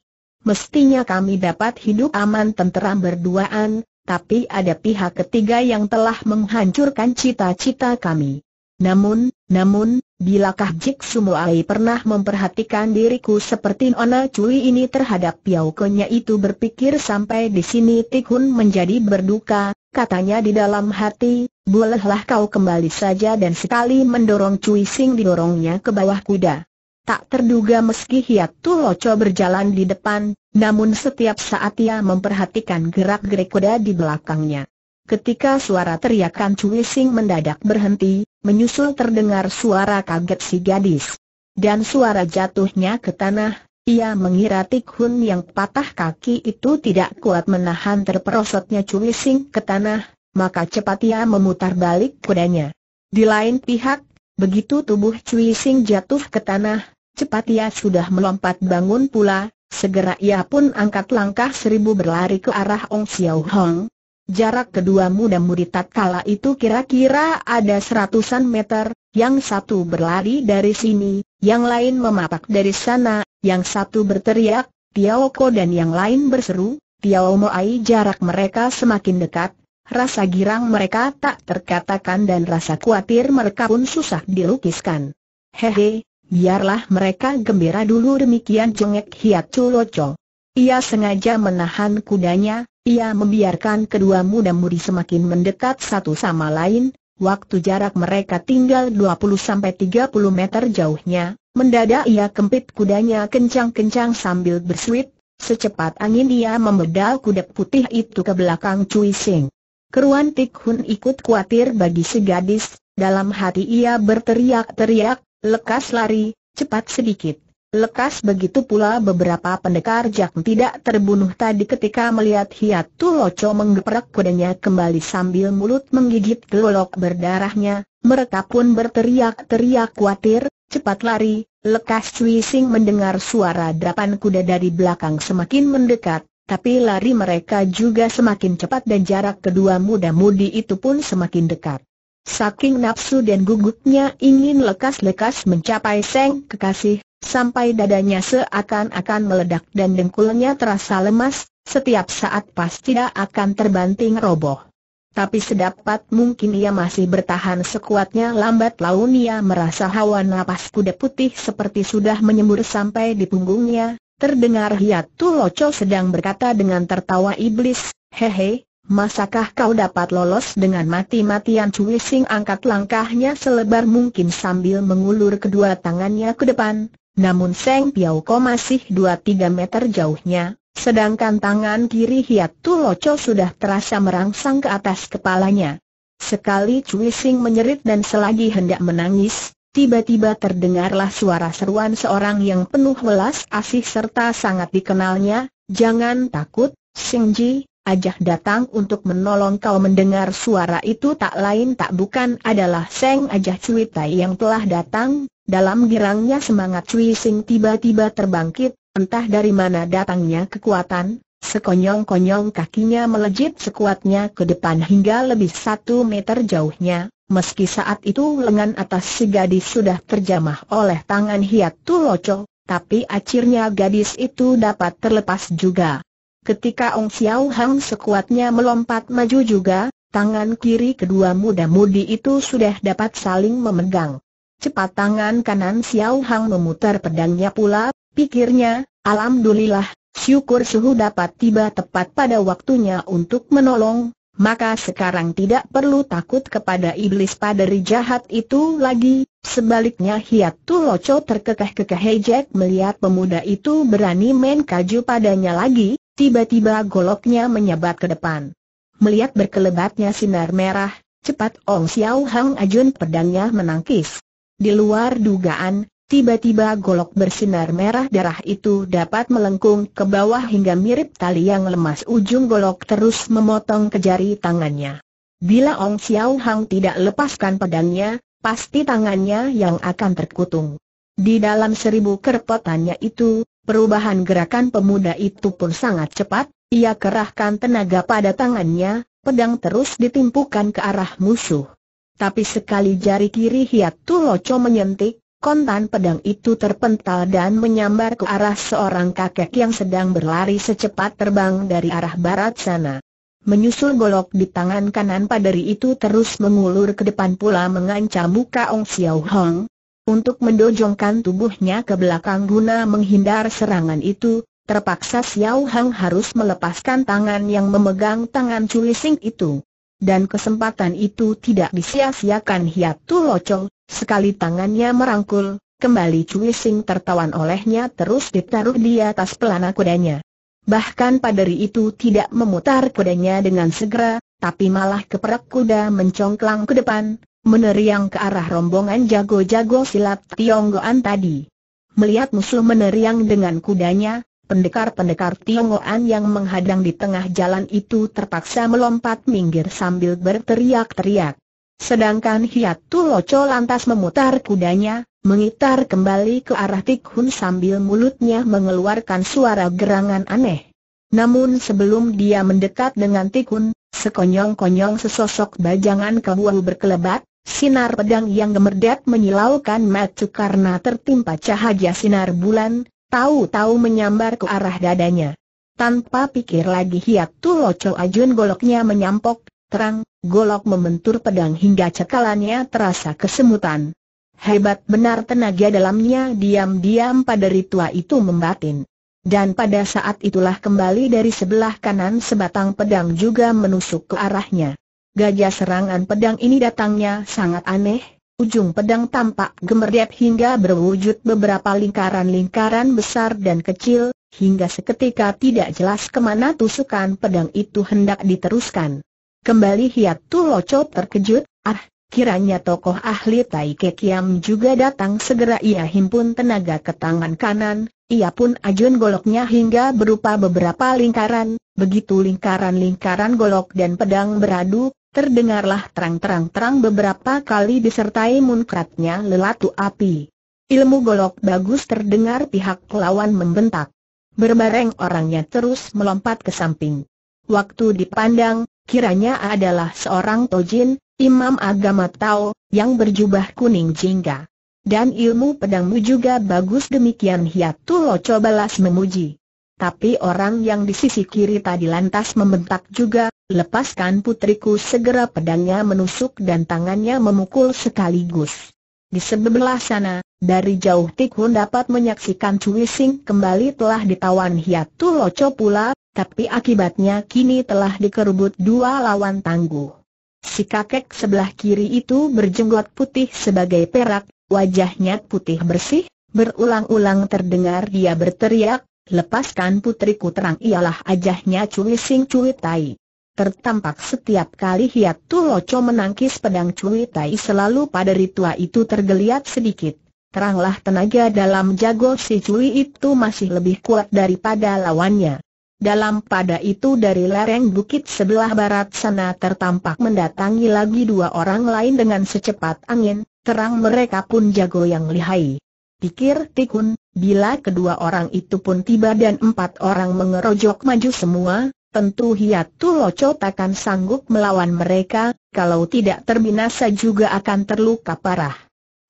Mestinya kami dapat hidup aman tenteram berduaan, tapi ada pihak ketiga yang telah menghancurkan cita-cita kami. Namun, namun, bilakah Jik Sumuai pernah memperhatikan diriku seperti Nona Cui ini terhadap Piau Konya itu berpikir sampai di sini Tik menjadi berduka, katanya di dalam hati, bolehlah kau kembali saja dan sekali mendorong Cui Sing didorongnya ke bawah kuda. Tak terduga meski Hiat Tu Loco berjalan di depan, namun setiap saat ia memperhatikan gerak-gerik kuda di belakangnya. Ketika suara teriakan Cui Sing mendadak berhenti, menyusul terdengar suara kaget si gadis. Dan suara jatuhnya ke tanah, ia mengira Tik yang patah kaki itu tidak kuat menahan terperosotnya cuising ke tanah, maka cepat ia memutar balik kudanya. Di lain pihak, begitu tubuh cuising jatuh ke tanah, cepat ia sudah melompat bangun pula, segera ia pun angkat langkah seribu berlari ke arah Ong Xiao Hong, Jarak kedua muda murid tatkala itu kira-kira ada seratusan meter, yang satu berlari dari sini, yang lain memapak dari sana, yang satu berteriak, Tiao Ko dan yang lain berseru, Tiao Moai jarak mereka semakin dekat, rasa girang mereka tak terkatakan dan rasa khawatir mereka pun susah dilukiskan. Hehe, biarlah mereka gembira dulu demikian jengek Hiat Culoco. Ia sengaja menahan kudanya, ia membiarkan kedua muda mudi semakin mendekat satu sama lain, waktu jarak mereka tinggal 20-30 meter jauhnya, mendadak ia kempit kudanya kencang-kencang sambil bersuit, secepat angin ia membedal kuda putih itu ke belakang Cui Sing. Keruan Tik Hun ikut khawatir bagi si gadis, dalam hati ia berteriak-teriak, lekas lari, cepat sedikit. Lekas begitu pula beberapa pendekar jak tidak terbunuh tadi ketika melihat Hiatu Loco menggeprak kudanya kembali sambil mulut menggigit gelolok berdarahnya, mereka pun berteriak-teriak khawatir, cepat lari, lekas Cui Sing mendengar suara drapan kuda dari belakang semakin mendekat, tapi lari mereka juga semakin cepat dan jarak kedua muda-mudi itu pun semakin dekat. Saking nafsu dan gugupnya ingin lekas-lekas mencapai Seng Kekasih, sampai dadanya seakan-akan meledak dan dengkulnya terasa lemas, setiap saat pasti dia akan terbanting roboh. Tapi sedapat mungkin ia masih bertahan sekuatnya lambat laun ia merasa hawa napas kuda putih seperti sudah menyembur sampai di punggungnya, terdengar Hiatu Loco sedang berkata dengan tertawa iblis, hehe, Masakah kau dapat lolos dengan mati-matian Cui angkat langkahnya selebar mungkin sambil mengulur kedua tangannya ke depan, namun Seng piao Ko masih 2-3 meter jauhnya, sedangkan tangan kiri Hiat Tu Loco sudah terasa merangsang ke atas kepalanya. Sekali Cui Sing menyerit dan selagi hendak menangis, tiba-tiba terdengarlah suara seruan seorang yang penuh welas asih serta sangat dikenalnya, Jangan takut, Sing Ji, Ajah datang untuk menolong kau mendengar suara itu tak lain tak bukan adalah Seng Ajah Cui Tai yang telah datang, dalam girangnya semangat Cui Sing tiba-tiba terbangkit, entah dari mana datangnya kekuatan, sekonyong-konyong kakinya melejit sekuatnya ke depan hingga lebih satu meter jauhnya, meski saat itu lengan atas si gadis sudah terjamah oleh tangan Hiat Tuloco, tapi akhirnya gadis itu dapat terlepas juga. Ketika Ong Xiao Hang sekuatnya melompat maju juga, tangan kiri kedua muda-mudi itu sudah dapat saling memegang. Cepat tangan kanan Xiao Hang memutar pedangnya pula, pikirnya, Alhamdulillah, syukur suhu dapat tiba tepat pada waktunya untuk menolong, maka sekarang tidak perlu takut kepada iblis padari jahat itu lagi. Sebaliknya Hiat Tu Loco terkekeh-kekeh hejek melihat pemuda itu berani main kaju padanya lagi, Tiba-tiba goloknya menyabat ke depan. Melihat berkelebatnya sinar merah, cepat Ong Xiao Hang Ajun pedangnya menangkis. Di luar dugaan, tiba-tiba golok bersinar merah darah itu dapat melengkung ke bawah hingga mirip tali yang lemas ujung golok terus memotong ke jari tangannya. Bila Ong Xiao Hang tidak lepaskan pedangnya, pasti tangannya yang akan terkutung. Di dalam seribu kerpotannya itu, Perubahan gerakan pemuda itu pun sangat cepat, ia kerahkan tenaga pada tangannya, pedang terus ditimpukan ke arah musuh. Tapi sekali jari kiri Hiat Tuloco menyentik, kontan pedang itu terpental dan menyambar ke arah seorang kakek yang sedang berlari secepat terbang dari arah barat sana. Menyusul golok di tangan kanan paderi itu terus mengulur ke depan pula mengancam muka Ong Xiao Hong, untuk mendojongkan tubuhnya ke belakang guna menghindar serangan itu, terpaksa Xiao Hang harus melepaskan tangan yang memegang tangan Cui Sing itu. Dan kesempatan itu tidak disia-siakan Hiatu Loco, sekali tangannya merangkul, kembali Cui Sing tertawan olehnya terus ditaruh di atas pelana kudanya. Bahkan paderi itu tidak memutar kudanya dengan segera, tapi malah keperak kuda mencongklang ke depan, meneriang ke arah rombongan jago-jago silat Tionggoan tadi. Melihat musuh meneriang dengan kudanya, pendekar-pendekar Tionggoan yang menghadang di tengah jalan itu terpaksa melompat minggir sambil berteriak-teriak. Sedangkan Hiat Loco lantas memutar kudanya, mengitar kembali ke arah Tikhun sambil mulutnya mengeluarkan suara gerangan aneh. Namun sebelum dia mendekat dengan Tikhun, sekonyong-konyong sesosok bajangan kebuah berkelebat, Sinar pedang yang gemerdak menyilaukan mata karena tertimpa cahaya sinar bulan, tahu-tahu menyambar ke arah dadanya. Tanpa pikir lagi hiat tuloco ajun goloknya menyampok, terang, golok membentur pedang hingga cekalannya terasa kesemutan. Hebat benar tenaga dalamnya diam-diam pada ritua itu membatin. Dan pada saat itulah kembali dari sebelah kanan sebatang pedang juga menusuk ke arahnya. Gajah serangan pedang ini datangnya sangat aneh, ujung pedang tampak gemerdep hingga berwujud beberapa lingkaran-lingkaran besar dan kecil, hingga seketika tidak jelas kemana tusukan pedang itu hendak diteruskan. Kembali Hiat Tuloco terkejut, ah, kiranya tokoh ahli Tai Kekiam juga datang segera ia himpun tenaga ke tangan kanan, ia pun ajun goloknya hingga berupa beberapa lingkaran, begitu lingkaran-lingkaran golok dan pedang beradu, Terdengarlah terang-terang-terang beberapa kali disertai munkratnya lelatu api. Ilmu golok bagus terdengar pihak lawan membentak. Berbareng orangnya terus melompat ke samping. Waktu dipandang, kiranya adalah seorang tojin, imam agama Tao, yang berjubah kuning jingga. Dan ilmu pedangmu juga bagus demikian ya lo cobalas memuji. Tapi orang yang di sisi kiri tadi lantas membentak juga, lepaskan putriku segera pedangnya menusuk dan tangannya memukul sekaligus. Di sebelah sana, dari jauh Tik dapat menyaksikan Cui Sing kembali telah ditawan Hiatu Loco pula, tapi akibatnya kini telah dikerubut dua lawan tangguh. Si kakek sebelah kiri itu berjenggot putih sebagai perak, wajahnya putih bersih, berulang-ulang terdengar dia berteriak, Lepaskan putriku terang ialah ajahnya Cui Sing Cui Tai. Tertampak setiap kali Hiat tu loco menangkis pedang Cui Tai selalu pada ritua itu tergeliat sedikit. Teranglah tenaga dalam jago si Cui itu masih lebih kuat daripada lawannya. Dalam pada itu dari lereng bukit sebelah barat sana tertampak mendatangi lagi dua orang lain dengan secepat angin, terang mereka pun jago yang lihai. Pikir Tikun, Bila kedua orang itu pun tiba dan empat orang mengerojok maju semua, tentu Hiatu Loco takkan sanggup melawan mereka, kalau tidak terbinasa juga akan terluka parah.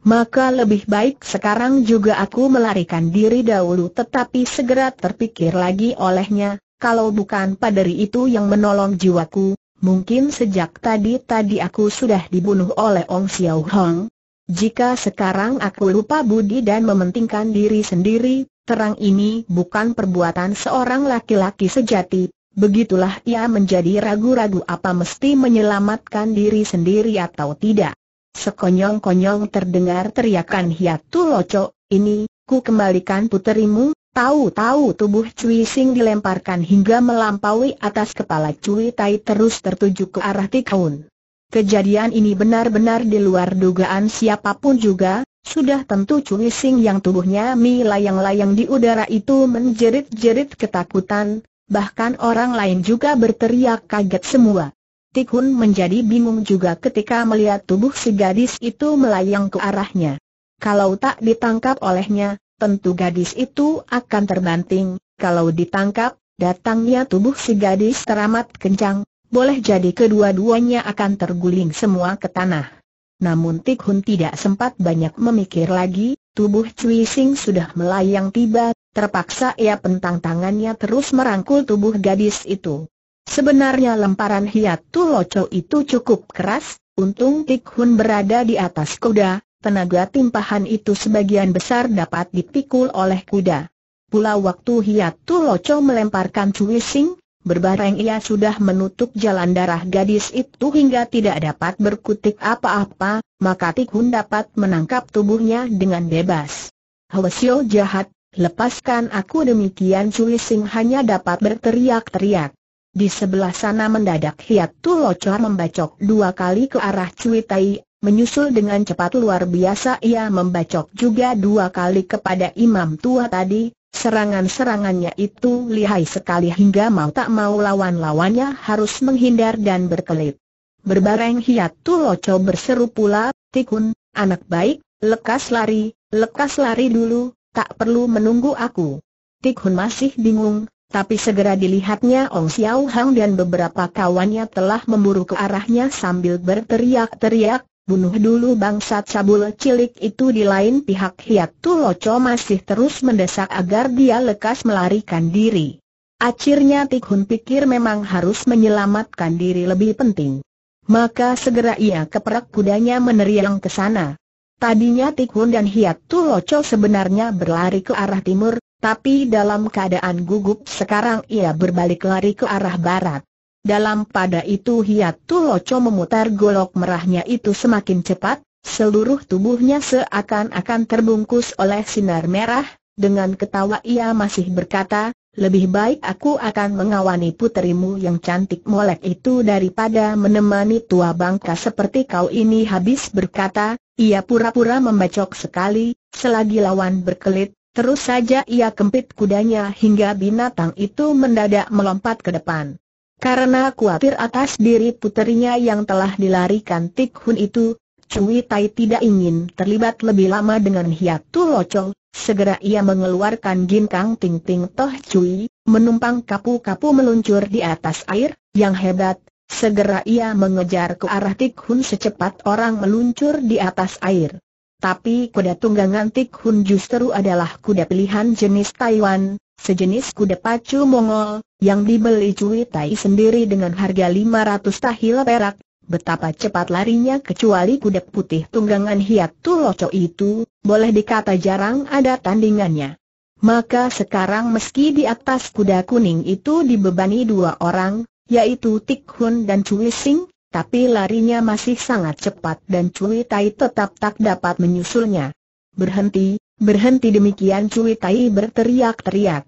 Maka lebih baik sekarang juga aku melarikan diri dahulu tetapi segera terpikir lagi olehnya, kalau bukan padari itu yang menolong jiwaku, mungkin sejak tadi-tadi aku sudah dibunuh oleh Ong Xiao Hong, jika sekarang aku lupa budi dan mementingkan diri sendiri, terang ini bukan perbuatan seorang laki-laki sejati. Begitulah ia menjadi ragu-ragu apa mesti menyelamatkan diri sendiri atau tidak. Sekonyong-konyong terdengar teriakan hiatu ya loco, ini, ku kembalikan puterimu, Tahu-tahu tubuh Cui Sing dilemparkan hingga melampaui atas kepala Cui Tai terus tertuju ke arah Tikaun. Kejadian ini benar-benar di luar dugaan siapapun juga, sudah tentu Cui Sing yang tubuhnya melayang-layang di udara itu menjerit-jerit ketakutan, bahkan orang lain juga berteriak kaget semua. Tikhun menjadi bingung juga ketika melihat tubuh si gadis itu melayang ke arahnya. Kalau tak ditangkap olehnya, tentu gadis itu akan terbanting, kalau ditangkap, datangnya tubuh si gadis teramat kencang, boleh jadi kedua-duanya akan terguling semua ke tanah. Namun Tik Hun tidak sempat banyak memikir lagi, tubuh Cui Sing sudah melayang tiba, terpaksa ia pentang tangannya terus merangkul tubuh gadis itu. Sebenarnya lemparan hiat Tuloco itu cukup keras, untung Tik Hun berada di atas kuda, tenaga timpahan itu sebagian besar dapat dipikul oleh kuda. Pula waktu hiat Tuloco melemparkan Cui Sing, berbareng ia sudah menutup jalan darah gadis itu hingga tidak dapat berkutik apa-apa, maka Tikhun dapat menangkap tubuhnya dengan bebas. Hwasyo jahat, lepaskan aku demikian Cui Sing hanya dapat berteriak-teriak. Di sebelah sana mendadak Hiat Tu membacok dua kali ke arah Cui Tai Menyusul dengan cepat luar biasa ia membacok juga dua kali kepada imam tua tadi, Serangan-serangannya itu lihai sekali hingga mau tak mau lawan-lawannya harus menghindar dan berkelit. Berbareng hiat Tuloco berseru pula, Tikun, anak baik, lekas lari, lekas lari dulu, tak perlu menunggu aku. Tikun masih bingung, tapi segera dilihatnya Ong Xiao Hang dan beberapa kawannya telah memburu ke arahnya sambil berteriak-teriak, bunuh dulu bangsat sabul cilik itu di lain pihak Hiat Tuloco masih terus mendesak agar dia lekas melarikan diri. Akhirnya Tikhun pikir memang harus menyelamatkan diri lebih penting. Maka segera ia keperak kudanya meneriang ke sana. Tadinya Tikhun dan Hiat Tuloco sebenarnya berlari ke arah timur, tapi dalam keadaan gugup sekarang ia berbalik lari ke arah barat. Dalam pada itu Hiat Tuloco memutar golok merahnya itu semakin cepat, seluruh tubuhnya seakan-akan terbungkus oleh sinar merah, dengan ketawa ia masih berkata, lebih baik aku akan mengawani puterimu yang cantik molek itu daripada menemani tua bangka seperti kau ini habis berkata, ia pura-pura membacok sekali, selagi lawan berkelit, terus saja ia kempit kudanya hingga binatang itu mendadak melompat ke depan. Karena khawatir atas diri puterinya yang telah dilarikan Tik Hun itu, Cui Tai tidak ingin terlibat lebih lama dengan Tu Locol, segera ia mengeluarkan ginkang ting ting toh Cui, menumpang kapu-kapu meluncur di atas air, yang hebat, segera ia mengejar ke arah Tik Hun secepat orang meluncur di atas air. Tapi kuda tunggangan Tik Hun justru adalah kuda pilihan jenis Taiwan, sejenis kuda pacu Mongol, yang dibeli Cui Tai sendiri dengan harga 500 tahil perak, betapa cepat larinya kecuali kuda putih tunggangan hiatu loco itu, boleh dikata jarang ada tandingannya. Maka sekarang meski di atas kuda kuning itu dibebani dua orang, yaitu Tik Hun dan Cui Sing, tapi larinya masih sangat cepat dan Cui Tai tetap tak dapat menyusulnya. Berhenti, berhenti demikian Cui Tai berteriak-teriak.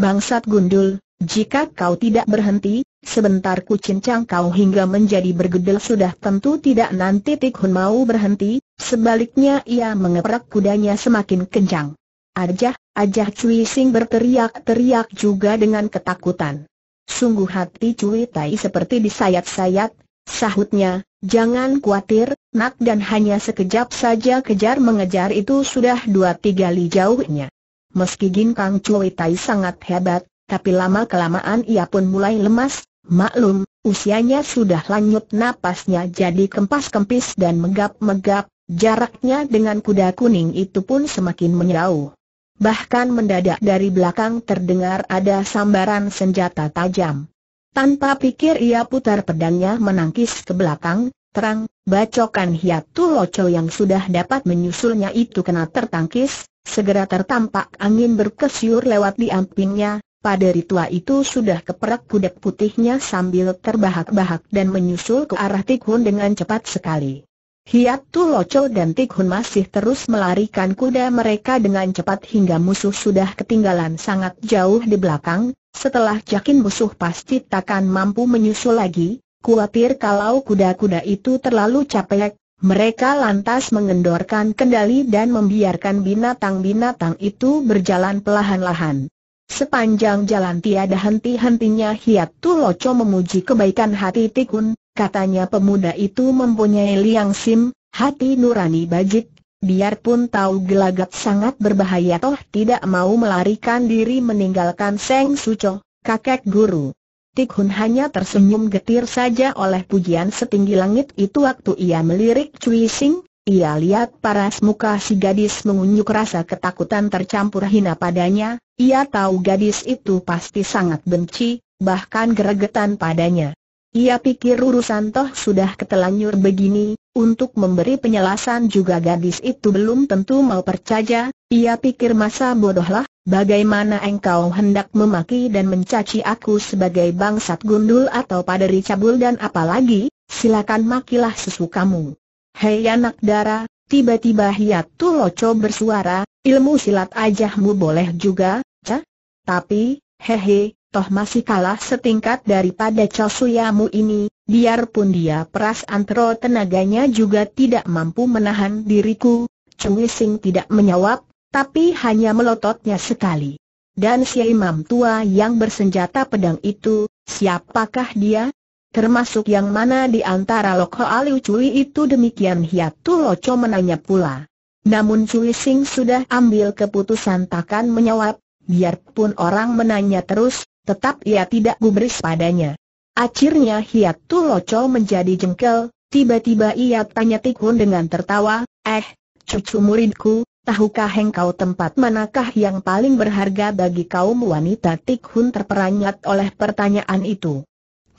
Bangsat gundul, jika kau tidak berhenti, sebentar ku cincang kau hingga menjadi bergedel sudah tentu tidak nanti Tik mau berhenti, sebaliknya ia mengeprak kudanya semakin kencang. Ajah, ajah Cui Sing berteriak-teriak juga dengan ketakutan. Sungguh hati Cui Tai seperti disayat-sayat, sahutnya, jangan khawatir, nak dan hanya sekejap saja kejar mengejar itu sudah dua tiga li jauhnya. Meski Ginkang Cui Tai sangat hebat, tapi lama-kelamaan ia pun mulai lemas, maklum, usianya sudah lanjut napasnya jadi kempas-kempis dan megap-megap, jaraknya dengan kuda kuning itu pun semakin menjauh. Bahkan mendadak dari belakang terdengar ada sambaran senjata tajam. Tanpa pikir ia putar pedangnya menangkis ke belakang, terang, bacokan hiat loco yang sudah dapat menyusulnya itu kena tertangkis, Segera tertampak angin berkesiur lewat di ampingnya, pada ritua itu sudah keperak kudak putihnya sambil terbahak-bahak dan menyusul ke arah Tikhun dengan cepat sekali. Hiat Tu Loco dan Tikhun masih terus melarikan kuda mereka dengan cepat hingga musuh sudah ketinggalan sangat jauh di belakang, setelah yakin musuh pasti takkan mampu menyusul lagi, khawatir kalau kuda-kuda itu terlalu capek, mereka lantas mengendorkan kendali dan membiarkan binatang-binatang itu berjalan perlahan-lahan. Sepanjang jalan tiada henti-hentinya Hiat Tuloco memuji kebaikan hati Tikun, katanya pemuda itu mempunyai liang sim, hati nurani bajik, biarpun tahu gelagat sangat berbahaya toh tidak mau melarikan diri meninggalkan Seng Suco, kakek guru. Tik Hun hanya tersenyum getir saja oleh pujian setinggi langit itu waktu ia melirik Cui Sing, ia lihat paras muka si gadis mengunyuk rasa ketakutan tercampur hina padanya, ia tahu gadis itu pasti sangat benci, bahkan geregetan padanya. Ia pikir urusan toh sudah ketelanjur begini, untuk memberi penjelasan juga gadis itu belum tentu mau percaya, ia pikir masa bodohlah, bagaimana engkau hendak memaki dan mencaci aku sebagai bangsat gundul atau paderi cabul dan apalagi, silakan makilah sesukamu. Hei anak dara, tiba-tiba tu Loco bersuara, ilmu silat ajahmu boleh juga, cah? Tapi, hehe, toh masih kalah setingkat daripada Chosuyamu ini, biarpun dia peras antro tenaganya juga tidak mampu menahan diriku, Chui Sing tidak menjawab, tapi hanya melototnya sekali. Dan si imam tua yang bersenjata pedang itu, siapakah dia? Termasuk yang mana di antara Loko Aliu Cui itu demikian Hiatu Loco menanya pula. Namun Cui Sing sudah ambil keputusan takkan menjawab, biarpun orang menanya terus, tetap ia tidak gubris padanya. Akhirnya Hiat Tuloco menjadi jengkel, tiba-tiba ia tanya tikun dengan tertawa, eh, cucu muridku, tahukah engkau tempat manakah yang paling berharga bagi kaum wanita Tikhun terperanyat oleh pertanyaan itu.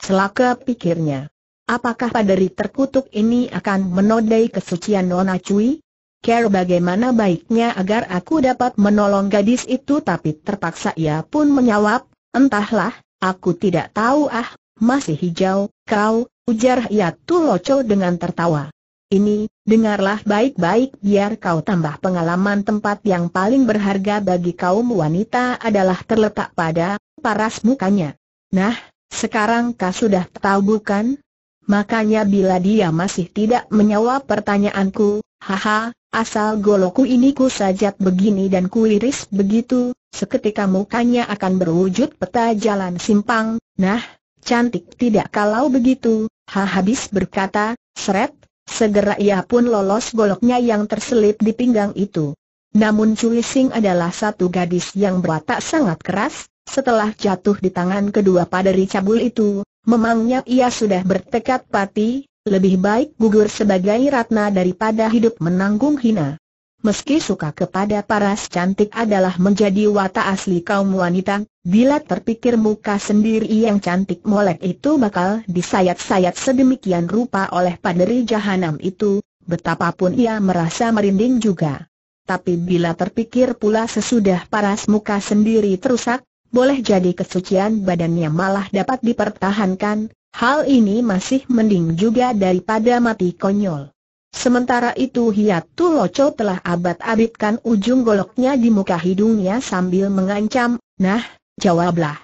Celaka pikirnya. Apakah paderi terkutuk ini akan menodai kesucian Nona Cui? Care bagaimana baiknya agar aku dapat menolong gadis itu tapi terpaksa ia pun menyawab, Entahlah, aku tidak tahu ah, masih hijau, kau, ujar Hiatu Loco dengan tertawa. Ini, dengarlah baik-baik biar kau tambah pengalaman tempat yang paling berharga bagi kaum wanita adalah terletak pada paras mukanya. Nah, sekarang kau sudah tahu bukan? Makanya bila dia masih tidak menjawab pertanyaanku, haha, asal goloku ini ku sajat begini dan ku iris begitu, Seketika mukanya akan berwujud peta jalan simpang, nah, cantik tidak kalau begitu, ha habis berkata, seret, segera ia pun lolos goloknya yang terselip di pinggang itu. Namun Cui Sing adalah satu gadis yang berwatak sangat keras, setelah jatuh di tangan kedua paderi cabul itu, memangnya ia sudah bertekad pati, lebih baik gugur sebagai ratna daripada hidup menanggung hina. Meski suka kepada paras cantik adalah menjadi watak asli kaum wanita, bila terpikir muka sendiri yang cantik molek itu bakal disayat-sayat sedemikian rupa oleh paderi jahanam itu, betapapun ia merasa merinding juga. Tapi bila terpikir pula sesudah paras muka sendiri terusak, boleh jadi kesucian badannya malah dapat dipertahankan, hal ini masih mending juga daripada mati konyol. Sementara itu Hiatu Loco telah abad abitkan ujung goloknya di muka hidungnya sambil mengancam, nah, jawablah.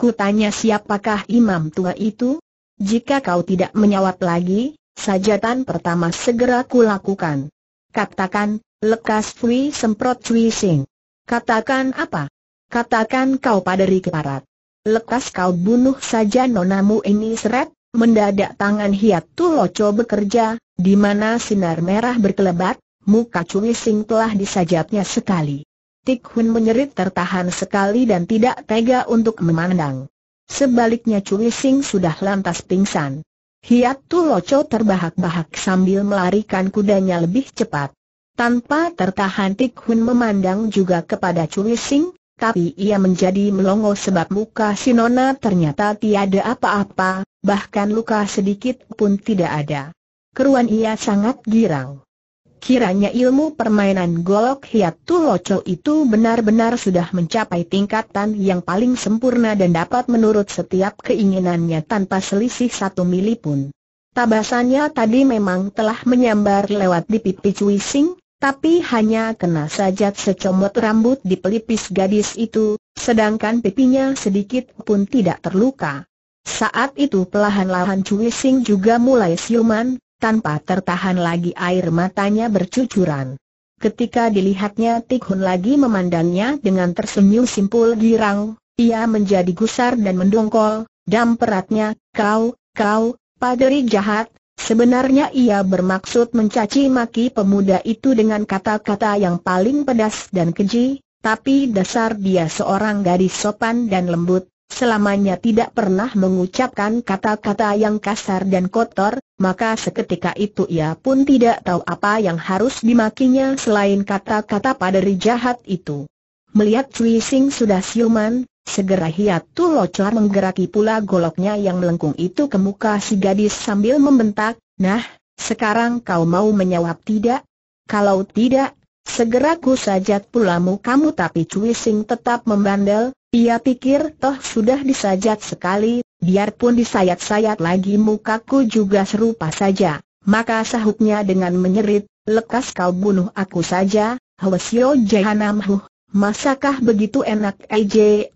Kutanya siapakah imam tua itu? Jika kau tidak menyawat lagi, sajatan pertama segera kulakukan. Katakan, lekas Fui semprot Fui Sing. Katakan apa? Katakan kau paderi keparat. Lekas kau bunuh saja nonamu ini seret, Mendadak tangan Hiat Tuloco bekerja, di mana sinar merah berkelebat, muka Cui Sing telah disajatnya sekali. Tik Hun menyerit tertahan sekali dan tidak tega untuk memandang. Sebaliknya Cui Sing sudah lantas pingsan. Hiat Tuloco terbahak-bahak sambil melarikan kudanya lebih cepat. Tanpa tertahan Tik Hun memandang juga kepada Cui Sing, tapi ia menjadi melongo sebab muka si Nona ternyata tiada apa-apa, bahkan luka sedikit pun tidak ada. Keruan ia sangat girang. Kiranya ilmu permainan golok hiat loco itu benar-benar sudah mencapai tingkatan yang paling sempurna dan dapat menurut setiap keinginannya tanpa selisih satu mili pun. Tabasannya tadi memang telah menyambar lewat di pipi Cuising tapi hanya kena sajat secomot rambut di pelipis gadis itu, sedangkan pipinya sedikit pun tidak terluka. Saat itu pelahan-lahan Cui Sing juga mulai siuman, tanpa tertahan lagi air matanya bercucuran. Ketika dilihatnya Tik Hun lagi memandangnya dengan tersenyum simpul girang, ia menjadi gusar dan mendongkol, dam peratnya, kau, kau, paderi jahat, Sebenarnya ia bermaksud mencaci maki pemuda itu dengan kata-kata yang paling pedas dan keji, tapi dasar dia seorang gadis sopan dan lembut, selamanya tidak pernah mengucapkan kata-kata yang kasar dan kotor, maka seketika itu ia pun tidak tahu apa yang harus dimakinya selain kata-kata pada jahat itu. Melihat Cui Sing sudah siuman, Segera Hiatu Locar menggeraki pula goloknya yang melengkung itu ke muka si gadis sambil membentak, Nah, sekarang kau mau menjawab tidak? Kalau tidak, segera ku sajat mu kamu tapi Cui Sing tetap membandel, ia pikir toh sudah disajat sekali, biarpun disayat-sayat lagi mukaku juga serupa saja. Maka sahutnya dengan menyerit, lekas kau bunuh aku saja, Hwasyo Jahanam Huh, Masakah begitu enak EJ?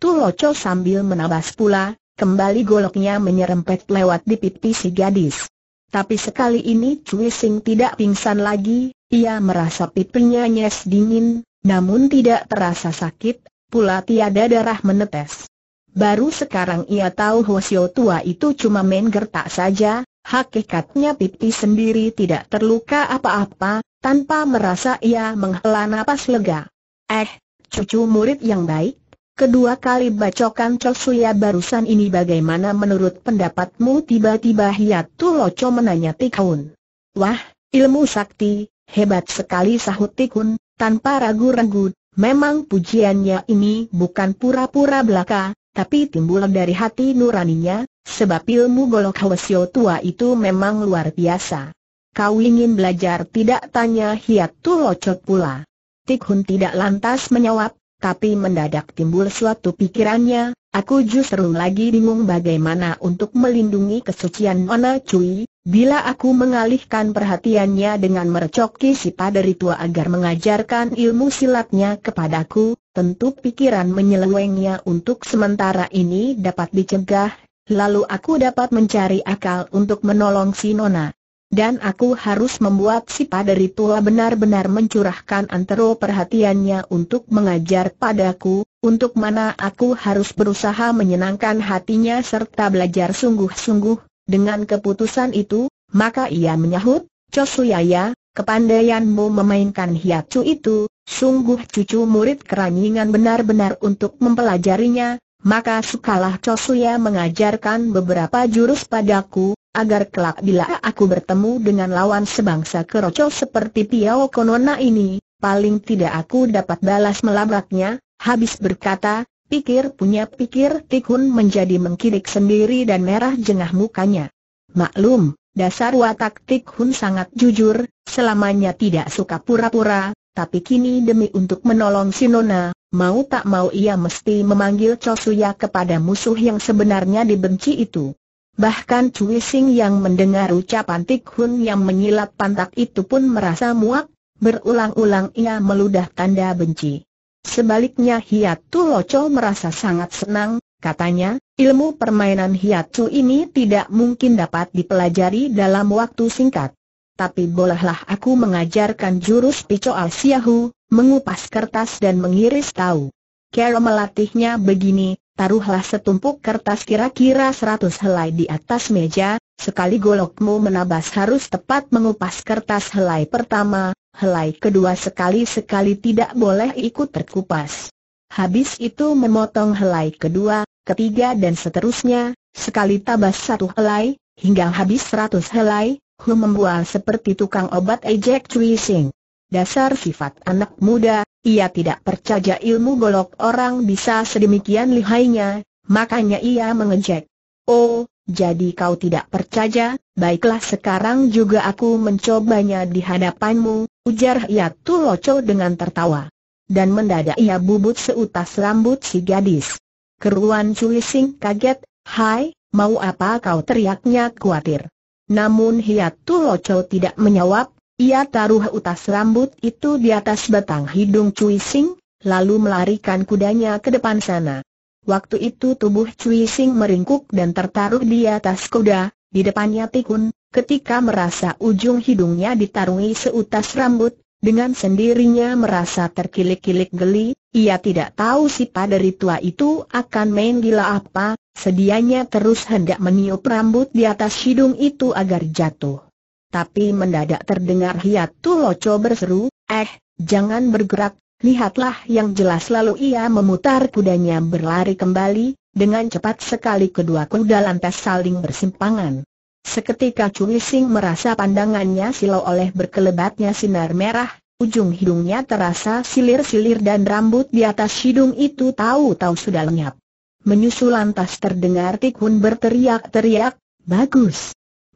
tu Loco sambil menabas pula, kembali goloknya menyerempet lewat di pipi si gadis. Tapi sekali ini Cui Sing tidak pingsan lagi, ia merasa pipinya nyes dingin, namun tidak terasa sakit, pula tiada darah menetes. Baru sekarang ia tahu Hosio tua itu cuma main gertak saja, hakikatnya pipi sendiri tidak terluka apa-apa, tanpa merasa ia menghela napas lega. Eh, cucu murid yang baik, kedua kali bacokan Suya barusan ini bagaimana menurut pendapatmu tiba-tiba Hiatu Loco menanya Tikun. Wah, ilmu sakti, hebat sekali sahut Tikhun, tanpa ragu-ragu, memang pujiannya ini bukan pura-pura belaka, tapi timbul dari hati nuraninya, sebab ilmu golok hawasyo tua itu memang luar biasa. Kau ingin belajar tidak tanya Hiatu Loco pula. Tik Hun tidak lantas menjawab, tapi mendadak timbul suatu pikirannya, aku justru lagi bingung bagaimana untuk melindungi kesucian Nona Cui, bila aku mengalihkan perhatiannya dengan merecoki si paderi tua agar mengajarkan ilmu silatnya kepadaku, tentu pikiran menyelewengnya untuk sementara ini dapat dicegah, lalu aku dapat mencari akal untuk menolong si Nona dan aku harus membuat si paderi tua benar-benar mencurahkan antero perhatiannya untuk mengajar padaku, untuk mana aku harus berusaha menyenangkan hatinya serta belajar sungguh-sungguh, dengan keputusan itu, maka ia menyahut, Cosuyaya, kepandaianmu memainkan hiacu itu, sungguh cucu murid keranyingan benar-benar untuk mempelajarinya, maka sukalah Cosuya mengajarkan beberapa jurus padaku, agar kelak bila aku bertemu dengan lawan sebangsa keroco seperti Piao Konona ini, paling tidak aku dapat balas melabraknya, habis berkata, pikir punya pikir Tikun menjadi mengkirik sendiri dan merah jengah mukanya. Maklum, dasar watak Tikun sangat jujur, selamanya tidak suka pura-pura, tapi kini demi untuk menolong Sinona, mau tak mau ia mesti memanggil Chosuya kepada musuh yang sebenarnya dibenci itu. Bahkan Cui Sing yang mendengar ucapan Tik Hun yang menyilap pantat itu pun merasa muak, berulang-ulang ia meludah tanda benci. Sebaliknya Hiatu Loco merasa sangat senang, katanya, ilmu permainan Hiat Tu ini tidak mungkin dapat dipelajari dalam waktu singkat. Tapi bolehlah aku mengajarkan jurus Al Siahu, mengupas kertas dan mengiris tahu. Kero melatihnya begini, taruhlah setumpuk kertas kira-kira seratus helai di atas meja, sekali golokmu menabas harus tepat mengupas kertas helai pertama, helai kedua sekali-sekali tidak boleh ikut terkupas. Habis itu memotong helai kedua, ketiga dan seterusnya, sekali tabas satu helai, hingga habis seratus helai, Hu membual seperti tukang obat ejek cuising. Dasar sifat anak muda, ia tidak percaya ilmu golok orang bisa sedemikian lihainya, makanya ia mengejek. Oh, jadi kau tidak percaya, baiklah sekarang juga aku mencobanya di hadapanmu, ujar Hiatu Loco dengan tertawa. Dan mendadak ia bubut seutas rambut si gadis. Keruan Culising kaget, hai, mau apa kau teriaknya khawatir. Namun Hiatu Loco tidak menjawab, ia taruh utas rambut itu di atas batang hidung Cui Sing, lalu melarikan kudanya ke depan sana. Waktu itu tubuh Cui Sing meringkuk dan tertaruh di atas kuda, di depannya Tikun, ketika merasa ujung hidungnya ditarungi seutas rambut, dengan sendirinya merasa terkilik-kilik geli, ia tidak tahu si dari tua itu akan main gila apa, sedianya terus hendak meniup rambut di atas hidung itu agar jatuh tapi mendadak terdengar Hiatu Loco berseru, eh, jangan bergerak, lihatlah yang jelas lalu ia memutar kudanya berlari kembali, dengan cepat sekali kedua kuda lantas saling bersimpangan. Seketika Cui Sing merasa pandangannya silau oleh berkelebatnya sinar merah, ujung hidungnya terasa silir-silir dan rambut di atas hidung itu tahu-tahu sudah lenyap. Menyusul lantas terdengar Tikun berteriak-teriak, bagus.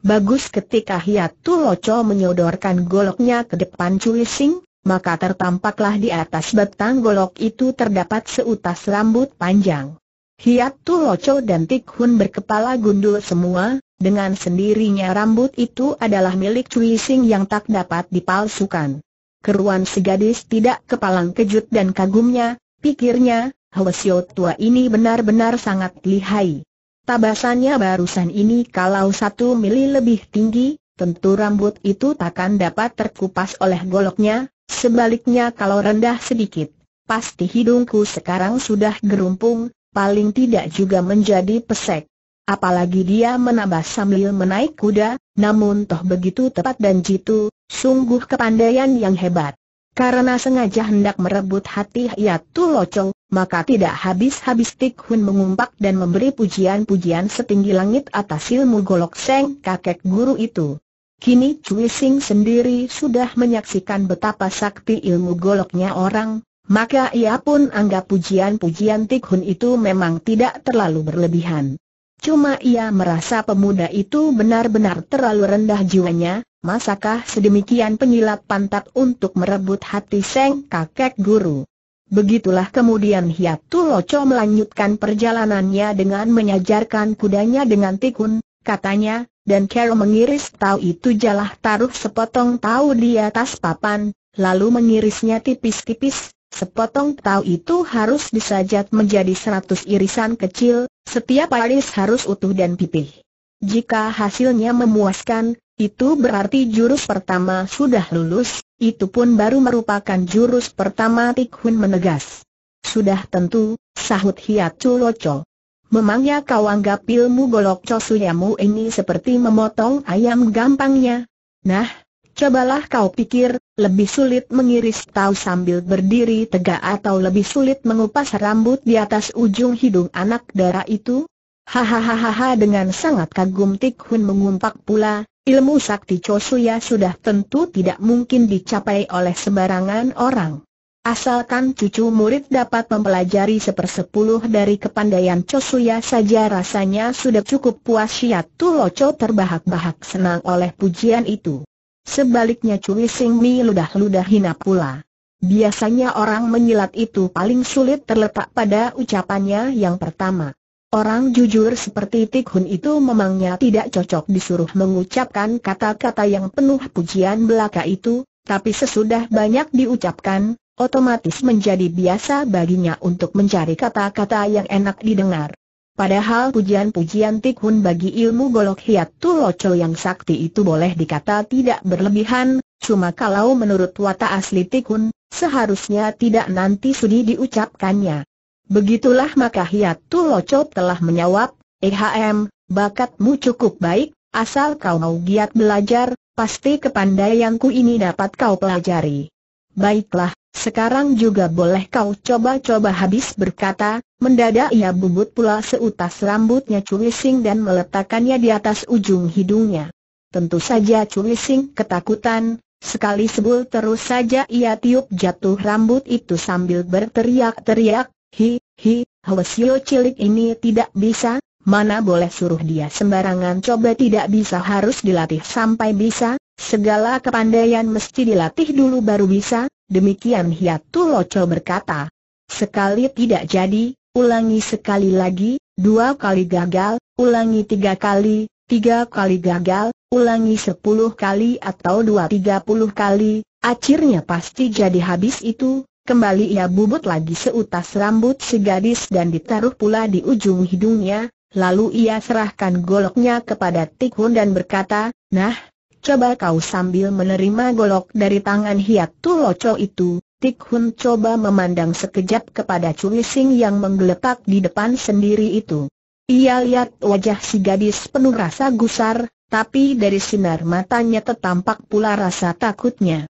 Bagus ketika Hiatu Loco menyodorkan goloknya ke depan Sing, maka tertampaklah di atas batang golok itu terdapat seutas rambut panjang. Hiatu Loco dan Tik Hun berkepala gundul semua, dengan sendirinya rambut itu adalah milik Sing yang tak dapat dipalsukan. Keruan si tidak kepalang kejut dan kagumnya, pikirnya, Hwasyo tua ini benar-benar sangat lihai. Tabasannya barusan ini kalau satu mili lebih tinggi, tentu rambut itu takkan dapat terkupas oleh goloknya, sebaliknya kalau rendah sedikit, pasti hidungku sekarang sudah gerumpung, paling tidak juga menjadi pesek. Apalagi dia menambah sambil menaik kuda, namun toh begitu tepat dan jitu, sungguh kepandaian yang hebat. Karena sengaja hendak merebut hati Hiatu Locong, maka tidak habis-habis Tik Hun mengumpak dan memberi pujian-pujian setinggi langit atas ilmu golok seng kakek guru itu. Kini Cui Sing sendiri sudah menyaksikan betapa sakti ilmu goloknya orang, maka ia pun anggap pujian-pujian Tik Hun itu memang tidak terlalu berlebihan. Cuma ia merasa pemuda itu benar-benar terlalu rendah jiwanya, Masakah sedemikian penyilap pantat untuk merebut hati Seng kakek guru? Begitulah kemudian Hiap Tuloco melanjutkan perjalanannya dengan menyajarkan kudanya dengan tikun, katanya, dan Carol mengiris tahu itu jalah taruh sepotong tahu di atas papan, lalu mengirisnya tipis-tipis, sepotong tahu itu harus disajat menjadi seratus irisan kecil, setiap iris harus utuh dan pipih. Jika hasilnya memuaskan, itu berarti jurus pertama sudah lulus, itu pun baru merupakan jurus pertama Tik Hun menegas. Sudah tentu, sahut Hiat Chulocho. Memangnya kau anggap ilmu golok cosuyamu ini seperti memotong ayam gampangnya? Nah, cobalah kau pikir, lebih sulit mengiris tahu sambil berdiri tegak atau lebih sulit mengupas rambut di atas ujung hidung anak darah itu? Hahaha dengan sangat kagum Tik Hun mengumpak pula, ilmu sakti Chosuya sudah tentu tidak mungkin dicapai oleh sembarangan orang. Asalkan cucu murid dapat mempelajari sepersepuluh dari kepandaian Chosuya saja rasanya sudah cukup puas Syiat Loco terbahak-bahak senang oleh pujian itu. Sebaliknya Cui Sing Mi ludah-ludah hina pula. Biasanya orang menyilat itu paling sulit terletak pada ucapannya yang pertama. Orang jujur seperti Tikhun itu memangnya tidak cocok disuruh mengucapkan kata-kata yang penuh pujian belaka itu, tapi sesudah banyak diucapkan, otomatis menjadi biasa baginya untuk mencari kata-kata yang enak didengar. Padahal pujian-pujian Tikhun bagi ilmu golok hiat tuloco yang sakti itu boleh dikata tidak berlebihan, cuma kalau menurut watak asli Tikhun, seharusnya tidak nanti sudi diucapkannya. Begitulah maka Hiatul Locop telah menjawab, EHM, bakatmu cukup baik, asal kau mau giat belajar, pasti kepandaianku ini dapat kau pelajari. Baiklah, sekarang juga boleh kau coba-coba habis berkata, mendadak ia bubut pula seutas rambutnya curising dan meletakkannya di atas ujung hidungnya. Tentu saja curising ketakutan, sekali sebul terus saja ia tiup jatuh rambut itu sambil berteriak-teriak, Hi, hi, Halesio cilik ini tidak bisa, mana boleh suruh dia sembarangan coba tidak bisa harus dilatih sampai bisa, segala kepandaian mesti dilatih dulu baru bisa, demikian Hiatu Loco berkata. Sekali tidak jadi, ulangi sekali lagi, dua kali gagal, ulangi tiga kali, tiga kali gagal, ulangi sepuluh kali atau dua tiga puluh kali, akhirnya pasti jadi habis itu, Kembali ia bubut lagi seutas rambut si gadis dan ditaruh pula di ujung hidungnya, lalu ia serahkan goloknya kepada Tikhun dan berkata, Nah, coba kau sambil menerima golok dari tangan hiat tuloco itu, Tikhun coba memandang sekejap kepada Cui Sing yang menggeletak di depan sendiri itu. Ia lihat wajah si gadis penuh rasa gusar, tapi dari sinar matanya tertampak pula rasa takutnya.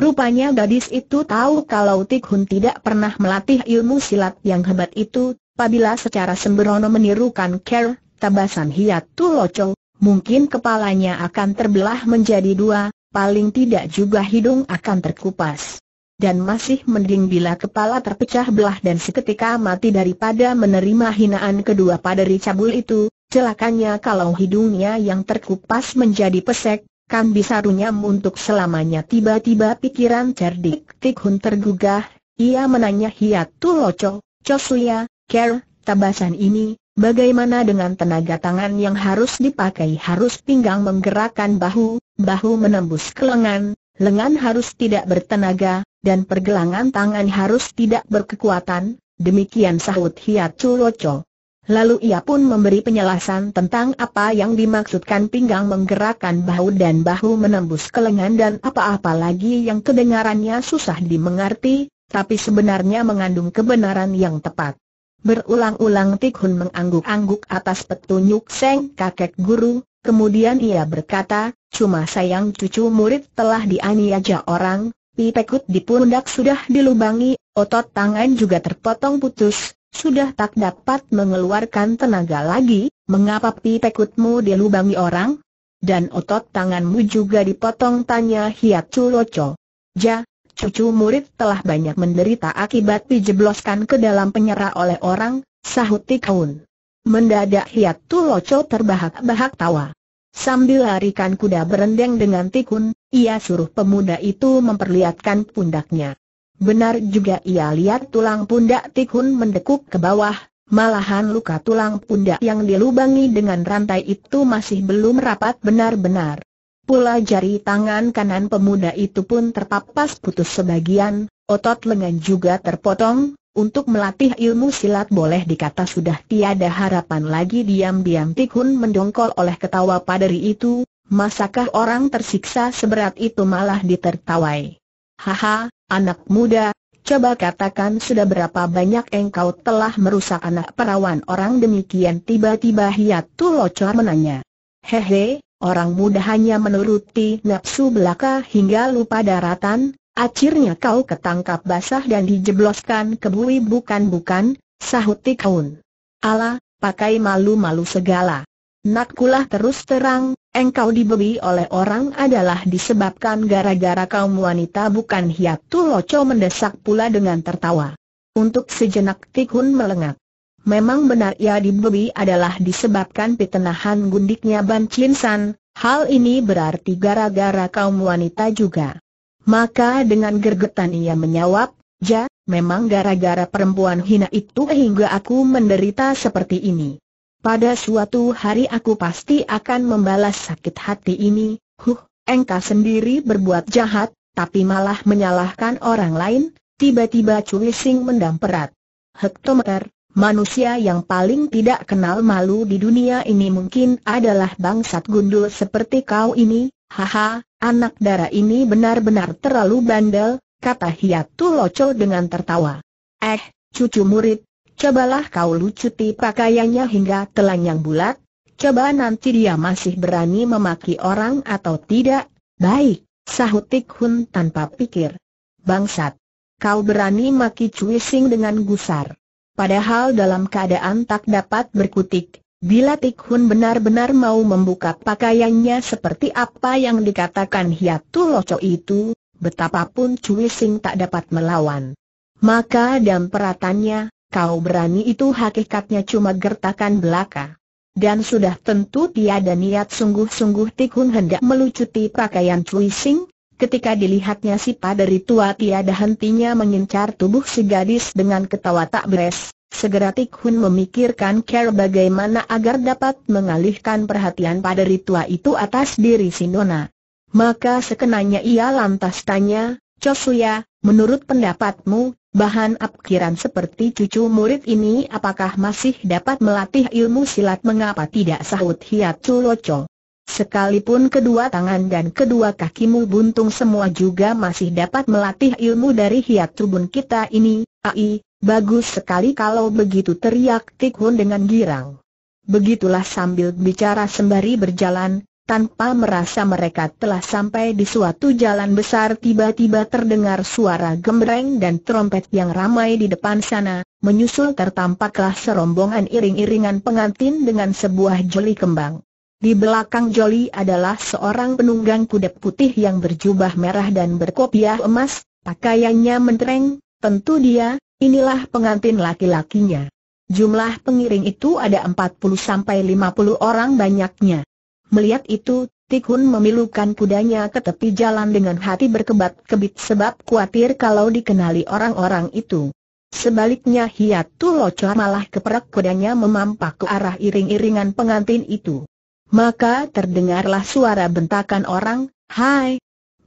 Rupanya gadis itu tahu kalau Tik Hun tidak pernah melatih ilmu silat yang hebat itu, apabila secara sembrono menirukan Ker, tabasan hiat Tuloco, mungkin kepalanya akan terbelah menjadi dua, paling tidak juga hidung akan terkupas. Dan masih mending bila kepala terpecah belah dan seketika mati daripada menerima hinaan kedua pada cabul itu, celakanya kalau hidungnya yang terkupas menjadi pesek, Kan bisa runyam untuk selamanya tiba-tiba pikiran cerdik Tik Hun tergugah, ia menanya Hiatu Loco, Choslia, Ker, tabasan ini, bagaimana dengan tenaga tangan yang harus dipakai harus pinggang menggerakkan bahu, bahu menembus ke lengan, lengan harus tidak bertenaga, dan pergelangan tangan harus tidak berkekuatan, demikian sahut Hiatu Loco. Lalu ia pun memberi penjelasan tentang apa yang dimaksudkan pinggang menggerakkan bahu dan bahu menembus ke lengan dan apa-apa lagi yang kedengarannya susah dimengerti, tapi sebenarnya mengandung kebenaran yang tepat. Berulang-ulang Tik mengangguk-angguk atas petunjuk Seng kakek guru, kemudian ia berkata, cuma sayang cucu murid telah dianiaya orang, pipekut di pundak sudah dilubangi, otot tangan juga terpotong putus, sudah tak dapat mengeluarkan tenaga lagi, mengapa pipekutmu dilubangi orang? Dan otot tanganmu juga dipotong tanya Hiat Culoco. Ja, cucu murid telah banyak menderita akibat dijebloskan ke dalam penyera oleh orang, sahut Tikaun. Mendadak Hiat Tuloco terbahak-bahak tawa. Sambil larikan kuda berendeng dengan tikun, ia suruh pemuda itu memperlihatkan pundaknya. Benar juga ia lihat tulang pundak Tikhun mendekuk ke bawah, malahan luka tulang pundak yang dilubangi dengan rantai itu masih belum rapat benar-benar. Pula jari tangan kanan pemuda itu pun terpapas putus sebagian, otot lengan juga terpotong, untuk melatih ilmu silat boleh dikata sudah tiada harapan lagi diam-diam Tikhun mendongkol oleh ketawa padari itu, masakah orang tersiksa seberat itu malah ditertawai. Haha, Anak muda, coba katakan sudah berapa banyak engkau telah merusak anak perawan orang demikian tiba-tiba hiat Locor menanya. Hehe, orang muda hanya menuruti nafsu belaka hingga lupa daratan, akhirnya kau ketangkap basah dan dijebloskan ke bui bukan-bukan, sahut Tikaun. Ala, pakai malu-malu segala. Nakkulah terus terang, engkau dibeli oleh orang adalah disebabkan gara-gara kaum wanita bukan hiat tu loco mendesak pula dengan tertawa. Untuk sejenak Tikhun melengak. Memang benar ia dibeli adalah disebabkan pitenahan gundiknya Ban Chin San, hal ini berarti gara-gara kaum wanita juga. Maka dengan gergetan ia menjawab, Ja, memang gara-gara perempuan hina itu hingga aku menderita seperti ini. Pada suatu hari aku pasti akan membalas sakit hati ini, huh, engkau sendiri berbuat jahat, tapi malah menyalahkan orang lain, tiba-tiba Cui Sing mendamperat. Hektometer, manusia yang paling tidak kenal malu di dunia ini mungkin adalah bangsat gundul seperti kau ini, haha, anak dara ini benar-benar terlalu bandel, kata Hiatu Loco dengan tertawa. Eh, cucu murid, Cobalah kau lucuti pakaiannya hingga yang bulat, coba nanti dia masih berani memaki orang atau tidak. Baik, sahut Tikhun tanpa pikir. Bangsat, kau berani maki Cui Sing dengan gusar. Padahal dalam keadaan tak dapat berkutik, bila Tikhun benar-benar mau membuka pakaiannya seperti apa yang dikatakan Hiatu Loco itu, betapapun Cui Sing tak dapat melawan. Maka dan peratannya kau berani itu hakikatnya cuma gertakan belaka. Dan sudah tentu tiada niat sungguh-sungguh Tikun hendak melucuti pakaian Cui Sing, ketika dilihatnya si paderi tua tiada hentinya mengincar tubuh si gadis dengan ketawa tak beres. Segera Tikhun memikirkan care bagaimana agar dapat mengalihkan perhatian paderi tua itu atas diri si Nona. Maka sekenanya ia lantas tanya, Cosuya, menurut pendapatmu, Bahan apkiran seperti cucu murid ini apakah masih dapat melatih ilmu silat mengapa tidak sahut hiat culoco? Sekalipun kedua tangan dan kedua kakimu buntung semua juga masih dapat melatih ilmu dari hiat tubun kita ini, ai, bagus sekali kalau begitu teriak Tikhun dengan girang. Begitulah sambil bicara sembari berjalan, tanpa merasa mereka telah sampai di suatu jalan besar tiba-tiba terdengar suara gembreng dan trompet yang ramai di depan sana, menyusul tertampaklah serombongan iring-iringan pengantin dengan sebuah joli kembang. Di belakang joli adalah seorang penunggang kuda putih yang berjubah merah dan berkopiah emas, pakaiannya mentereng, tentu dia, inilah pengantin laki-lakinya. Jumlah pengiring itu ada 40 sampai 50 orang banyaknya. Melihat itu, Tikhun memilukan kudanya ke tepi jalan dengan hati berkebat-kebit sebab khawatir kalau dikenali orang-orang itu. Sebaliknya Hiatu Loco malah keperak kudanya memampak ke arah iring-iringan pengantin itu. Maka terdengarlah suara bentakan orang, Hai!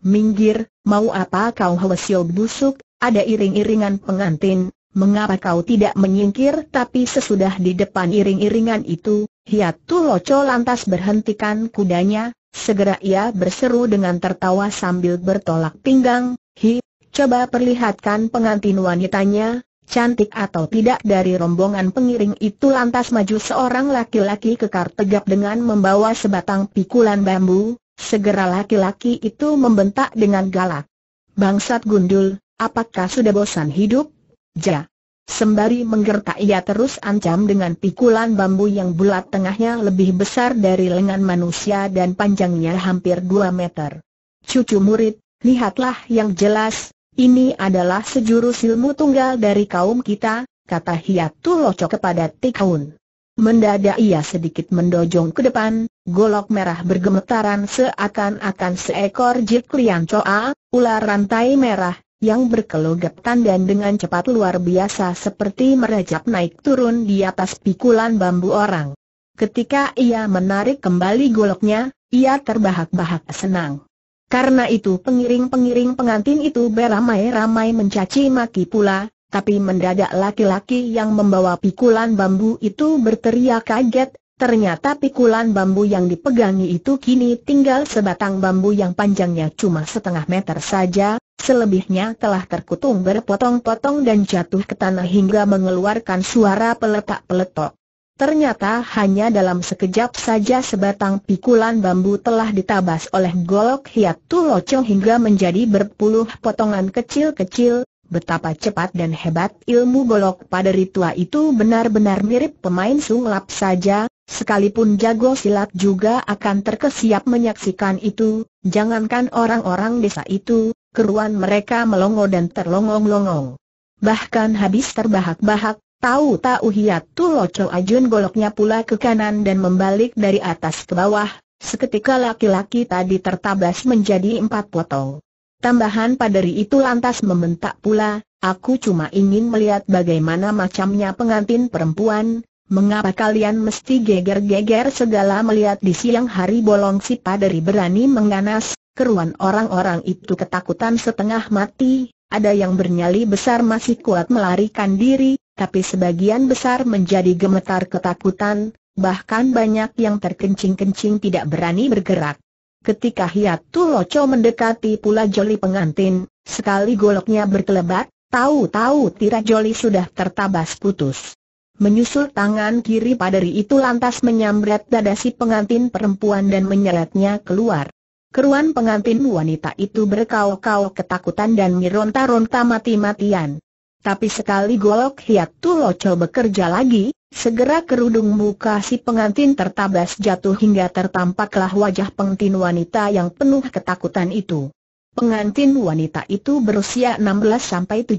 Minggir, mau apa kau hawasio busuk, ada iring-iringan pengantin, mengapa kau tidak menyingkir tapi sesudah di depan iring-iringan itu, Hiatu Loco lantas berhentikan kudanya, segera ia berseru dengan tertawa sambil bertolak pinggang, Hi, coba perlihatkan pengantin wanitanya, cantik atau tidak dari rombongan pengiring itu lantas maju seorang laki-laki kekar tegap dengan membawa sebatang pikulan bambu, segera laki-laki itu membentak dengan galak. Bangsat gundul, apakah sudah bosan hidup? Jah. Sembari menggertak ia terus ancam dengan pikulan bambu yang bulat tengahnya lebih besar dari lengan manusia dan panjangnya hampir 2 meter. Cucu murid, lihatlah yang jelas, ini adalah sejurus ilmu tunggal dari kaum kita, kata Hiatu Loco kepada Tikaun. Mendadak ia sedikit mendojong ke depan, golok merah bergemetaran seakan-akan seekor jiklian coa, ular rantai merah, yang berkelogetan dan dengan cepat luar biasa seperti merajap naik turun di atas pikulan bambu orang. Ketika ia menarik kembali goloknya, ia terbahak-bahak senang. Karena itu pengiring-pengiring pengantin itu beramai-ramai mencaci maki pula, tapi mendadak laki-laki yang membawa pikulan bambu itu berteriak kaget, ternyata pikulan bambu yang dipegangi itu kini tinggal sebatang bambu yang panjangnya cuma setengah meter saja, Selebihnya telah terkutung berpotong-potong dan jatuh ke tanah hingga mengeluarkan suara peletak-peletok. Ternyata hanya dalam sekejap saja sebatang pikulan bambu telah ditabas oleh golok hiat tulocong hingga menjadi berpuluh potongan kecil-kecil, betapa cepat dan hebat ilmu golok pada ritual itu benar-benar mirip pemain sunglap saja, Sekalipun jago silat juga akan terkesiap menyaksikan itu, jangankan orang-orang desa itu, keruan mereka melongo dan terlongong-longong. Bahkan habis terbahak-bahak, tahu tak uhiat tu Loco Ajun goloknya pula ke kanan dan membalik dari atas ke bawah, seketika laki-laki tadi tertabas menjadi empat potong. Tambahan padari itu lantas membentak pula, aku cuma ingin melihat bagaimana macamnya pengantin perempuan, mengapa kalian mesti geger-geger segala melihat di siang hari bolong si padari berani mengganas, keruan orang-orang itu ketakutan setengah mati, ada yang bernyali besar masih kuat melarikan diri, tapi sebagian besar menjadi gemetar ketakutan, bahkan banyak yang terkencing-kencing tidak berani bergerak. Ketika Hiatu Loco mendekati pula Joli pengantin, sekali goloknya berkelebat, tahu-tahu tira Joli sudah tertabas putus. Menyusul tangan kiri padari itu lantas menyambret dada si pengantin perempuan dan menyeretnya keluar. Keruan pengantin wanita itu berkau-kau ketakutan dan meronta-ronta mati-matian. Tapi sekali golok hiat tuloco bekerja lagi, segera kerudung muka si pengantin tertabas jatuh hingga tertampaklah wajah pengantin wanita yang penuh ketakutan itu. Pengantin wanita itu berusia 16-17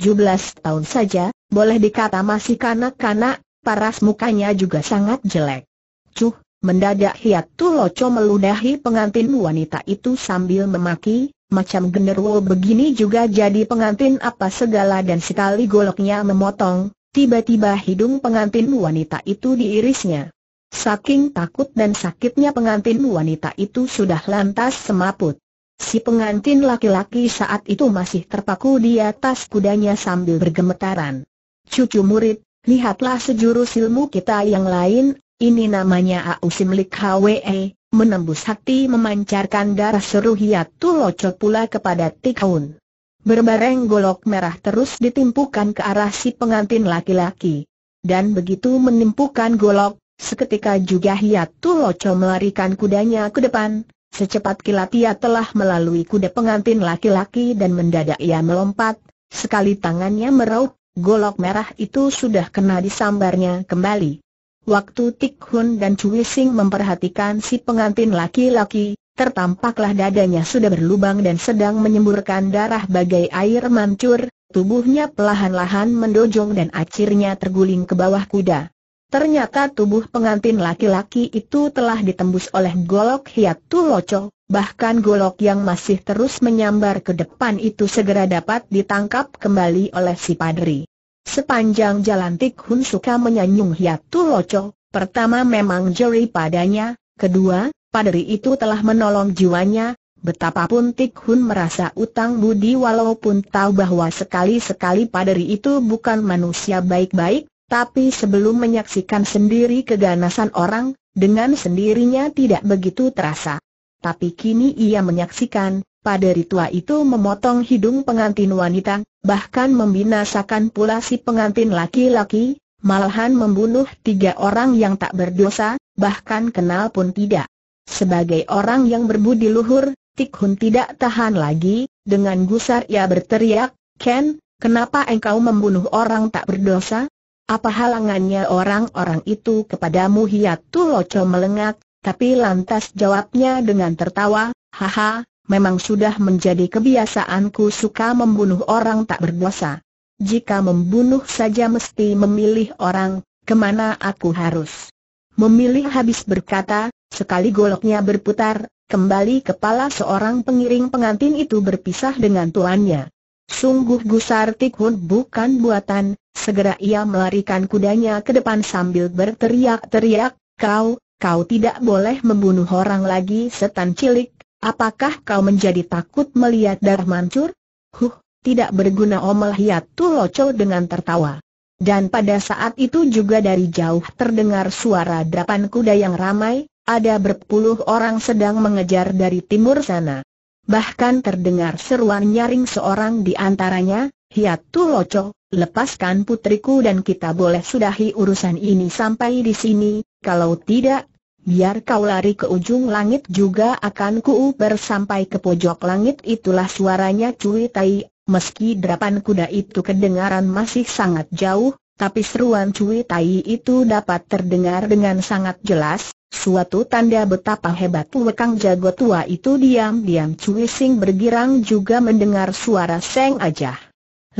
tahun saja, boleh dikata masih kanak-kanak, paras mukanya juga sangat jelek. Cuh, Mendadak hiat Loco meludahi pengantin wanita itu sambil memaki, macam genderuwo begini juga jadi pengantin apa segala dan sekali goloknya memotong, tiba-tiba hidung pengantin wanita itu diirisnya. Saking takut dan sakitnya pengantin wanita itu sudah lantas semaput. Si pengantin laki-laki saat itu masih terpaku di atas kudanya sambil bergemetaran. Cucu murid, lihatlah sejurus ilmu kita yang lain, ini namanya Ausimlik Hwe, menembus hati memancarkan darah seru hiat locot pula kepada Tikaun. Berbareng golok merah terus ditimpukan ke arah si pengantin laki-laki. Dan begitu menimpukan golok, seketika juga hiat locot melarikan kudanya ke depan, Secepat kilat ia telah melalui kuda pengantin laki-laki dan mendadak ia melompat, sekali tangannya meraup, golok merah itu sudah kena disambarnya kembali. Waktu Tik Hun dan Cui Sing memperhatikan si pengantin laki-laki, tertampaklah dadanya sudah berlubang dan sedang menyemburkan darah bagai air mancur, tubuhnya pelahan-lahan mendojong dan akhirnya terguling ke bawah kuda. Ternyata tubuh pengantin laki-laki itu telah ditembus oleh golok tu loco, bahkan golok yang masih terus menyambar ke depan itu segera dapat ditangkap kembali oleh si padri. Sepanjang jalan Tik Hun suka menyanyung hiatu loco, pertama memang jeri padanya, kedua, padri itu telah menolong jiwanya, Betapapun Tik Hun merasa utang budi walaupun tahu bahwa sekali-sekali paderi itu bukan manusia baik-baik, tapi sebelum menyaksikan sendiri keganasan orang, dengan sendirinya tidak begitu terasa. Tapi kini ia menyaksikan, paderi tua itu memotong hidung pengantin wanita, bahkan membinasakan pula si pengantin laki-laki, malahan membunuh tiga orang yang tak berdosa, bahkan kenal pun tidak. Sebagai orang yang berbudi luhur, Tik Hun tidak tahan lagi, dengan gusar ia berteriak, Ken, kenapa engkau membunuh orang tak berdosa? Apa halangannya orang-orang itu kepadamu Hiat Hiatu Loco melengak, tapi lantas jawabnya dengan tertawa, Haha, memang sudah menjadi kebiasaanku suka membunuh orang tak berdosa. Jika membunuh saja mesti memilih orang, kemana aku harus memilih habis berkata, sekali goloknya berputar, kembali kepala seorang pengiring pengantin itu berpisah dengan tuannya. Sungguh gusar tikun bukan buatan, segera ia melarikan kudanya ke depan sambil berteriak-teriak, kau, kau tidak boleh membunuh orang lagi setan cilik, Apakah kau menjadi takut melihat darah mancur? Huh, tidak berguna omel hiatu ya, loco dengan tertawa. Dan pada saat itu juga dari jauh terdengar suara derapan kuda yang ramai, ada berpuluh orang sedang mengejar dari timur sana. Bahkan terdengar seruan nyaring seorang di antaranya, Hiatu ya, Loco, lepaskan putriku dan kita boleh sudahi urusan ini sampai di sini, kalau tidak, Biar kau lari ke ujung langit juga akan ku bersampai ke pojok langit itulah suaranya Cui Tai, meski derapan kuda itu kedengaran masih sangat jauh, tapi seruan Cui Tai itu dapat terdengar dengan sangat jelas, suatu tanda betapa hebat wekang jago tua itu diam-diam Cui Sing bergirang juga mendengar suara Seng aja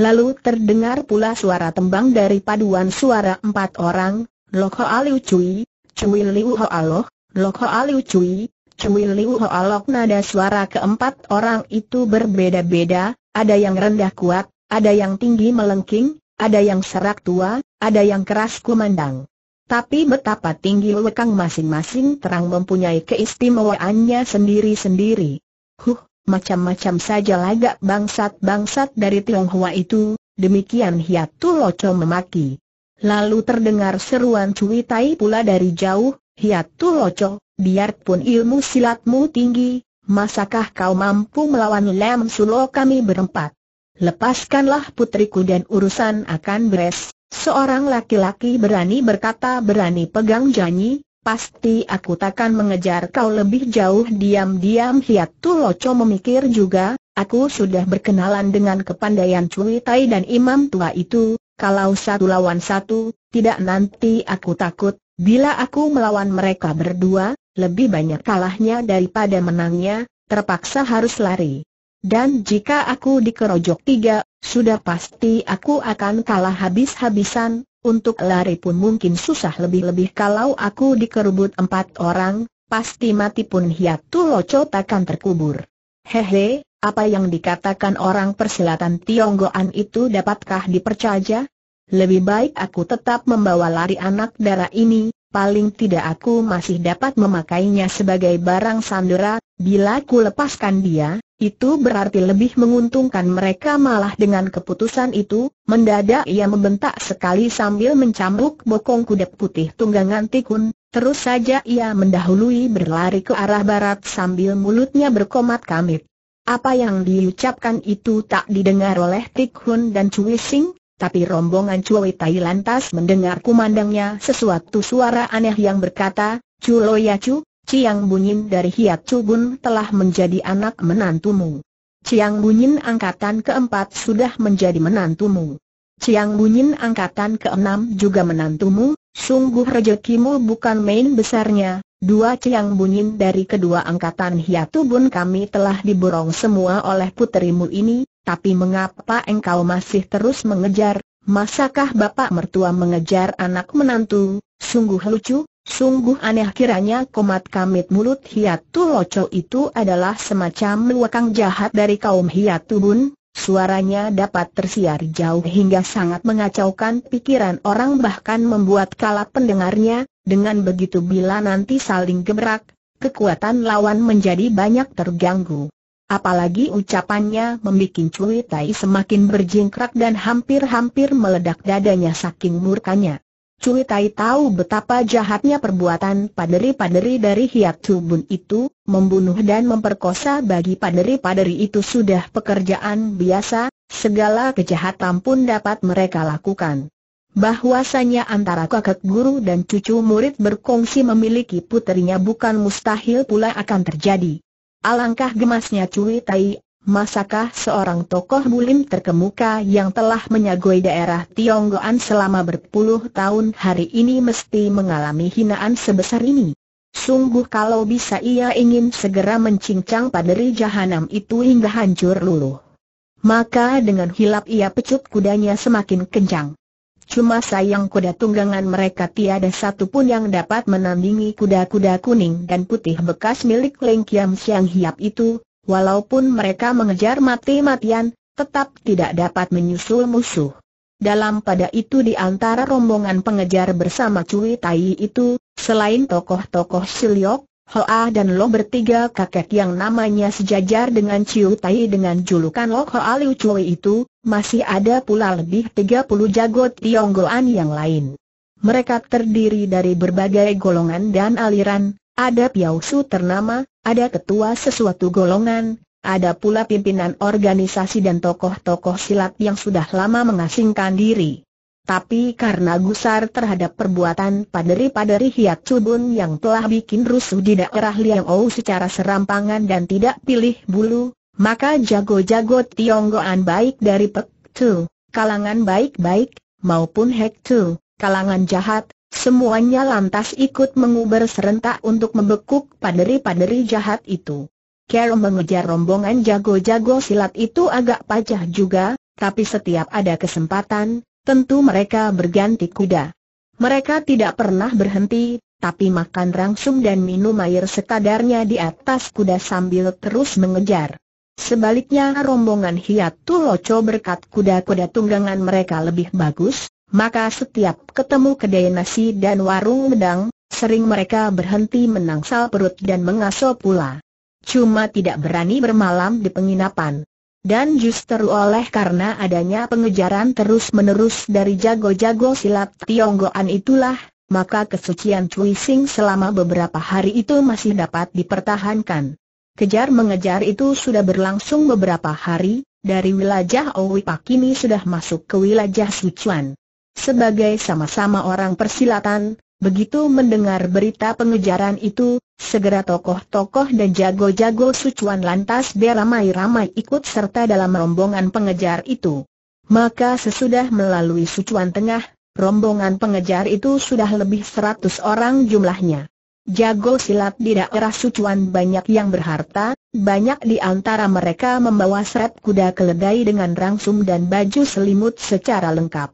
Lalu terdengar pula suara tembang dari paduan suara empat orang, Loko Aliu Cui, Cui Liu Ho Aloh, Lok Ho Aliu Cui, Cui Liu Ho Alok nada suara keempat orang itu berbeda-beda, ada yang rendah kuat, ada yang tinggi melengking, ada yang serak tua, ada yang keras kumandang. Tapi betapa tinggi lekang masing-masing terang mempunyai keistimewaannya sendiri-sendiri. Huh, macam-macam saja lagak bangsat-bangsat dari Tionghoa itu, demikian Hiatu Loco memaki. Lalu terdengar seruan Cui Tai pula dari jauh, Hiat tu Loco, biarpun ilmu silatmu tinggi, masakah kau mampu melawan Lam Sulo kami berempat? Lepaskanlah putriku dan urusan akan beres, seorang laki-laki berani berkata berani pegang janji, pasti aku takkan mengejar kau lebih jauh diam-diam hiat tu Loco memikir juga, aku sudah berkenalan dengan kepandaian Cui Tai dan imam tua itu, kalau satu lawan satu, tidak nanti aku takut, bila aku melawan mereka berdua, lebih banyak kalahnya daripada menangnya, terpaksa harus lari. Dan jika aku dikerojok tiga, sudah pasti aku akan kalah habis-habisan, untuk lari pun mungkin susah lebih-lebih kalau aku dikerubut empat orang, pasti mati pun hiatu loco takkan terkubur. Hehe, apa yang dikatakan orang persilatan Tionggoan itu dapatkah dipercaya? Lebih baik aku tetap membawa lari anak darah ini, paling tidak aku masih dapat memakainya sebagai barang sandera, bila ku lepaskan dia, itu berarti lebih menguntungkan mereka malah dengan keputusan itu, mendadak ia membentak sekali sambil mencambuk bokong kuda putih tunggangan tikun, terus saja ia mendahului berlari ke arah barat sambil mulutnya berkomat kamit. Apa yang diucapkan itu tak didengar oleh Tik Hun dan Cui Sing, tapi rombongan Cui Tai lantas mendengar kumandangnya sesuatu suara aneh yang berkata, Chu Loya cu, ya Ciang Bunyin dari Hiat Bun telah menjadi anak menantumu. Ciang Bunyin angkatan keempat sudah menjadi menantumu. Ciang Bunyin angkatan keenam juga menantumu, sungguh rejekimu bukan main besarnya, Dua ciang bunyin dari kedua angkatan hiatubun kami telah diborong semua oleh puterimu ini, tapi mengapa engkau masih terus mengejar? Masakah bapak mertua mengejar anak menantu? Sungguh lucu, sungguh aneh kiranya komat kamit mulut hiatu loco itu adalah semacam luakang jahat dari kaum hiatubun. Suaranya dapat tersiar jauh hingga sangat mengacaukan pikiran orang bahkan membuat kalah pendengarnya, dengan begitu bila nanti saling gebrak, kekuatan lawan menjadi banyak terganggu. Apalagi ucapannya membuat Cui Tai semakin berjingkrak dan hampir-hampir meledak dadanya saking murkanya. Cui Tai tahu betapa jahatnya perbuatan paderi-paderi dari Hiat tubun itu, membunuh dan memperkosa bagi paderi-paderi itu sudah pekerjaan biasa, segala kejahatan pun dapat mereka lakukan bahwasanya antara kakak guru dan cucu murid berkongsi memiliki puterinya bukan mustahil pula akan terjadi. Alangkah gemasnya Cui Tai, masakah seorang tokoh bulim terkemuka yang telah menyagoi daerah Tionggoan selama berpuluh tahun hari ini mesti mengalami hinaan sebesar ini? Sungguh kalau bisa ia ingin segera mencincang paderi jahanam itu hingga hancur luluh. Maka dengan hilap ia pecut kudanya semakin kencang. Cuma sayang kuda tunggangan mereka tiada satu pun yang dapat menandingi kuda-kuda kuning dan putih bekas milik Leng Kiam Siang Hiap itu, walaupun mereka mengejar mati-matian, tetap tidak dapat menyusul musuh. Dalam pada itu di antara rombongan pengejar bersama Cui Tai itu, selain tokoh-tokoh Siliok, Hoa dan Lo bertiga kakek yang namanya sejajar dengan Ciu Tai dengan julukan Lo oh Hoa Liu Cui itu, masih ada pula lebih 30 jago Tionggoan yang lain. Mereka terdiri dari berbagai golongan dan aliran, ada Piao Su ternama, ada ketua sesuatu golongan, ada pula pimpinan organisasi dan tokoh-tokoh silat yang sudah lama mengasingkan diri. Tapi karena gusar terhadap perbuatan paderi-paderi Hiat cubun yang telah bikin rusuh di daerah Liang Ou secara serampangan dan tidak pilih bulu, maka jago-jago Tionggoan baik dari Pek Tu, kalangan baik-baik, maupun Hek Tu, kalangan jahat, semuanya lantas ikut menguber serentak untuk membekuk paderi-paderi jahat itu. Carol mengejar rombongan jago-jago silat itu agak pajah juga, tapi setiap ada kesempatan, Tentu mereka berganti kuda. Mereka tidak pernah berhenti, tapi makan rangsum dan minum air sekadarnya di atas kuda sambil terus mengejar. Sebaliknya rombongan Hiatul Loco berkat kuda-kuda tunggangan mereka lebih bagus, maka setiap ketemu kedai nasi dan warung medang, sering mereka berhenti menangsal perut dan mengaso pula. Cuma tidak berani bermalam di penginapan. Dan justru oleh karena adanya pengejaran terus-menerus dari jago-jago silat Tionggoan itulah, maka kesucian Cui Sing selama beberapa hari itu masih dapat dipertahankan. Kejar mengejar itu sudah berlangsung beberapa hari, dari wilayah Owi Pakini sudah masuk ke wilayah Sichuan. Sebagai sama-sama orang persilatan, Begitu mendengar berita pengejaran itu, segera tokoh-tokoh dan jago-jago sucuan lantas beramai-ramai ikut serta dalam rombongan pengejar itu. Maka sesudah melalui sucuan tengah, rombongan pengejar itu sudah lebih seratus orang jumlahnya. Jago silat di daerah Sucuan banyak yang berharta, banyak di antara mereka membawa seret kuda keledai dengan rangsum dan baju selimut secara lengkap.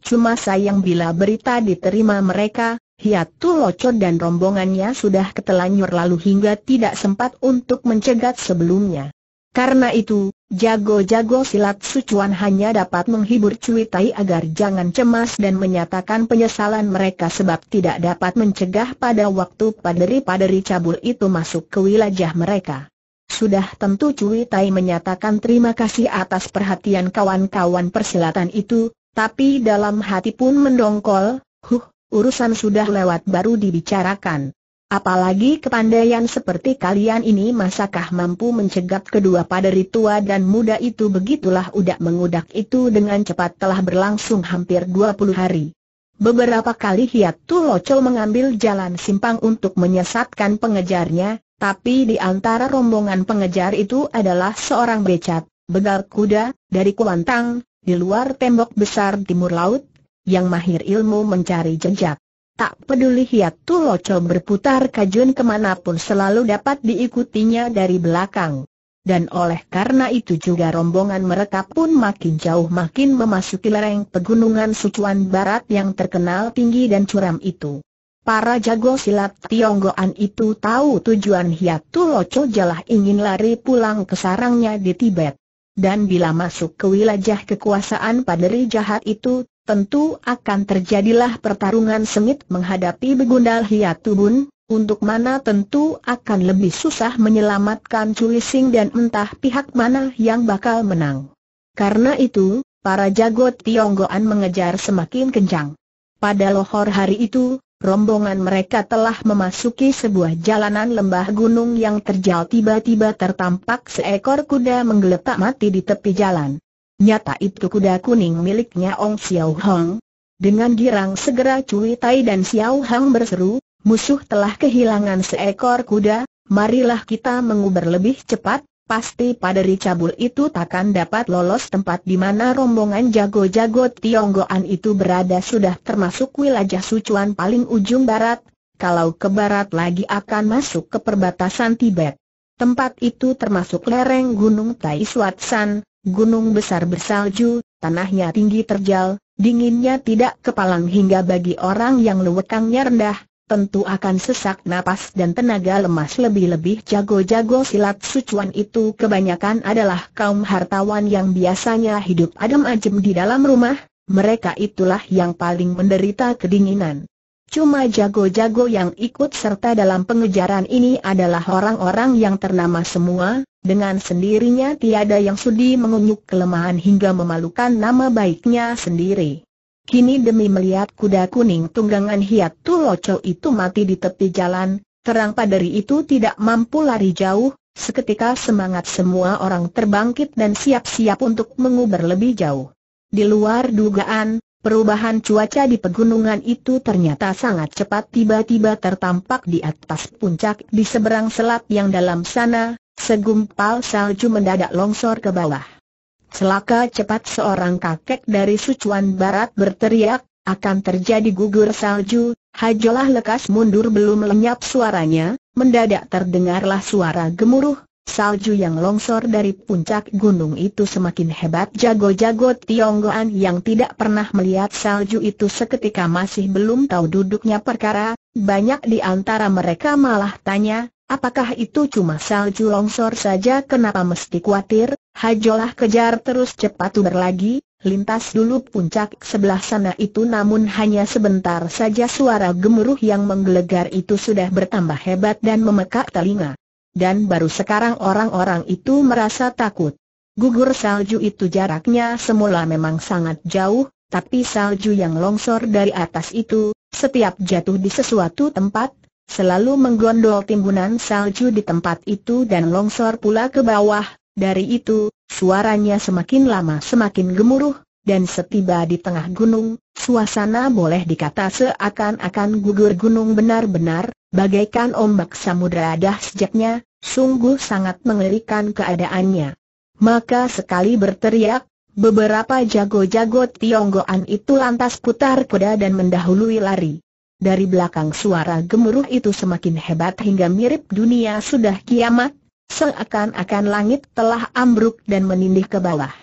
Cuma sayang bila berita diterima mereka, Hiatu Loco dan rombongannya sudah ketelanjur lalu hingga tidak sempat untuk mencegat sebelumnya. Karena itu, jago-jago silat sucuan hanya dapat menghibur Cuitai agar jangan cemas dan menyatakan penyesalan mereka sebab tidak dapat mencegah pada waktu paderi-paderi cabul itu masuk ke wilayah mereka. Sudah tentu Cuitai menyatakan terima kasih atas perhatian kawan-kawan persilatan itu, tapi dalam hati pun mendongkol, huh, urusan sudah lewat baru dibicarakan. Apalagi kepandaian seperti kalian ini masakah mampu mencegat kedua paderi tua dan muda itu begitulah udak mengudak itu dengan cepat telah berlangsung hampir 20 hari. Beberapa kali Hiat Tuloco mengambil jalan simpang untuk menyesatkan pengejarnya, tapi di antara rombongan pengejar itu adalah seorang becat, begal kuda, dari Kuantang, di luar tembok besar timur laut, yang mahir ilmu mencari jejak. Tak peduli Hiat Tuloco berputar kajun kemanapun selalu dapat diikutinya dari belakang. Dan oleh karena itu juga rombongan mereka pun makin jauh makin memasuki lereng pegunungan Sichuan Barat yang terkenal tinggi dan curam itu. Para jago silat Tionggoan itu tahu tujuan Hiat Tuloco jelah ingin lari pulang ke sarangnya di Tibet dan bila masuk ke wilayah kekuasaan paderi jahat itu, tentu akan terjadilah pertarungan sengit menghadapi begundal hiatubun, untuk mana tentu akan lebih susah menyelamatkan Sing dan entah pihak mana yang bakal menang. Karena itu, para jago Tionggoan mengejar semakin kencang. Pada lohor hari itu, rombongan mereka telah memasuki sebuah jalanan lembah gunung yang terjal tiba-tiba tertampak seekor kuda menggeletak mati di tepi jalan. Nyata itu kuda kuning miliknya Ong Xiao Hong. Dengan girang segera Cui Tai dan Xiao Hong berseru, musuh telah kehilangan seekor kuda, marilah kita menguber lebih cepat, pasti pada Ricabul itu takkan dapat lolos tempat di mana rombongan jago-jago Tionggoan itu berada sudah termasuk wilayah Sucuan paling ujung barat, kalau ke barat lagi akan masuk ke perbatasan Tibet. Tempat itu termasuk lereng Gunung Tai Suatsan, gunung besar bersalju, tanahnya tinggi terjal, dinginnya tidak kepalang hingga bagi orang yang lewekangnya rendah, tentu akan sesak napas dan tenaga lemas lebih-lebih jago-jago silat sucuan itu kebanyakan adalah kaum hartawan yang biasanya hidup adem ajem di dalam rumah, mereka itulah yang paling menderita kedinginan. Cuma jago-jago yang ikut serta dalam pengejaran ini adalah orang-orang yang ternama semua, dengan sendirinya tiada yang sudi mengunyuk kelemahan hingga memalukan nama baiknya sendiri. Kini demi melihat kuda kuning tunggangan hiat Tuloco itu mati di tepi jalan, terang padari itu tidak mampu lari jauh, seketika semangat semua orang terbangkit dan siap-siap untuk menguber lebih jauh. Di luar dugaan, perubahan cuaca di pegunungan itu ternyata sangat cepat tiba-tiba tertampak di atas puncak di seberang selat yang dalam sana, segumpal salju mendadak longsor ke bawah. Celaka cepat seorang kakek dari Sichuan Barat berteriak, akan terjadi gugur salju, hajolah lekas mundur belum lenyap suaranya, mendadak terdengarlah suara gemuruh, salju yang longsor dari puncak gunung itu semakin hebat jago-jago Tionggoan yang tidak pernah melihat salju itu seketika masih belum tahu duduknya perkara, banyak di antara mereka malah tanya, apakah itu cuma salju longsor saja kenapa mesti khawatir, Hajolah kejar terus cepat uber lagi, lintas dulu puncak sebelah sana itu namun hanya sebentar saja suara gemuruh yang menggelegar itu sudah bertambah hebat dan memekak telinga. Dan baru sekarang orang-orang itu merasa takut. Gugur salju itu jaraknya semula memang sangat jauh, tapi salju yang longsor dari atas itu, setiap jatuh di sesuatu tempat, selalu menggondol timbunan salju di tempat itu dan longsor pula ke bawah, dari itu, suaranya semakin lama semakin gemuruh, dan setiba di tengah gunung, suasana boleh dikata seakan-akan gugur gunung benar-benar, bagaikan ombak samudera sejaknya, sungguh sangat mengerikan keadaannya. Maka sekali berteriak, beberapa jago-jago Tionggoan itu lantas putar kuda dan mendahului lari. Dari belakang suara gemuruh itu semakin hebat hingga mirip dunia sudah kiamat, Seakan-akan langit telah ambruk dan menindih ke bawah.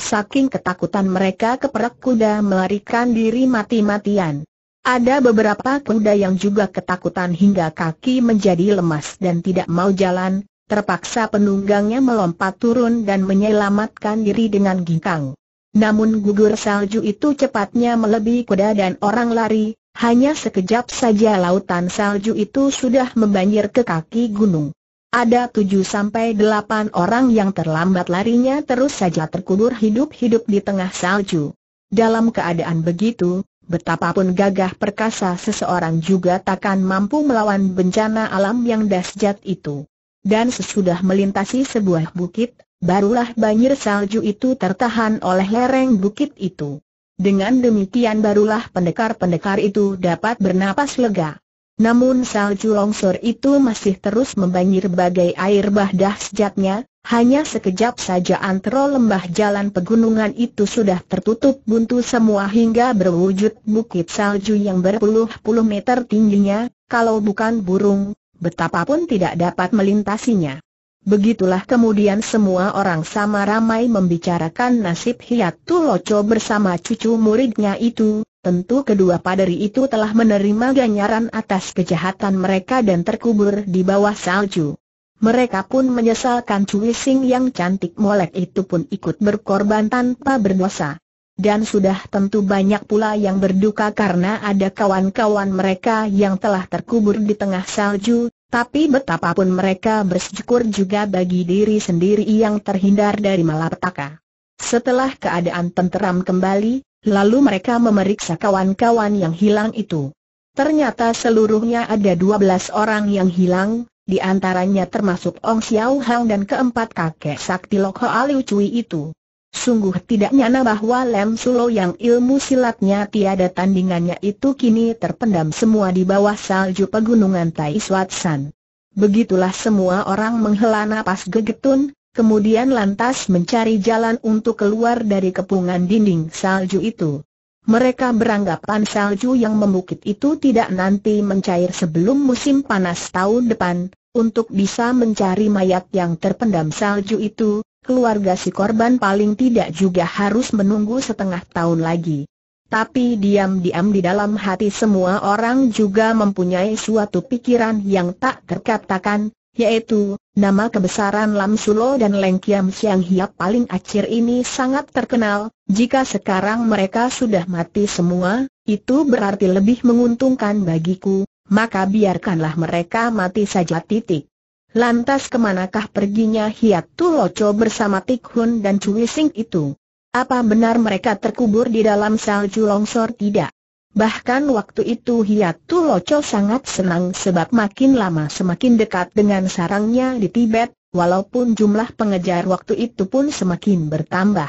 Saking ketakutan mereka keperak kuda melarikan diri mati-matian. Ada beberapa kuda yang juga ketakutan hingga kaki menjadi lemas dan tidak mau jalan, terpaksa penunggangnya melompat turun dan menyelamatkan diri dengan gingkang. Namun gugur salju itu cepatnya melebihi kuda dan orang lari, hanya sekejap saja lautan salju itu sudah membanjir ke kaki gunung. Ada tujuh sampai delapan orang yang terlambat larinya terus saja terkubur hidup-hidup di tengah salju. Dalam keadaan begitu, betapapun gagah perkasa seseorang juga takkan mampu melawan bencana alam yang dahsyat itu. Dan sesudah melintasi sebuah bukit, barulah banjir salju itu tertahan oleh lereng bukit itu. Dengan demikian barulah pendekar-pendekar itu dapat bernapas lega. Namun salju longsor itu masih terus membanjir bagai air bah dahsyatnya, hanya sekejap saja antro lembah jalan pegunungan itu sudah tertutup buntu semua hingga berwujud bukit salju yang berpuluh-puluh meter tingginya, kalau bukan burung, betapapun tidak dapat melintasinya. Begitulah kemudian semua orang sama ramai membicarakan nasib Hiat Tuloco bersama cucu muridnya itu, Tentu kedua paderi itu telah menerima ganjaran atas kejahatan mereka dan terkubur di bawah salju. Mereka pun menyesalkan Cui Sing yang cantik molek itu pun ikut berkorban tanpa berdosa. Dan sudah tentu banyak pula yang berduka karena ada kawan-kawan mereka yang telah terkubur di tengah salju, tapi betapapun mereka bersyukur juga bagi diri sendiri yang terhindar dari malapetaka. Setelah keadaan tenteram kembali, Lalu mereka memeriksa kawan-kawan yang hilang itu. Ternyata seluruhnya ada dua belas orang yang hilang, di antaranya termasuk Ong Xiao Hang dan keempat kakek sakti Lok Aliu Cui itu. Sungguh tidak nyana bahwa Lem Sulo yang ilmu silatnya tiada tandingannya itu kini terpendam semua di bawah salju pegunungan Tai Suat San. Begitulah semua orang menghela napas gegetun, kemudian lantas mencari jalan untuk keluar dari kepungan dinding salju itu. Mereka beranggapan salju yang membukit itu tidak nanti mencair sebelum musim panas tahun depan, untuk bisa mencari mayat yang terpendam salju itu, keluarga si korban paling tidak juga harus menunggu setengah tahun lagi. Tapi diam-diam di dalam hati semua orang juga mempunyai suatu pikiran yang tak terkatakan, yaitu nama kebesaran Lam Sulo dan Leng Kiam Siang Hiap paling akhir ini sangat terkenal, jika sekarang mereka sudah mati semua, itu berarti lebih menguntungkan bagiku, maka biarkanlah mereka mati saja titik. Lantas kemanakah perginya Hiat Tuloco bersama Tik Hun dan Cui Sing itu? Apa benar mereka terkubur di dalam salju longsor tidak? Bahkan waktu itu Hiatu Loco sangat senang sebab makin lama semakin dekat dengan sarangnya di Tibet, walaupun jumlah pengejar waktu itu pun semakin bertambah.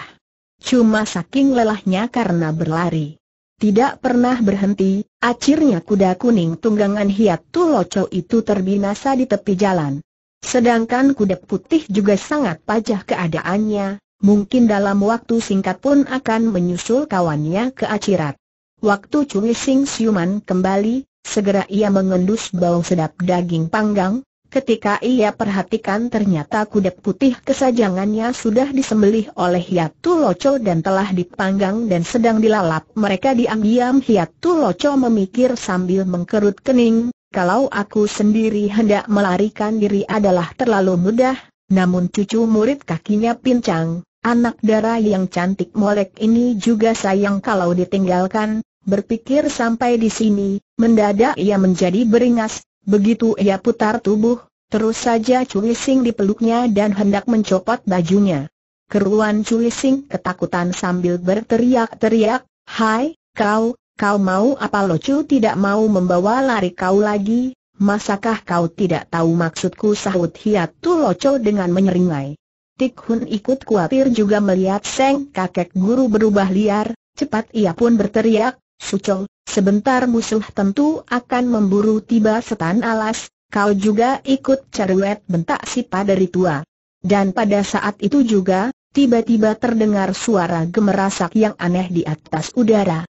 Cuma saking lelahnya karena berlari. Tidak pernah berhenti, akhirnya kuda kuning tunggangan Hiatu Loco itu terbinasa di tepi jalan. Sedangkan kuda putih juga sangat pajah keadaannya, mungkin dalam waktu singkat pun akan menyusul kawannya ke acirat. Waktu Cui Sing Siuman kembali, segera ia mengendus bau sedap daging panggang, ketika ia perhatikan ternyata kuda putih kesajangannya sudah disembelih oleh Hiatu Loco dan telah dipanggang dan sedang dilalap. Mereka diam-diam Hiatu Loco memikir sambil mengkerut kening, kalau aku sendiri hendak melarikan diri adalah terlalu mudah, namun cucu murid kakinya pincang, Anak darah yang cantik molek ini juga sayang kalau ditinggalkan, Berpikir sampai di sini, mendadak ia menjadi beringas, begitu ia putar tubuh, terus saja Cui Sing dipeluknya dan hendak mencopot bajunya. Keruan Cui Sing ketakutan sambil berteriak-teriak, Hai, kau, kau mau apa Cu tidak mau membawa lari kau lagi, masakah kau tidak tahu maksudku sahut hiatu loco dengan menyeringai. Tik Hun ikut kuatir juga melihat Seng kakek guru berubah liar, cepat ia pun berteriak, Sucol, sebentar musuh tentu akan memburu tiba setan alas, kau juga ikut ceruet bentak si padari tua. Dan pada saat itu juga, tiba-tiba terdengar suara gemerasak yang aneh di atas udara.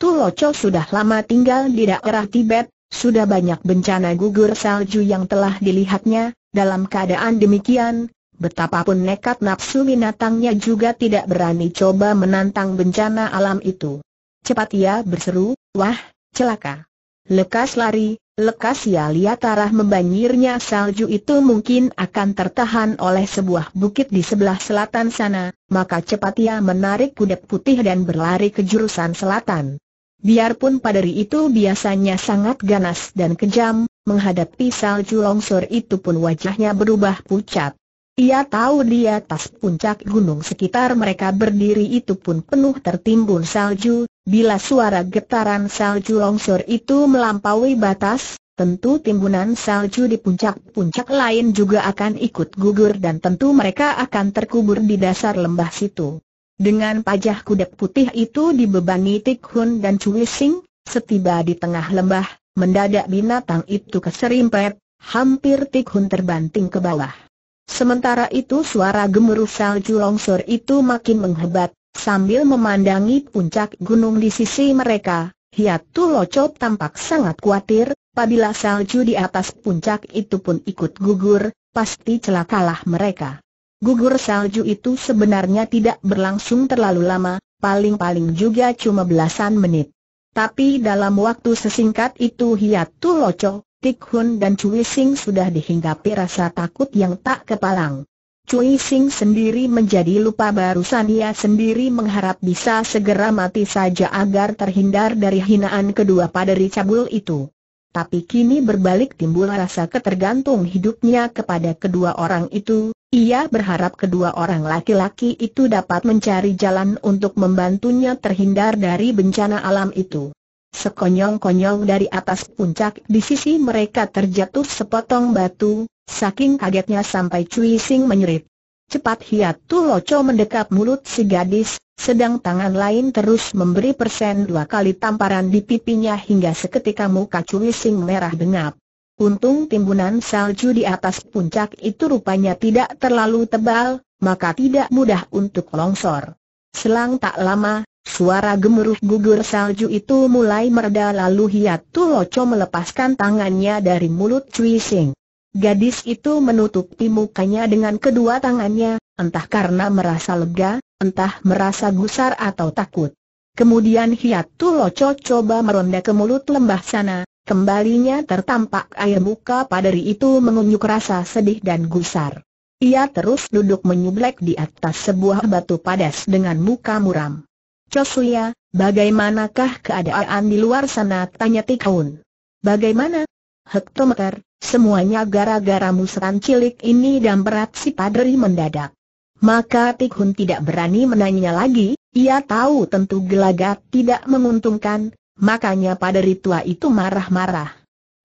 tu Loco sudah lama tinggal di daerah Tibet, sudah banyak bencana gugur salju yang telah dilihatnya, dalam keadaan demikian, betapapun nekat nafsu binatangnya juga tidak berani coba menantang bencana alam itu. Cepat ia berseru, wah, celaka. Lekas lari, lekas ia ya lihat arah membanjirnya salju itu mungkin akan tertahan oleh sebuah bukit di sebelah selatan sana, maka cepat ia menarik kuda putih dan berlari ke jurusan selatan. Biarpun paderi itu biasanya sangat ganas dan kejam, menghadapi salju longsor itu pun wajahnya berubah pucat. Ia tahu di atas puncak gunung sekitar mereka berdiri itu pun penuh tertimbun salju, bila suara getaran salju longsor itu melampaui batas, tentu timbunan salju di puncak-puncak lain juga akan ikut gugur dan tentu mereka akan terkubur di dasar lembah situ. Dengan pajah kuda putih itu dibebani Tik dan Cui Sing, setiba di tengah lembah, mendadak binatang itu keserimpet, hampir Tik terbanting ke bawah. Sementara itu suara gemuruh salju longsor itu makin menghebat, sambil memandangi puncak gunung di sisi mereka, Hiatu Loco tampak sangat khawatir, apabila salju di atas puncak itu pun ikut gugur, pasti celakalah mereka. Gugur salju itu sebenarnya tidak berlangsung terlalu lama, paling-paling juga cuma belasan menit. Tapi dalam waktu sesingkat itu Hiatu Loco, Tik Hun dan Cui Sing sudah dihinggapi rasa takut yang tak kepalang. Cui Sing sendiri menjadi lupa barusan ia sendiri mengharap bisa segera mati saja agar terhindar dari hinaan kedua paderi cabul itu. Tapi kini berbalik timbul rasa ketergantung hidupnya kepada kedua orang itu, ia berharap kedua orang laki-laki itu dapat mencari jalan untuk membantunya terhindar dari bencana alam itu. Sekonyong-konyong dari atas puncak di sisi mereka terjatuh sepotong batu, saking kagetnya sampai Cui Sing menyerit. Cepat Hiat Tu Loco mendekap mulut si gadis, sedang tangan lain terus memberi persen dua kali tamparan di pipinya hingga seketika muka Cui Sing merah dengap. Untung timbunan salju di atas puncak itu rupanya tidak terlalu tebal, maka tidak mudah untuk longsor. Selang tak lama, Suara gemuruh gugur salju itu mulai mereda lalu Hiatu Loco melepaskan tangannya dari mulut Cui Sing. Gadis itu menutupi mukanya dengan kedua tangannya, entah karena merasa lega, entah merasa gusar atau takut. Kemudian Hiatu Loco coba meronda ke mulut lembah sana, kembalinya tertampak air muka padari itu mengunyuk rasa sedih dan gusar. Ia terus duduk menyublek di atas sebuah batu padas dengan muka muram. Cosuya, bagaimanakah keadaan di luar sana? Tanya Tikaun. Bagaimana? Hektometer, semuanya gara-gara musran cilik ini dan berat si padri mendadak. Maka Tikhun tidak berani menanya lagi, ia tahu tentu gelagat tidak menguntungkan, makanya pada tua itu marah-marah.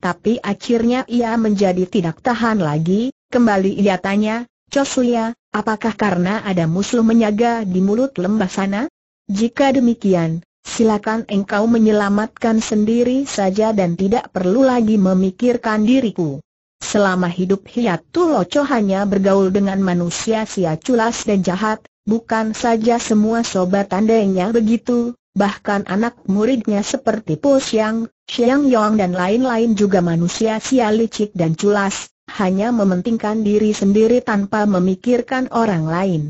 Tapi akhirnya ia menjadi tidak tahan lagi, kembali ia tanya, Cosuya, apakah karena ada musuh menyaga di mulut lembah sana? Jika demikian, silakan engkau menyelamatkan sendiri saja dan tidak perlu lagi memikirkan diriku. Selama hidup hiat tu Loco hanya bergaul dengan manusia sia culas dan jahat, bukan saja semua sobat tandanya begitu, bahkan anak muridnya seperti Po Siang, Siang Yong dan lain-lain juga manusia sia licik dan culas, hanya mementingkan diri sendiri tanpa memikirkan orang lain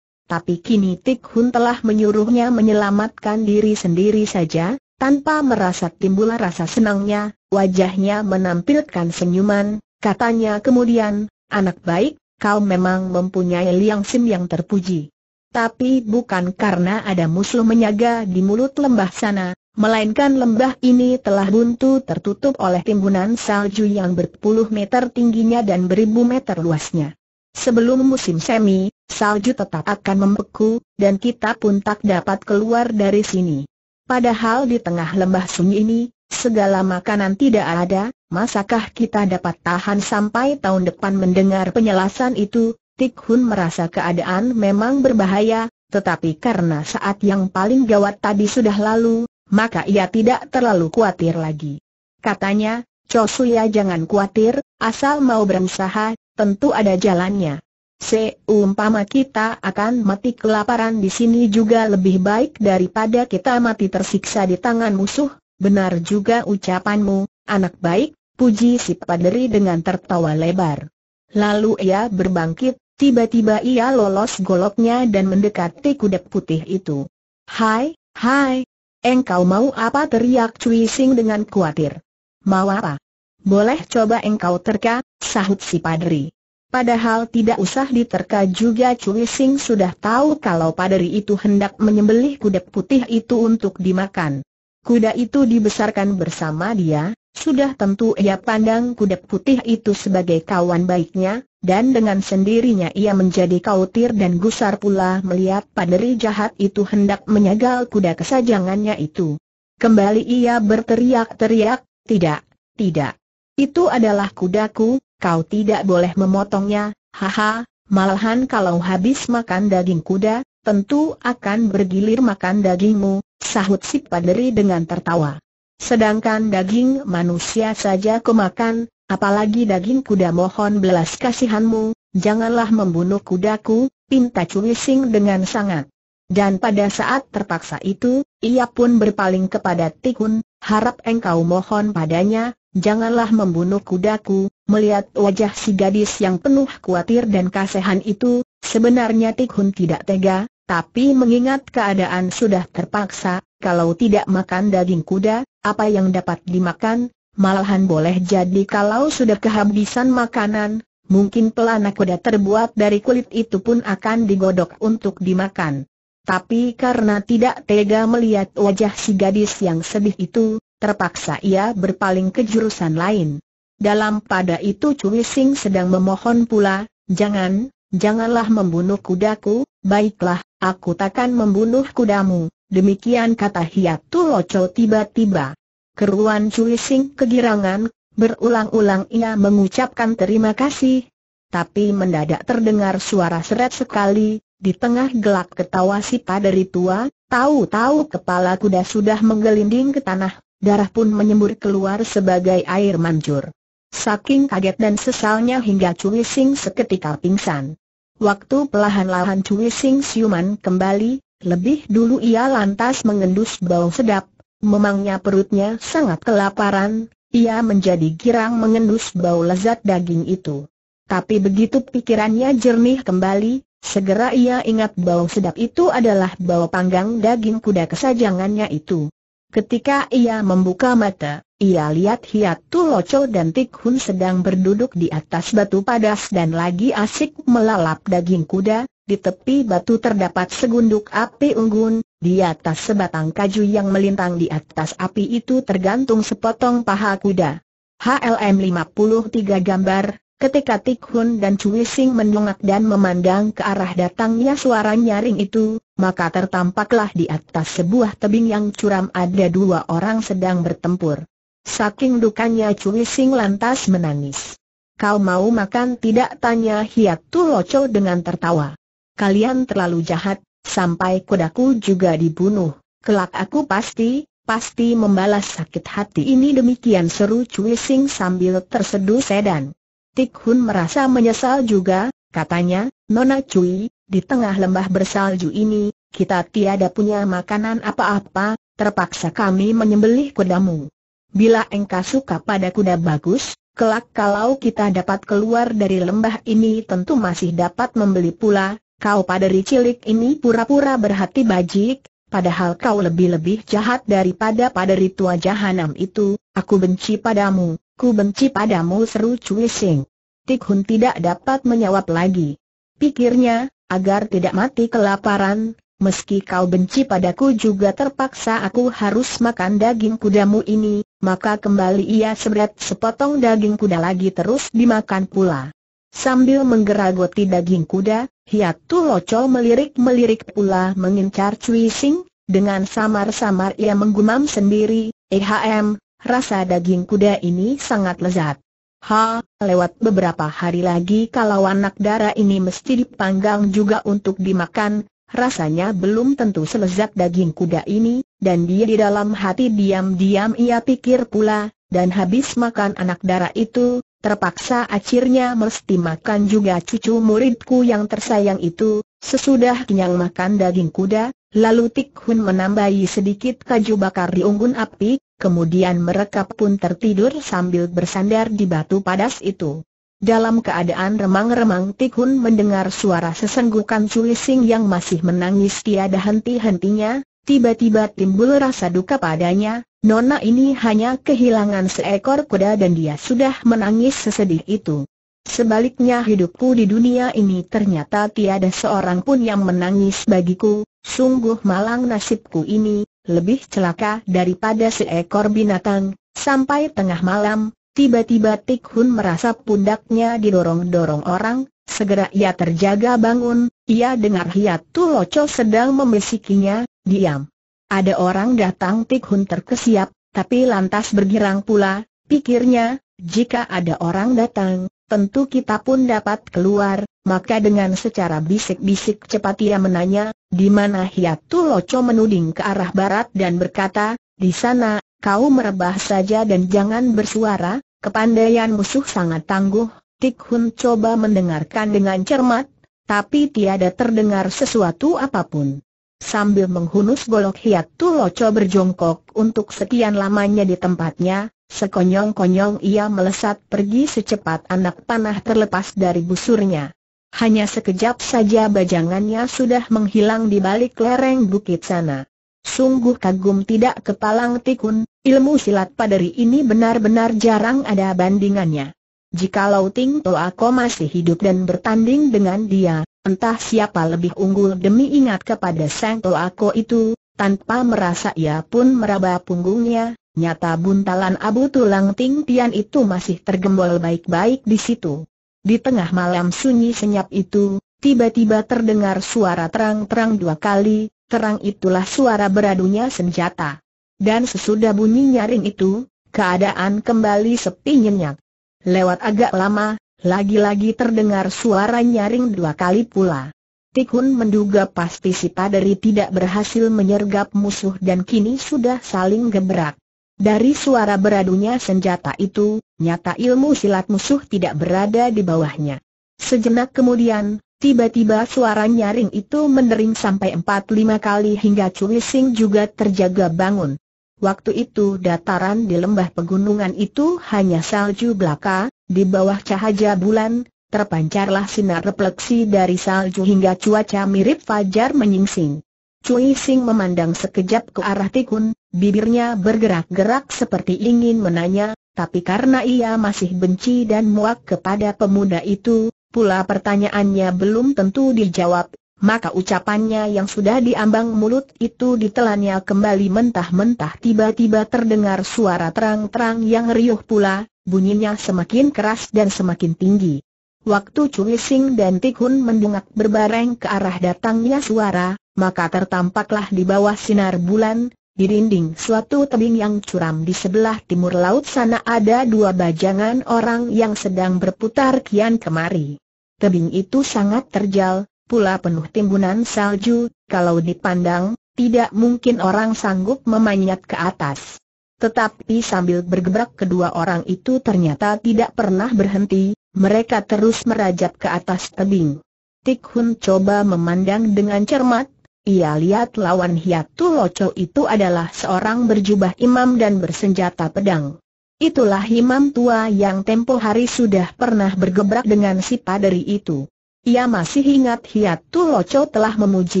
tapi kini Tik Hun telah menyuruhnya menyelamatkan diri sendiri saja, tanpa merasa timbul rasa senangnya, wajahnya menampilkan senyuman, katanya kemudian, anak baik, kau memang mempunyai liang sim yang terpuji. Tapi bukan karena ada musuh menyaga di mulut lembah sana, melainkan lembah ini telah buntu tertutup oleh timbunan salju yang berpuluh meter tingginya dan beribu meter luasnya. Sebelum musim semi, salju tetap akan membeku, dan kita pun tak dapat keluar dari sini. Padahal di tengah lembah sunyi ini, segala makanan tidak ada, masakah kita dapat tahan sampai tahun depan mendengar penjelasan itu? Tik Hun merasa keadaan memang berbahaya, tetapi karena saat yang paling gawat tadi sudah lalu, maka ia tidak terlalu khawatir lagi. Katanya, Chosuya jangan khawatir, asal mau berusaha, tentu ada jalannya. Seumpama kita akan mati kelaparan di sini juga lebih baik daripada kita mati tersiksa di tangan musuh, benar juga ucapanmu, anak baik, puji si paderi dengan tertawa lebar. Lalu ia berbangkit, tiba-tiba ia lolos goloknya dan mendekati kuda putih itu. Hai, hai, engkau mau apa teriak Cui Sing dengan kuatir. Mau apa? Boleh coba engkau terka, sahut si paderi. Padahal tidak usah diterka juga Cui Sing sudah tahu kalau padari itu hendak menyembelih kuda putih itu untuk dimakan. Kuda itu dibesarkan bersama dia, sudah tentu ia pandang kuda putih itu sebagai kawan baiknya, dan dengan sendirinya ia menjadi kautir dan gusar pula melihat Padari jahat itu hendak menyegal kuda kesajangannya itu. Kembali ia berteriak-teriak, tidak, tidak. Itu adalah kudaku, kau tidak boleh memotongnya, haha, malahan kalau habis makan daging kuda, tentu akan bergilir makan dagingmu, sahut si paderi dengan tertawa. Sedangkan daging manusia saja kemakan, apalagi daging kuda mohon belas kasihanmu, janganlah membunuh kudaku, pinta Cuising dengan sangat. Dan pada saat terpaksa itu, ia pun berpaling kepada Tikun, harap engkau mohon padanya, janganlah membunuh kudaku, Melihat wajah si gadis yang penuh khawatir dan kasihan itu, sebenarnya Tikhun tidak tega, tapi mengingat keadaan sudah terpaksa, kalau tidak makan daging kuda, apa yang dapat dimakan, malahan boleh jadi kalau sudah kehabisan makanan, mungkin pelana kuda terbuat dari kulit itu pun akan digodok untuk dimakan. Tapi karena tidak tega melihat wajah si gadis yang sedih itu, terpaksa ia berpaling ke jurusan lain. Dalam pada itu Cui Sing sedang memohon pula, jangan, janganlah membunuh kudaku, baiklah, aku takkan membunuh kudamu. Demikian kata Hiatu Loco tiba-tiba. Keruan Cui Sing kegirangan, berulang-ulang ia mengucapkan terima kasih. Tapi mendadak terdengar suara seret sekali, di tengah gelap ketawa si paderi tua, tahu-tahu kepala kuda sudah menggelinding ke tanah, darah pun menyembur keluar sebagai air mancur. Saking kaget dan sesalnya hingga Cui Sing seketika pingsan. Waktu pelahan-lahan Cui Sing siuman kembali, lebih dulu ia lantas mengendus bau sedap, memangnya perutnya sangat kelaparan, ia menjadi girang mengendus bau lezat daging itu. Tapi begitu pikirannya jernih kembali, segera ia ingat bau sedap itu adalah bau panggang daging kuda kesajangannya itu. Ketika ia membuka mata, ia lihat Hiat Tuloco dan Tik Hun sedang berduduk di atas batu padas dan lagi asik melalap daging kuda, di tepi batu terdapat segunduk api unggun, di atas sebatang kaju yang melintang di atas api itu tergantung sepotong paha kuda. HLM 53 gambar, ketika Tik Hun dan Cui Sing dan memandang ke arah datangnya suara nyaring itu, maka tertampaklah di atas sebuah tebing yang curam ada dua orang sedang bertempur. Saking dukanya Cui Sing lantas menangis. Kau mau makan tidak tanya Hiat Tuloco dengan tertawa. Kalian terlalu jahat, sampai kudaku juga dibunuh. Kelak aku pasti, pasti membalas sakit hati ini demikian seru Cui Sing sambil terseduh sedan. Tik Hun merasa menyesal juga, katanya, Nona Cui, di tengah lembah bersalju ini, kita tiada punya makanan apa-apa, terpaksa kami menyembelih kudamu. Bila engkau suka pada kuda bagus, kelak kalau kita dapat keluar dari lembah ini tentu masih dapat membeli pula, kau pada cilik ini pura-pura berhati bajik, padahal kau lebih-lebih jahat daripada pada tua jahanam itu, aku benci padamu, ku benci padamu seru Cui Sing. Tik Hun tidak dapat menjawab lagi. Pikirnya, agar tidak mati kelaparan, meski kau benci padaku juga terpaksa aku harus makan daging kudamu ini, maka kembali ia seberat sepotong daging kuda lagi terus dimakan pula. Sambil menggeragoti daging kuda, Hiatu Locol melirik-melirik pula mengincar Cui Sing, dengan samar-samar ia menggumam sendiri, ehm, rasa daging kuda ini sangat lezat. Ha, lewat beberapa hari lagi kalau anak darah ini mesti dipanggang juga untuk dimakan, Rasanya belum tentu selezat daging kuda ini, dan dia di dalam hati diam-diam ia pikir pula, dan habis makan anak darah itu, terpaksa akhirnya mesti makan juga cucu muridku yang tersayang itu, sesudah kenyang makan daging kuda, lalu Tik Hun menambahi sedikit kaju bakar di unggun api, kemudian mereka pun tertidur sambil bersandar di batu padas itu. Dalam keadaan remang-remang Tikhun mendengar suara sesenggukan Sulising yang masih menangis tiada henti-hentinya, tiba-tiba timbul rasa duka padanya, nona ini hanya kehilangan seekor kuda dan dia sudah menangis sesedih itu. Sebaliknya hidupku di dunia ini ternyata tiada seorang pun yang menangis bagiku, sungguh malang nasibku ini, lebih celaka daripada seekor binatang, sampai tengah malam, Tiba-tiba Tik Hun merasa pundaknya didorong-dorong orang, segera ia terjaga bangun, ia dengar Hiatu Loco sedang membisikinya, diam. Ada orang datang Tik Hun terkesiap, tapi lantas bergirang pula, pikirnya, jika ada orang datang, tentu kita pun dapat keluar, maka dengan secara bisik-bisik cepat ia menanya, di mana Hiatu Loco menuding ke arah barat dan berkata, di sana, kau merebah saja dan jangan bersuara, Kepandaian musuh sangat tangguh, Tik Hun coba mendengarkan dengan cermat, tapi tiada terdengar sesuatu apapun. Sambil menghunus golok hiat Tuloco berjongkok untuk sekian lamanya di tempatnya, sekonyong-konyong ia melesat pergi secepat anak panah terlepas dari busurnya. Hanya sekejap saja bajangannya sudah menghilang di balik lereng bukit sana. Sungguh kagum tidak kepalang tikun, Ilmu silat padari ini benar-benar jarang ada bandingannya. Jikalau Ting Toako masih hidup dan bertanding dengan dia, entah siapa lebih unggul demi ingat kepada Sang Toako itu, tanpa merasa ia pun meraba punggungnya, nyata buntalan abu tulang Ting Tian itu masih tergembol baik-baik di situ. Di tengah malam sunyi senyap itu, tiba-tiba terdengar suara terang-terang dua kali, terang itulah suara beradunya senjata. Dan sesudah bunyi nyaring itu, keadaan kembali sepi nyenyak. Lewat agak lama, lagi-lagi terdengar suara nyaring dua kali pula. Tikun menduga pasti si dari tidak berhasil menyergap musuh dan kini sudah saling gebrak. Dari suara beradunya senjata itu, nyata ilmu silat musuh tidak berada di bawahnya. Sejenak kemudian, tiba-tiba suara nyaring itu mendering sampai empat lima kali hingga Cui Sing juga terjaga bangun. Waktu itu dataran di lembah pegunungan itu hanya salju belaka, di bawah cahaya bulan, terpancarlah sinar refleksi dari salju hingga cuaca mirip fajar menyingsing. Cui Sing memandang sekejap ke arah Tikun, bibirnya bergerak-gerak seperti ingin menanya, tapi karena ia masih benci dan muak kepada pemuda itu, pula pertanyaannya belum tentu dijawab, maka ucapannya yang sudah diambang mulut itu ditelannya kembali mentah-mentah tiba-tiba terdengar suara terang-terang yang riuh pula, bunyinya semakin keras dan semakin tinggi. Waktu Cui Sing dan Tik Hun mendongak berbareng ke arah datangnya suara, maka tertampaklah di bawah sinar bulan, di dinding suatu tebing yang curam di sebelah timur laut sana ada dua bajangan orang yang sedang berputar kian kemari. Tebing itu sangat terjal, pula penuh timbunan salju, kalau dipandang, tidak mungkin orang sanggup memanjat ke atas. Tetapi sambil bergebrak kedua orang itu ternyata tidak pernah berhenti, mereka terus merajat ke atas tebing. Tik Hun coba memandang dengan cermat, ia lihat lawan Hiatu Loco itu adalah seorang berjubah imam dan bersenjata pedang. Itulah imam tua yang tempo hari sudah pernah bergebrak dengan si paderi itu. Ia masih ingat Hiat tu Loco telah memuji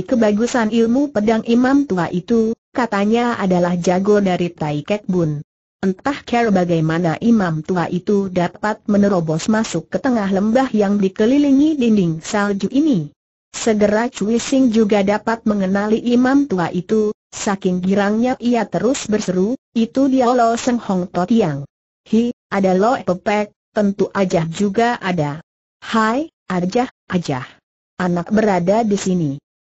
kebagusan ilmu pedang imam tua itu, katanya adalah jago dari Tai Kek Bun. Entah kira bagaimana imam tua itu dapat menerobos masuk ke tengah lembah yang dikelilingi dinding salju ini. Segera Cui Sing juga dapat mengenali imam tua itu, saking girangnya ia terus berseru, itu dia Lo Seng Hong Tiang. Hi, ada Lo Epepek, tentu aja juga ada. Hai, Ajah, ajah. Anak berada di sini.